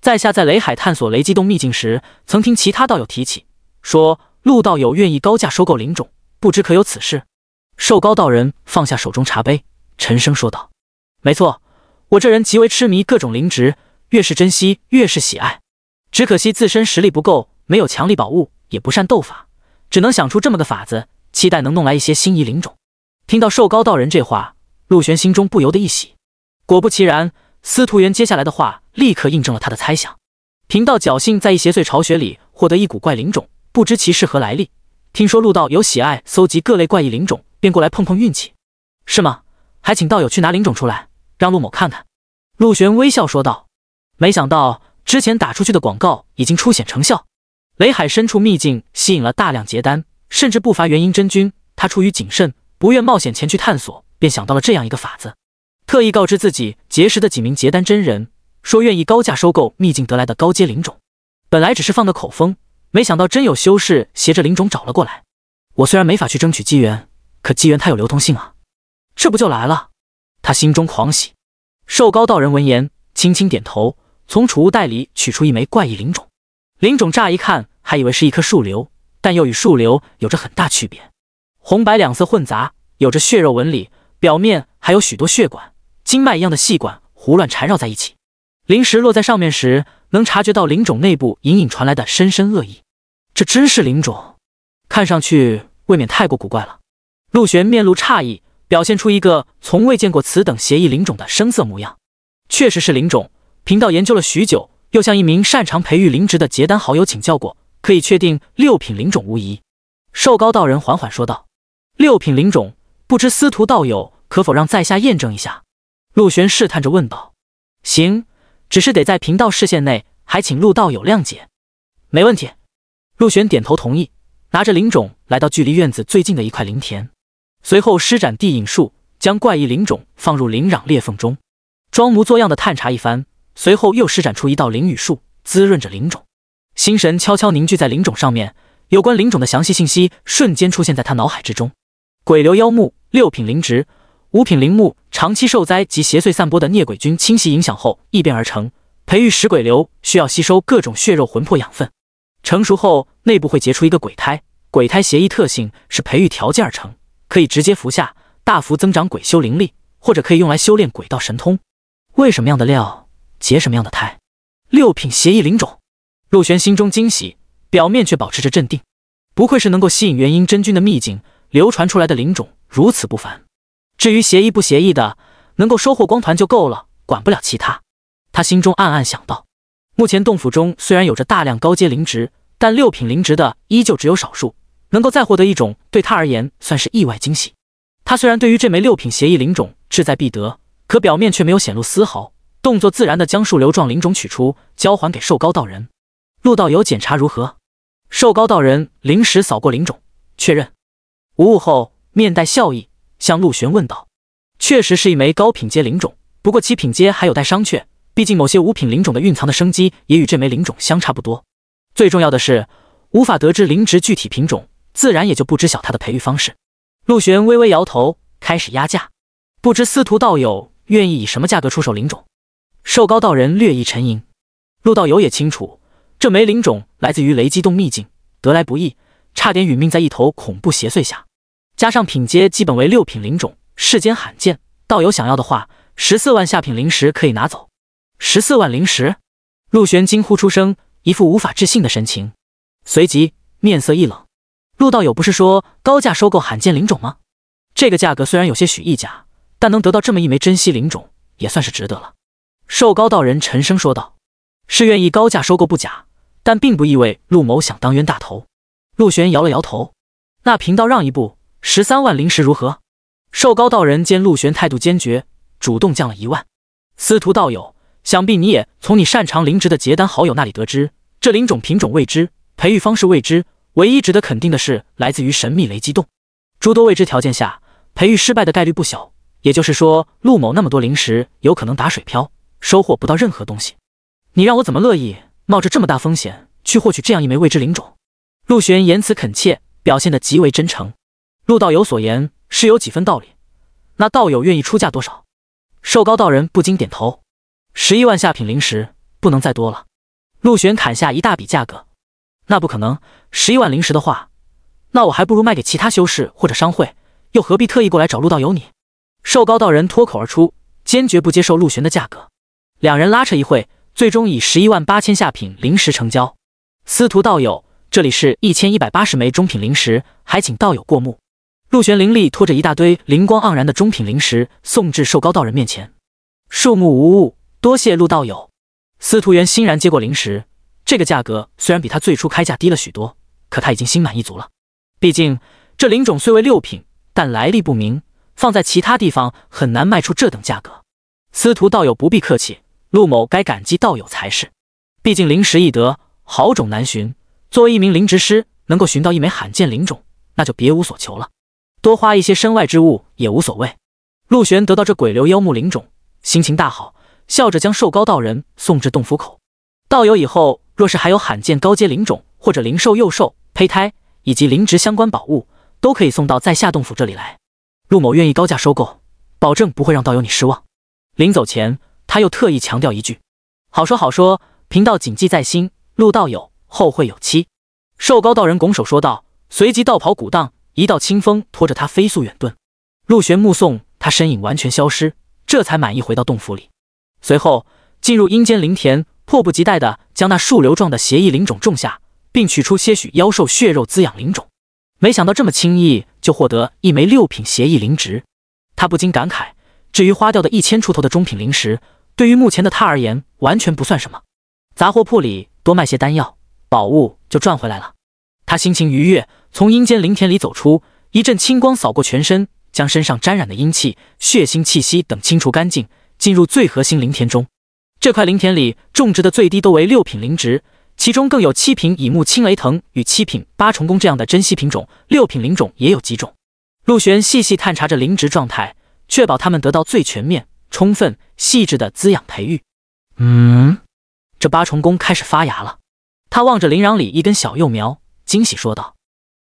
在下在雷海探索雷击洞秘境时，曾听其他道友提起，说陆道友愿意高价收购灵种，不知可有此事？”瘦高道人放下手中茶杯，沉声说道：“没错，我这人极为痴迷各种灵植，越是珍惜越是喜爱。”只可惜自身实力不够，没有强力宝物，也不善斗法，只能想出这么个法子，期待能弄来一些心仪灵种。听到瘦高道人这话，陆玄心中不由得一喜。果不其然，司徒元接下来的话立刻印证了他的猜想。贫道侥幸在一邪祟巢穴里获得一股怪灵种，不知其是何来历。听说陆道有喜爱搜集各类怪异灵种，便过来碰碰运气。是吗？还请道友去拿灵种出来，让陆某看看。陆玄微笑说道：“没想到。”之前打出去的广告已经初显成效，雷海深处秘境吸引了大量结丹，甚至不乏元婴真君。他出于谨慎，不愿冒险前去探索，便想到了这样一个法子，特意告知自己结识的几名结丹真人，说愿意高价收购秘境得来的高阶灵种。本来只是放个口风，没想到真有修士携着灵种找了过来。我虽然没法去争取机缘，可机缘它有流通性啊，这不就来了？他心中狂喜。瘦高道人闻言，轻轻点头。从储物袋里取出一枚怪异灵种，灵种乍一看还以为是一颗树瘤，但又与树瘤有着很大区别。红白两色混杂，有着血肉纹理，表面还有许多血管、经脉一样的细管胡乱缠绕在一起。灵石落在上面时，能察觉到灵种内部隐隐传来的深深恶意。这真是灵种，看上去未免太过古怪了。陆玄面露诧异，表现出一个从未见过此等邪异灵种的生色模样。确实是灵种。贫道研究了许久，又向一名擅长培育灵植的结丹好友请教过，可以确定六品灵种无疑。瘦高道人缓缓说道：“六品灵种，不知司徒道友可否让在下验证一下？”陆玄试探着问道：“行，只是得在贫道视线内，还请陆道友谅解。”“没问题。”陆玄点头同意，拿着灵种来到距离院子最近的一块灵田，随后施展地影术，将怪异灵种放入灵壤裂缝中，装模作样的探查一番。随后又施展出一道灵雨术，滋润着灵种。心神悄悄凝聚在灵种上面，有关灵种的详细信息瞬间出现在他脑海之中。鬼流妖木六品灵植，五品灵木，长期受灾及邪祟散播的孽鬼菌侵袭影响后异变而成。培育食鬼流需要吸收各种血肉魂魄养分，成熟后内部会结出一个鬼胎。鬼胎协议特性是培育条件而成，可以直接服下，大幅增长鬼修灵力，或者可以用来修炼鬼道神通。为什么样的料？结什么样的胎？六品邪异灵种。陆玄心中惊喜，表面却保持着镇定。不愧是能够吸引元婴真君的秘境，流传出来的灵种如此不凡。至于邪异不邪异的，能够收获光团就够了，管不了其他。他心中暗暗想到。目前洞府中虽然有着大量高阶灵植，但六品灵植的依旧只有少数。能够再获得一种，对他而言算是意外惊喜。他虽然对于这枚六品邪异灵种志在必得，可表面却没有显露丝毫。动作自然的将树瘤状灵种取出，交还给瘦高道人。陆道友检查如何？瘦高道人临时扫过灵种，确认无误后，面带笑意向陆玄问道：“确实是一枚高品阶灵种，不过其品阶还有待商榷。毕竟某些五品灵种的蕴藏的生机也与这枚灵种相差不多。最重要的是，无法得知灵植具体品种，自然也就不知晓它的培育方式。”陆玄微微摇头，开始压价：“不知司徒道友愿意以什么价格出手灵种？”瘦高道人略一沉吟，陆道友也清楚，这枚灵种来自于雷击洞秘境，得来不易，差点殒命在一头恐怖邪祟下。加上品阶基本为六品灵种，世间罕见。道友想要的话，十四万下品灵石可以拿走。十四万灵石，陆玄惊呼出声，一副无法置信的神情，随即面色一冷。陆道友不是说高价收购罕见灵种吗？这个价格虽然有些许溢价，但能得到这么一枚珍稀灵种，也算是值得了。瘦高道人沉声说道：“是愿意高价收购不假，但并不意味陆某想当冤大头。”陆玄摇了摇头：“那贫道让一步，十三万灵石如何？”瘦高道人见陆玄态度坚决，主动降了一万。司徒道友，想必你也从你擅长灵植的结丹好友那里得知，这灵种品种未知，培育方式未知，唯一值得肯定的是来自于神秘雷击洞。诸多未知条件下，培育失败的概率不小，也就是说，陆某那么多灵石有可能打水漂。收获不到任何东西，你让我怎么乐意冒着这么大风险去获取这样一枚未知灵种？陆玄言辞恳切，表现得极为真诚。陆道友所言是有几分道理，那道友愿意出价多少？瘦高道人不禁点头。十一万下品灵石不能再多了。陆玄砍下一大笔价格。那不可能，十一万灵石的话，那我还不如卖给其他修士或者商会，又何必特意过来找陆道友你？瘦高道人脱口而出，坚决不接受陆玄的价格。两人拉扯一会，最终以十一万八千下品灵石成交。司徒道友，这里是一千一百八十枚中品灵石，还请道友过目。陆玄灵力拖着一大堆灵光盎然的中品灵石送至瘦高道人面前，树木无误，多谢陆道友。司徒元欣然接过灵石，这个价格虽然比他最初开价低了许多，可他已经心满意足了。毕竟这灵种虽为六品，但来历不明，放在其他地方很难卖出这等价格。司徒道友不必客气。陆某该感激道友才是，毕竟灵石易得，好种难寻。作为一名灵植师，能够寻到一枚罕见灵种，那就别无所求了。多花一些身外之物也无所谓。陆玄得到这鬼流妖木灵种，心情大好，笑着将瘦高道人送至洞府口。道友以后若是还有罕见高阶灵种，或者灵兽幼兽胚胎，以及灵植相关宝物，都可以送到在下洞府这里来，陆某愿意高价收购，保证不会让道友你失望。临走前。他又特意强调一句：“好说好说，贫道谨记在心。陆道友，后会有期。”瘦高道人拱手说道，随即道袍鼓荡，一道清风拖着他飞速远遁。陆玄目送他身影完全消失，这才满意回到洞府里，随后进入阴间灵田，迫不及待地将那树瘤状的邪异灵种种下，并取出些许妖兽血肉滋养灵种。没想到这么轻易就获得一枚六品邪异灵植，他不禁感慨。至于花掉的一千出头的中品灵石，对于目前的他而言，完全不算什么。杂货铺里多卖些丹药宝物，就赚回来了。他心情愉悦，从阴间灵田里走出，一阵青光扫过全身，将身上沾染的阴气、血腥气息等清除干净，进入最核心灵田中。这块灵田里种植的最低都为六品灵植，其中更有七品乙木青雷藤与七品八重弓这样的珍稀品种。六品灵种也有几种。陆玄细细探查着灵植状态，确保他们得到最全面。充分细致的滋养培育，嗯，这八重宫开始发芽了。他望着林壤里一根小幼苗，惊喜说道。